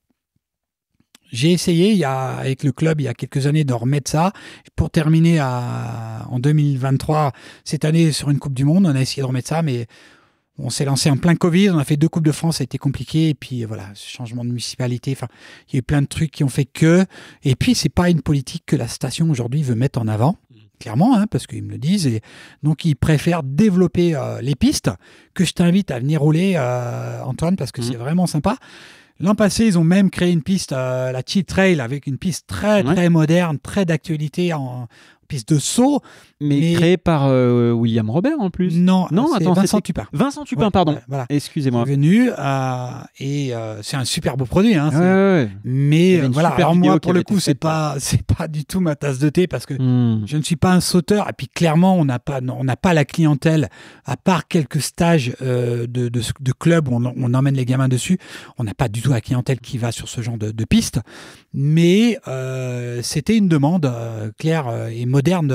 j'ai essayé il y a, avec le club il y a quelques années de remettre ça. Pour terminer en 2023, cette année sur une Coupe du Monde, on a essayé de remettre ça, mais on s'est lancé en plein Covid. On a fait deux Coupes de France, ça a été compliqué. Et puis voilà, changement de municipalité. Enfin, il y a eu plein de trucs qui ont fait que. Et puis, c'est pas une politique que la station aujourd'hui veut mettre en avant clairement, hein, parce qu'ils me le disent. Et donc, ils préfèrent développer euh, les pistes que je t'invite à venir rouler, euh, Antoine, parce que mhm. c'est vraiment sympa. L'an passé, ils ont même créé une piste, euh, la Cheat Trail, avec une piste très, très moderne, très d'actualité en, piste de saut. Mais, créée créé par euh, William Robert en plus. Non, non Vincent Tupin. Vincent Tupin, pardon. Excusez-moi. Venu euh, et euh, c'est un super beau produit. Hein, mais voilà, moi pour le coup, c'est pas c'est pas du tout ma tasse de thé parce que hmm. je ne suis pas un sauteur et puis clairement on n'a pas on n'a pas la clientèle à part quelques stages de, de, club où on, emmène les gamins dessus. On n'a pas du tout la clientèle qui va sur ce genre de, de piste mais euh, c'était une demande euh, claire euh, et moderne.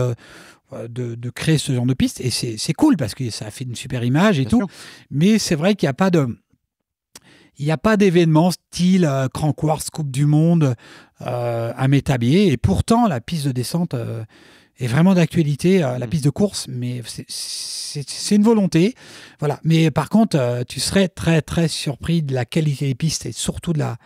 De, créer ce genre de piste et c'est cool parce que ça fait une super image et tout mais c'est vrai qu'il n'y a pas de il n'y a pas d'événement style euh, Coupe du Monde à Métabier. Et pourtant, la piste de descente est vraiment d'actualité, la mm. piste de course, mais c'est une volonté. Voilà. Mais par contre, tu serais très, très surpris de la qualité des pistes et surtout de la,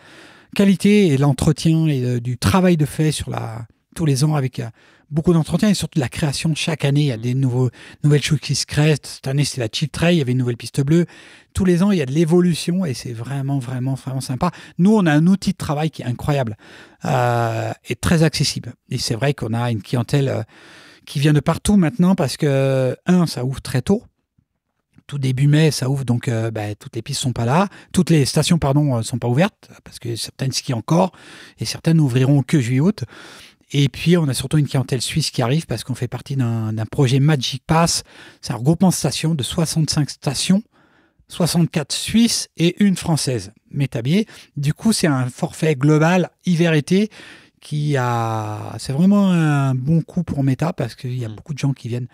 qualité et l'entretien et euh, du travail de fait sur la, tous les ans avec euh, beaucoup d'entretien et surtout de la création chaque année. Il y a mmh. des nouveaux, nouvelles choses qui se créent. Cette année, c'est la Chip Trail, il y avait une nouvelle piste bleue. Tous les ans, il y a de l'évolution et c'est vraiment, vraiment, vraiment sympa. Nous, on a un outil de travail qui est incroyable euh, et très accessible. Et c'est vrai qu'on a une clientèle qui vient de partout maintenant parce que, un, ça ouvre très tôt tout début mai, ça ouvre, donc euh, bah, toutes les pistes sont pas là. Toutes les stations, pardon, euh, sont pas ouvertes, parce que certaines skient encore, et certaines n'ouvriront que juillet-août. Et puis, on a surtout une clientèle suisse qui arrive, parce qu'on fait partie d'un projet Magic Pass. C'est un regroupement de stations, de 65 stations, 64 suisses et une française, Métabier. Du coup, c'est un forfait global hiver-été qui a. C'est vraiment un bon coup pour Meta parce qu'il y a mm. beaucoup de gens qui viennent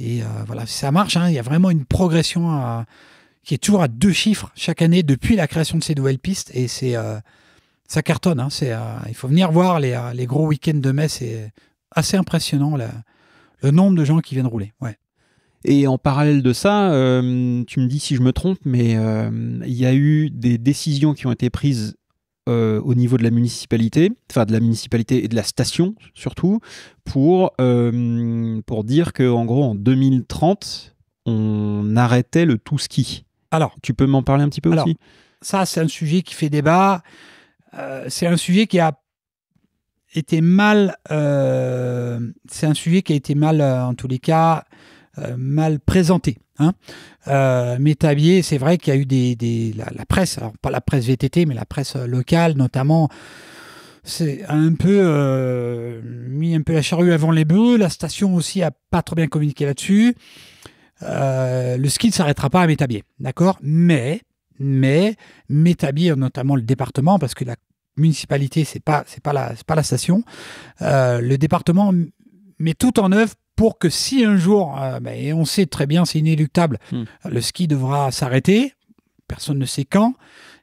et euh, voilà, ça marche. Hein. Il y a vraiment une progression qui est toujours à deux chiffres chaque année depuis la création de ces nouvelles pistes. Et c'est euh, ça cartonne. Hein. C'est, euh, il faut venir voir les, gros week-ends de mai. C'est assez impressionnant le nombre de gens qui viennent rouler. Ouais. Et en parallèle de ça, tu me dis si je me trompe, mais il y a eu des décisions qui ont été prises euh, au niveau de la municipalité, enfin de la municipalité et de la station surtout, pour, euh, pour dire qu'en gros, en 2030, on arrêtait le tout ski. Alors, tu peux m'en parler un petit peu alors, aussi Ça, c'est un sujet qui fait débat. Euh, c'est un sujet qui a été mal. c'est un sujet qui a été mal, en tous les cas, euh, mal présenté. Hein. Euh, Métabier, c'est vrai qu'il y a eu des, la, presse, alors pas la presse VTT, mais la presse euh, locale notamment, c'est un peu mis un peu la charrue avant les bœufs. La station aussi a pas trop bien communiqué là-dessus. le ski ne s'arrêtera pas à Métabier, d'accord Mais, mais Métabier, notamment le département, parce que la municipalité, c'est pas c'est pas la pas la station. le département met tout en œuvre pour que si un jour, euh, ben, et on sait très bien, c'est inéluctable, hmm. le ski devra s'arrêter, personne ne sait quand,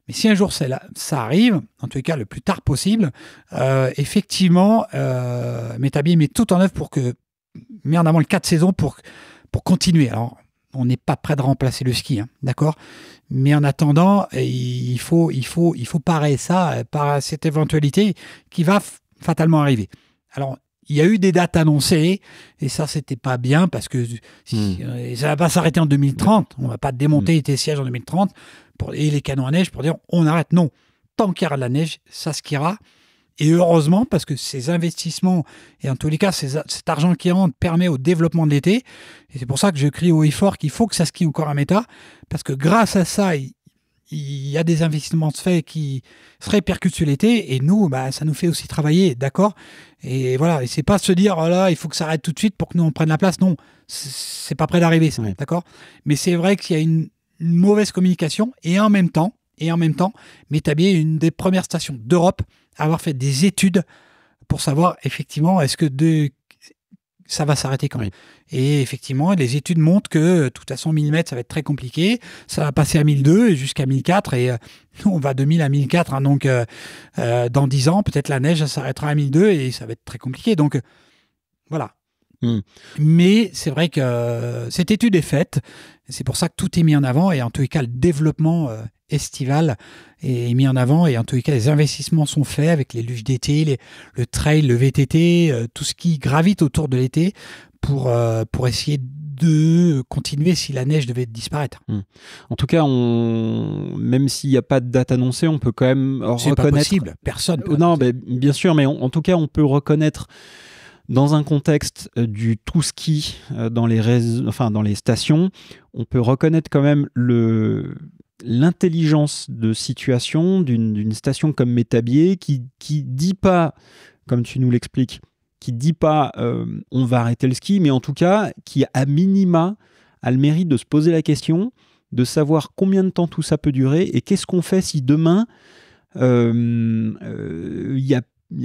mais si un jour ça, ça arrive, en tout cas le plus tard possible, euh, effectivement, euh, met tout en œuvre pour que, met en avant le 4 saisons pour, pour continuer. Alors, on n'est pas prêt de remplacer le ski, hein, d'accord mais en attendant, il faut, il faut, il faut parer ça euh, par cette éventualité qui va fatalement arriver. Alors, il y a eu des dates annoncées, et ça, c'était pas bien, parce que si, hmm. euh, ça va pas s'arrêter en 2030. On va pas démonter les hmm. sièges en 2030 et les canons à neige pour dire on arrête. Non, tant qu'il y aura de la neige, ça skira. Et heureusement, parce que ces investissements, et en tous les cas, cet argent qui rentre permet au développement de l'été. Et c'est pour ça que je crie au effort qu'il faut que ça skie encore à méta, parce que grâce à ça, il y a des investissements de qui se répercutent sur l'été et nous, bah, ça nous fait aussi travailler, d'accord Et voilà, et c'est pas se dire, voilà oh il faut que ça arrête tout de suite pour que nous on prenne la place. Non, c'est pas prêt d'arriver, d'accord Mais c'est vrai qu'il y a une, mauvaise communication et en même temps, et en même temps, Métabier une des premières stations d'Europe à avoir fait des études pour savoir effectivement est-ce que de ça va s'arrêter quand même. Et effectivement, les études montrent que tout à 1000 mètres ça va être très compliqué. Ça va passer à 1002 jusqu'à 1004. Et euh, on va de 1000 à 1004. Hein. donc, euh, euh, dans 10 ans, peut-être la neige s'arrêtera à 1002 et ça va être très compliqué. Donc, voilà. Hmm. Mais c'est vrai que cette étude est faite. C'est pour ça que tout est mis en avant. Et en tous les cas, le développement estival est mis en avant et en tout cas les investissements sont faits avec les luges d'été, le trail, le VTT, euh, tout ce qui gravite autour de l'été pour, euh, pour essayer de continuer si la neige devait disparaître. Hmm. En tout cas, même s'il n'y a pas de date annoncée, on peut quand même reconnaître. Pas possible. Personne. Peut non, bien sûr, mais en tout cas, on peut reconnaître dans un contexte euh, du tout ski dans les, dans les stations, on peut reconnaître quand même le l'intelligence de situation d'une station comme Métabier qui qui dit pas, comme tu nous l'expliques, qui dit pas euh, on va arrêter le ski, mais en tout cas qui a minima a le mérite de se poser la question, de savoir combien de temps tout ça peut durer et qu'est-ce qu'on fait si demain euh, euh, a,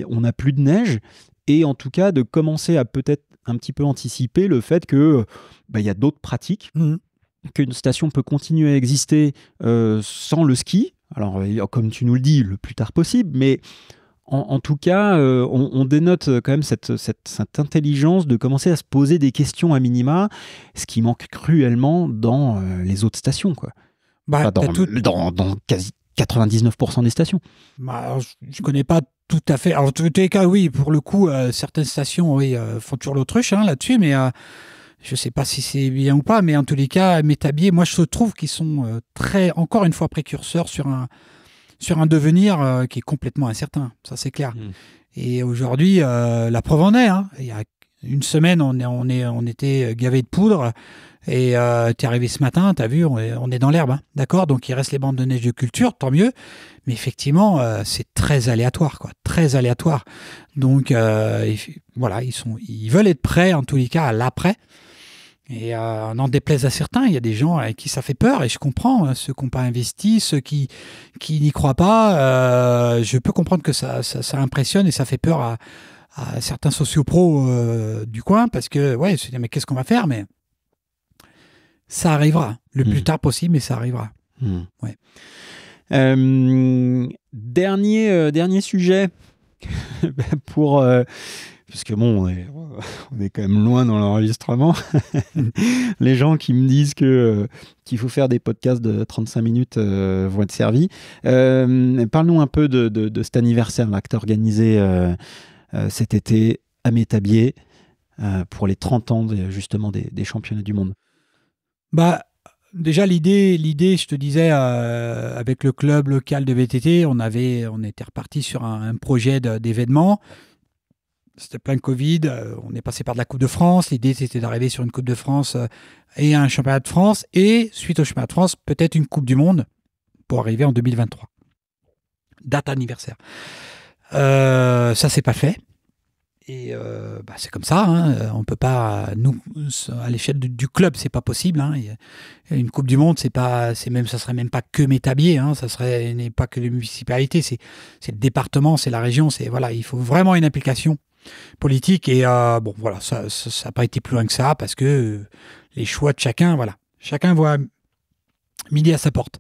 on n'a plus de neige et en tout cas de commencer à peut-être un petit peu anticiper le fait que bah, il y a d'autres pratiques. Mmh qu'une station peut continuer à exister euh, sans le ski. Alors, comme tu nous le dis, le plus tard possible, mais en, tout cas, euh, on, dénote euh, quand même cette, cette, intelligence de commencer à se poser des questions à minima, ce qui manque cruellement dans les autres stations. Quoi. Bah, dans, quasi 99% des stations. Bah, je ne connais pas tout à fait. en tous cas, oui, pour le coup, certaines stations oui, font toujours l'autruche hein, là-dessus, mais je ne sais pas si c'est bien ou pas, mais en tous les cas, Métabier, moi je trouve qu'ils sont euh, très, encore une fois, précurseurs sur un, sur un devenir euh, qui est complètement incertain, ça c'est clair. Hmm. Et aujourd'hui, euh, la preuve en est. Hein. Il y a une semaine, on, on, est, on était gavé de poudre. Et tu es arrivé ce matin, tu as vu, on est, dans l'herbe, hein. d'accord Donc il reste les bandes de neige de culture, tant mieux. Mais effectivement, c'est très aléatoire, quoi, très aléatoire. Donc voilà, ils sont, ils veulent être prêts en tous les cas à l'après. Et euh, on en déplaise à certains, il y a des gens à qui ça fait peur, et je comprends, hein, ceux qui n'ont pas investi, ceux qui, qui n'y croient pas, euh, je peux comprendre que ça, ça, impressionne et ça fait peur à, certains sociopros euh, du coin, parce que, ouais, se mais qu'est-ce qu'on va faire Mais ça arrivera, le plus hmm. tard possible, mais ça arrivera. Hmm. dernier, dernier sujet pour que bon, on est, quand même loin dans l'enregistrement, les gens qui me disent que euh, qu'il faut faire des podcasts de 35 minutes euh, vont être servis. Euh, parlons un peu de, cet anniversaire que tu as organisé cet été à Métabier pour les 30 ans justement des, championnats du monde. Bah, Déjà, l'idée, l'idée, je te disais, avec le club local de VTT, on, avait, on était reparti sur un projet d'événement c'était plein de Covid, euh, on est passé par de la Coupe de France, l'idée c'était d'arriver sur une Coupe de France euh, et un championnat de France, et suite au championnat de France, peut-être une Coupe du Monde pour arriver en 2023. Date anniversaire. Euh, ça, c'est pas fait. Et bah, c'est comme ça, hein. on peut pas, nous, à l'échelle du, club, c'est pas possible. Hein. Une Coupe du Monde, c'est pas, c'est même, ça serait même pas que Métabier, hein. ça serait n'est pas que les municipalités, c'est, le département, c'est la région, c'est voilà, il faut vraiment une application politique. Et euh, bon, voilà, ça n'a pas été plus loin que ça parce que euh, les choix de chacun, voilà, chacun voit midi à sa porte.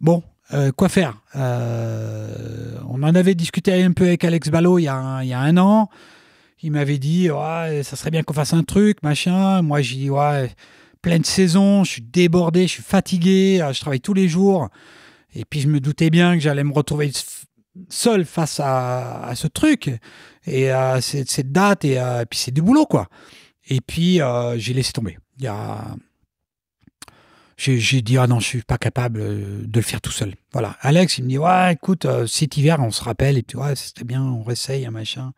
Bon, euh, quoi faire On en avait discuté un peu avec Alex Ballot il y a un, il y a un an. Il m'avait dit, ouais, ça serait bien qu'on fasse un truc, machin. Moi, j'ai dit, ouais, pleine saison, je suis débordé, je suis fatigué, je travaille tous les jours. Et puis, je me doutais bien que j'allais me retrouver seul face à, à ce truc et à euh, cette date, euh, et, puis c'est du boulot, quoi. Et puis, euh, j'ai laissé tomber. Il y a... J'ai dit, ah non, je suis pas capable de le faire tout seul. Voilà. Alex, il me dit, ouais, écoute, cet hiver, on se rappelle, et puis, ouais, c'était bien, on réessaye, un machin.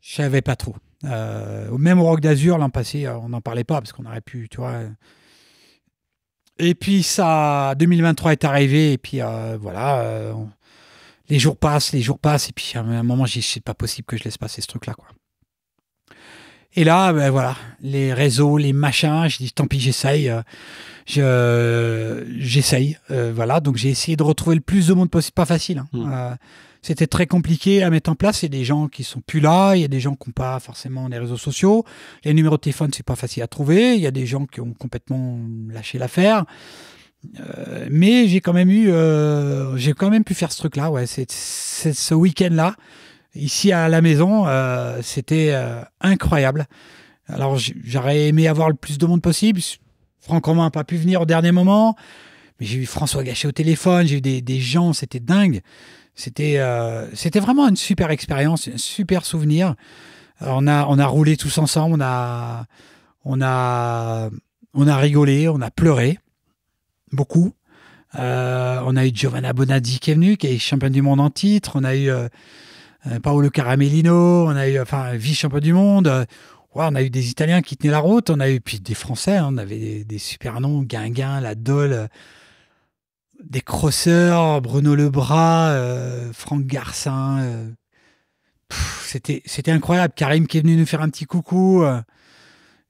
Je savais pas trop. même au Rock d'Azur, l'an passé, on n'en parlait pas, parce qu'on aurait pu, tu vois. Et puis ça, 2023 est arrivé, et puis voilà, les jours passent, les jours passent, et puis à un moment, j'ai c'est pas possible que je laisse passer ce truc-là, quoi. Et là, ben voilà, les réseaux, les machins, je dis tant pis, j'essaye, euh, j'essaye, euh, voilà. Donc j'ai essayé de retrouver le plus de monde possible, pas facile. Hein. Mmh. Euh, c'était très compliqué à mettre en place. Il y a des gens qui sont plus là, il y a des gens qui n'ont pas forcément les réseaux sociaux, les numéros de téléphone, c'est pas facile à trouver. Il y a des gens qui ont complètement lâché l'affaire. Euh, mais j'ai quand même eu, euh, j'ai quand même pu faire ce truc-là. Ouais, c'est ce week-end-là, ici à la maison, euh, c'était incroyable. Alors j'aurais aimé avoir le plus de monde possible. Franck Romain n'a pas pu venir au dernier moment, mais j'ai eu François Gachet au téléphone, j'ai eu des, gens, c'était dingue. C'était, c'était vraiment une super expérience, un super souvenir. on a, on a roulé tous ensemble, on a, on a, on a rigolé, on a pleuré beaucoup. Euh, on a eu Giovanna Bonazzi qui est venu, qui est championne du monde en titre. On a eu euh, euh, Paolo Caramellino, on a eu enfin vice-champion du monde. on a eu des Italiens qui tenaient la route. On a eu puis des Français. Hein. on avait des, super noms, Guinguin, La Dole, des crosseurs, Bruno Lebras, Franck Garcin. c'était c'était incroyable. Karim qui est venu nous faire un petit coucou.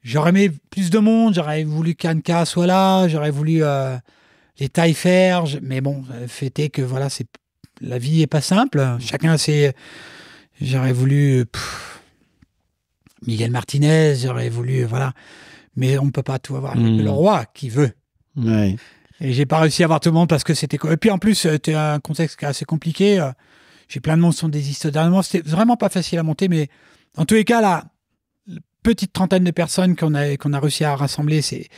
J'aurais aimé plus de monde, j'aurais voulu qu'Anka soit là, j'aurais voulu les tailles ferges, mais bon, fêter que voilà, c'est la vie est pas simple. Chacun c'est J'aurais voulu Miguel Martinez, j'aurais voulu voilà, mais on ne peut pas tout avoir. Hmm. Le roi qui veut. Ouais. Et j'ai pas réussi à avoir tout le monde parce que c'était. Et puis en plus, c'était euh, un contexte assez compliqué. Euh, j'ai plein de monde sont des histoires dernièrement. C'était vraiment pas facile à monter, mais en tous les cas, la petite trentaine de personnes qu'on a, qu'on a réussi à rassembler, c'est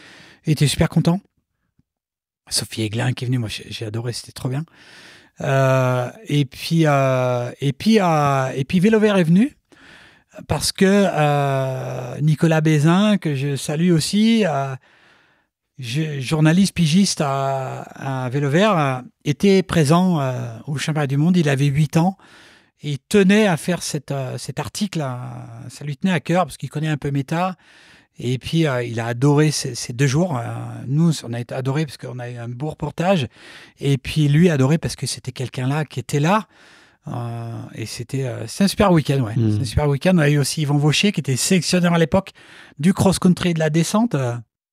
était super content. Sophie Aiglin qui est venue, moi j'ai adoré, c'était trop bien. Euh, et puis, euh, et puis, euh, et puis est venu parce que euh, Nicolas Bézin, que je salue aussi, journaliste pigiste à, à était présent au championnat du monde. Il avait 8 ans et tenait à faire cet article. ça lui tenait à cœur parce qu'il connaît un peu méta. Et puis, euh, il a adoré ces, deux jours. Euh, nous, on a été adoré parce qu'on a eu un beau reportage. Et puis, lui, adoré parce que c'était quelqu'un là qui était là. Euh, et c'était un super week-end, ouais. Mm. un super week On a eu aussi Yvon Vaucher, qui était sélectionneur à l'époque du cross-country de la descente,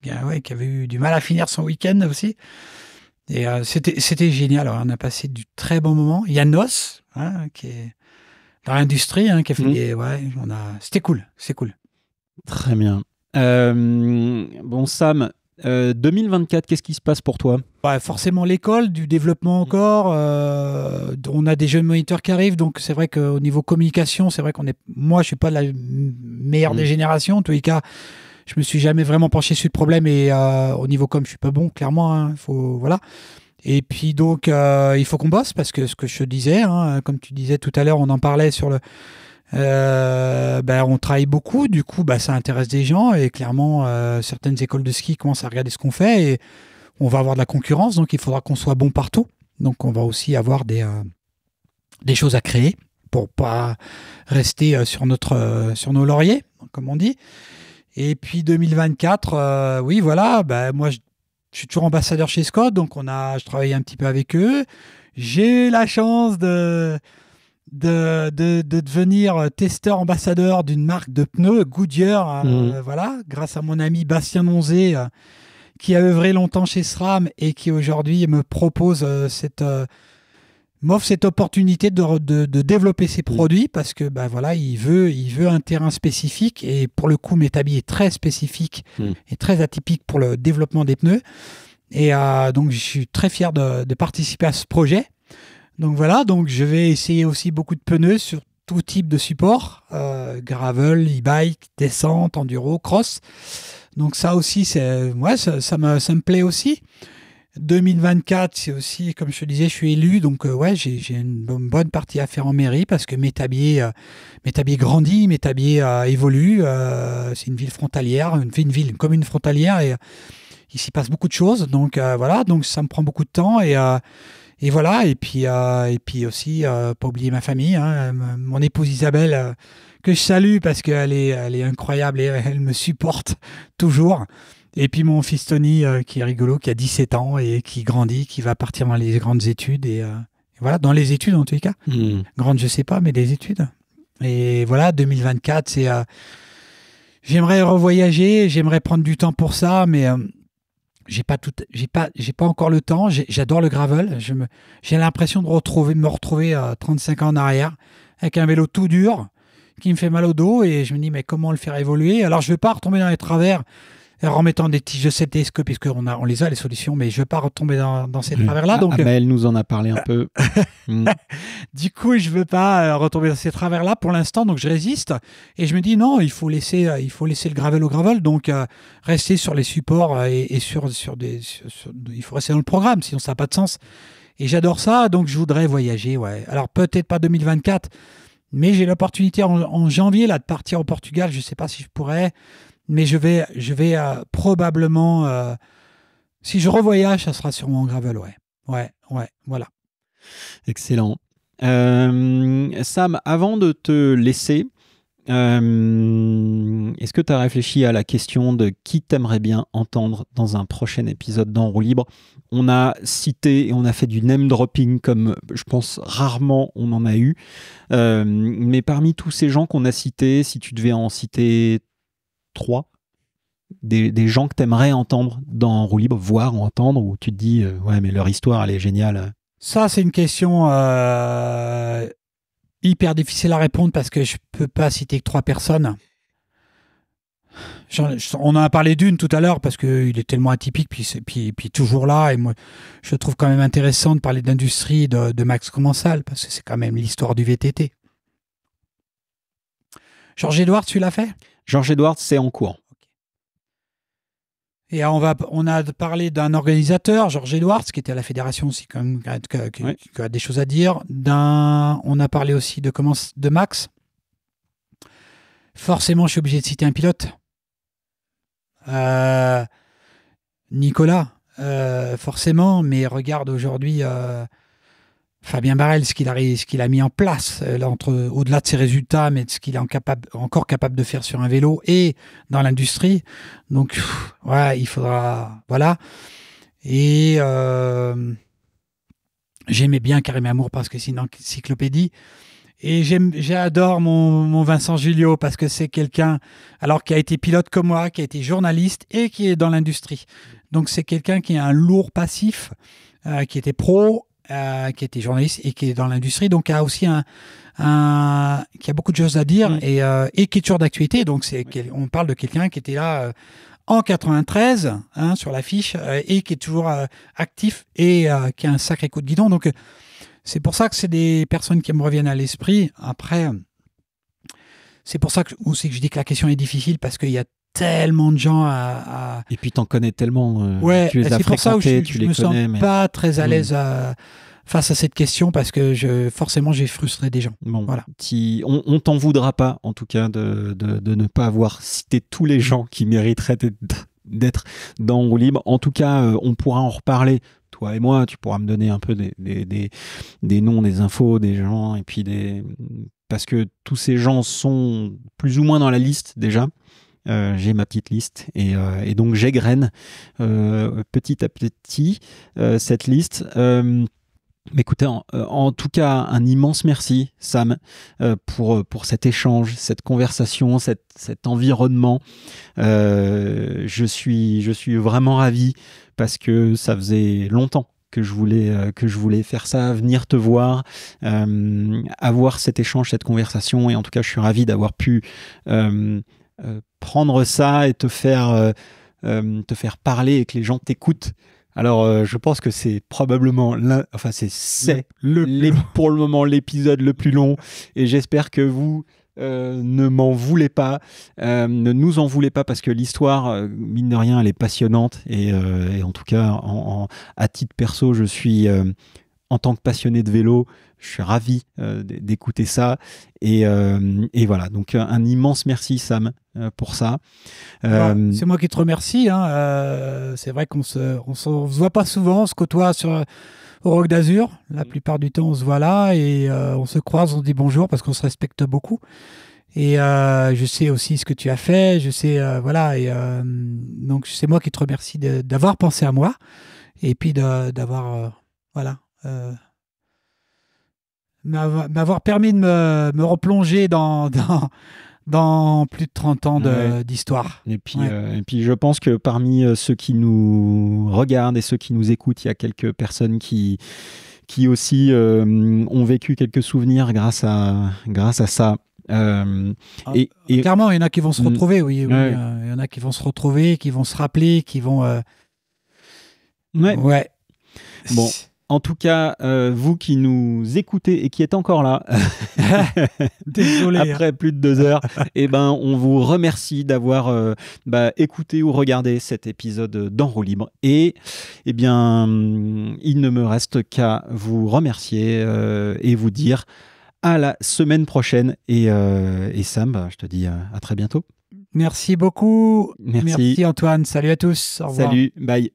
ouais, qui avait eu du mal à finir son week-end aussi. Et c'était génial. on a passé du très bon moment. Yannos, hein, qui est dans l'industrie, hein, qui a fait mm. on a, c'était cool, c'est cool. Très bien. Euh, bon, Sam, 2024, euh, qu'est-ce qui se passe pour toi bah, Forcément l'école, du développement mm. encore. Euh, on a des jeunes moniteurs qui arrivent, donc c'est vrai qu'au niveau communication, c'est vrai qu'on est. Moi, je suis pas la meilleure mm. des générations. En tous les cas, je me suis jamais vraiment penché sur le problème et au niveau com, je suis pas bon, clairement. Hein, faut voilà. Et puis donc, il faut qu'on bosse parce que ce que je disais, hein, comme tu disais tout à l'heure, on en parlait sur le euh, ben, on travaille beaucoup, du coup, bah, ça intéresse des gens et clairement, euh, certaines écoles de ski commencent à regarder ce qu'on fait et on va avoir de la concurrence, donc il faudra qu'on soit bon partout. Donc on va aussi avoir des, euh, des choses à créer pour pas rester sur, notre, sur nos lauriers, comme on dit. Et puis 2024, oui, voilà, bah, moi je, suis toujours ambassadeur chez Scott, donc on a, je travaille un petit peu avec eux. J'ai la chance de de, de, devenir testeur ambassadeur d'une marque de pneus, Goodyear, euh, mmh. voilà, grâce à mon ami Bastien Monzé, euh, qui a œuvré longtemps chez SRAM et qui aujourd'hui me propose euh, cette m'offre cette opportunité de, de, développer ses mmh. produits parce que ben voilà, il veut, il veut un terrain spécifique et pour le coup, Métabi est très spécifique mmh. et très atypique pour le développement des pneus. Et donc, je suis très fier de participer à ce projet. Donc voilà, donc je vais essayer aussi beaucoup de pneus sur tout type de support, euh, gravel, e-bike, descente, enduro, cross. Donc ça aussi, c'est, moi, ça, me, plaît aussi. 2024, c'est aussi, comme je te disais, je suis élu, donc euh, ouais, j'ai, une bonne partie à faire en mairie parce que Métabier, euh, grandit, Métabier euh, évolue. c'est une ville frontalière, une, ville, une commune frontalière et il s'y passe beaucoup de choses. Donc voilà, donc ça me prend beaucoup de temps et et voilà, et puis, euh, et puis aussi, euh, pas oublier ma famille, hein, euh, mon épouse Isabelle, que je salue parce qu'elle est, elle est incroyable et elle me supporte toujours. Et puis mon fils Tony, qui est rigolo, qui a 17 ans et qui grandit, qui va partir dans les grandes études. Et, voilà, dans les études en tout cas. Hmm. Grandes, Grande, je sais pas, mais des études. Et voilà, 2024, c'est. J'aimerais revoyager, j'aimerais prendre du temps pour ça, mais j'ai pas tout, j'ai pas, j'ai pas encore le temps. J'adore le gravel. Je me, j'ai l'impression de retrouver, me retrouver à euh, 35 ans en arrière avec un vélo tout dur qui me fait mal au dos et je me dis mais comment le faire évoluer Alors je vais pas retomber dans les travers en remettant des tiges je sais que puisqu'on a, on les a les solutions, mais je veux pas retomber dans, ces mmh. travers-là. Donc, ah, elle euh, nous en a parlé un peu. Mmh. du coup, je veux pas euh, retomber dans ces travers-là pour l'instant, donc je résiste et je me dis non, il faut laisser, euh, il faut laisser le gravel au gravel, donc rester sur les supports et, sur, sur des, il faut rester dans le programme, sinon ça n'a pas de sens. Et j'adore ça, donc je voudrais voyager, ouais. Alors peut-être pas 2024. Mais j'ai l'opportunité en, janvier là de partir au Portugal. Je ne sais pas si je pourrais mais je vais, je vais euh, probablement. Euh, si je revoyage, ça sera sûrement en gravel, ouais. Ouais, ouais, voilà. Excellent. Euh, Sam, avant de te laisser, est-ce que tu as réfléchi à la question de qui t'aimerais bien entendre dans un prochain épisode d'En libre On a cité et on a fait du name dropping comme je pense rarement on en a eu. mais parmi tous ces gens qu'on a cités, si tu devais en citer trois des, gens que t'aimerais entendre dans Roue Libre, voir ou entendre, où tu te dis, euh, ouais, mais leur histoire, elle est géniale. Ça, c'est une question euh, hyper difficile à répondre parce que je peux pas citer que trois personnes. on en a parlé d'une tout à l'heure parce qu'il est tellement atypique, puis, puis, puis toujours là. Et moi, je trouve quand même intéressant de parler d'industrie de, de Max Commensal parce que c'est quand même l'histoire du VTT. Georges édouard tu l'as fait George Edwards, c'est en cours. Et on, va, on a parlé d'un organisateur, Georges Edwards, qui était à la fédération aussi, qui, a des choses à dire. on a parlé aussi de, Max. Forcément, je suis obligé de citer un pilote. Euh, Nicolas, euh, forcément, mais regarde aujourd'hui, euh, Fabien Barrel, ce qu'il a, a, mis en place, euh, entre au-delà de ses résultats, mais de ce qu'il est capable, encore capable de faire sur un vélo et dans l'industrie. Donc, ouais, il faudra. Voilà. Et euh, j'aimais bien Karim Amour parce que c'est une encyclopédie. Et j'adore mon, mon, Vincent Julio parce que c'est quelqu'un, alors qui a été pilote comme moi, qui a été journaliste et qui est dans l'industrie. Donc c'est quelqu'un qui a un lourd passif, euh, qui était pro euh, qui était journaliste et qui est dans l'industrie, donc a aussi un, qui a beaucoup de choses à dire mm. et, euh, et, qui est toujours d'actualité. Donc c'est, on parle de quelqu'un qui était là. Euh, en 93 hein, sur l'affiche et qui est toujours actif et qui a un sacré coup de guidon. Donc c'est pour ça que c'est des personnes qui me reviennent à l'esprit. Après, c'est pour ça que, aussi que je dis que la question est difficile parce qu'il y a tellement de gens à. Et puis t'en connais tellement. Euh, tu les as je, tu me sens pas très à mm. l'aise euh, face à cette question parce que je, forcément j'ai frustré des gens. voilà. on, t'en voudra pas en tout cas de, ne pas avoir cité tous les mm. gens qui mériteraient d'être dans Roue Libre. En tout cas, euh, on pourra en reparler. Toi et moi, tu pourras me donner un peu des, des noms, des infos, des gens, et puis des. Parce que tous ces gens sont plus ou moins dans la liste déjà. Euh, j'ai ma petite liste et, euh, donc j'ai euh, petit à petit cette liste. mais Écoutez, en, tout cas, un immense merci, Sam, pour, pour cet échange, cette conversation, cette, cet environnement. je, suis, je suis vraiment ravi parce que ça faisait longtemps que je voulais que je voulais faire ça, venir te voir, avoir cet échange, cette conversation. Et en tout cas, je suis ravi d'avoir pu prendre ça et te faire, euh, euh, te faire parler et que les gens t'écoutent. Alors, euh, je pense que c'est probablement enfin, c'est, c'est le, pour le moment l'épisode le plus long. Et j'espère que vous ne m'en voulez pas, ne nous en voulez pas, parce que l'histoire, mine de rien, elle est passionnante. Et, en tout cas, à titre perso, je suis, en tant que passionné de vélo, je suis ravi euh, d'écouter ça. Euh, et, voilà, donc un immense merci Sam euh, pour ça. c'est moi qui te remercie. Hein, c'est vrai qu'on se, se, voit pas souvent, on se côtoie sur au Rock d'Azur. La mm. plupart du temps, on se voit là et on se croise, on se dit bonjour parce qu'on se respecte beaucoup. Et je sais aussi ce que tu as fait, je sais, voilà, et donc c'est moi qui te remercie d'avoir pensé à moi et puis d'avoir, voilà, m'avoir permis de me, replonger dans, dans, plus de 30 ans d'histoire. Et, puis, euh, et puis, je pense que parmi euh, ceux qui nous regardent et ceux qui nous écoutent, il y a quelques personnes qui, qui aussi euh, ont vécu quelques souvenirs grâce à, grâce à ça. Ah, et, Clairement, il y en a qui vont se mm. retrouver, oui. oui il y en a qui vont se retrouver, qui vont se rappeler, qui vont. Ouais. ouais. Bon. En tout cas, euh, vous qui nous écoutez et qui êtes encore là, hein. après plus de deux heures, eh ben, on vous remercie d'avoir euh, bah, écouté ou regardé cet épisode d'Enroue Libre. Et eh bien, il ne me reste qu'à vous remercier euh, et vous dire à la semaine prochaine. Et, Sam, je te dis à très bientôt. Merci beaucoup. Merci. Antoine. Salut à tous. Salut. Bye.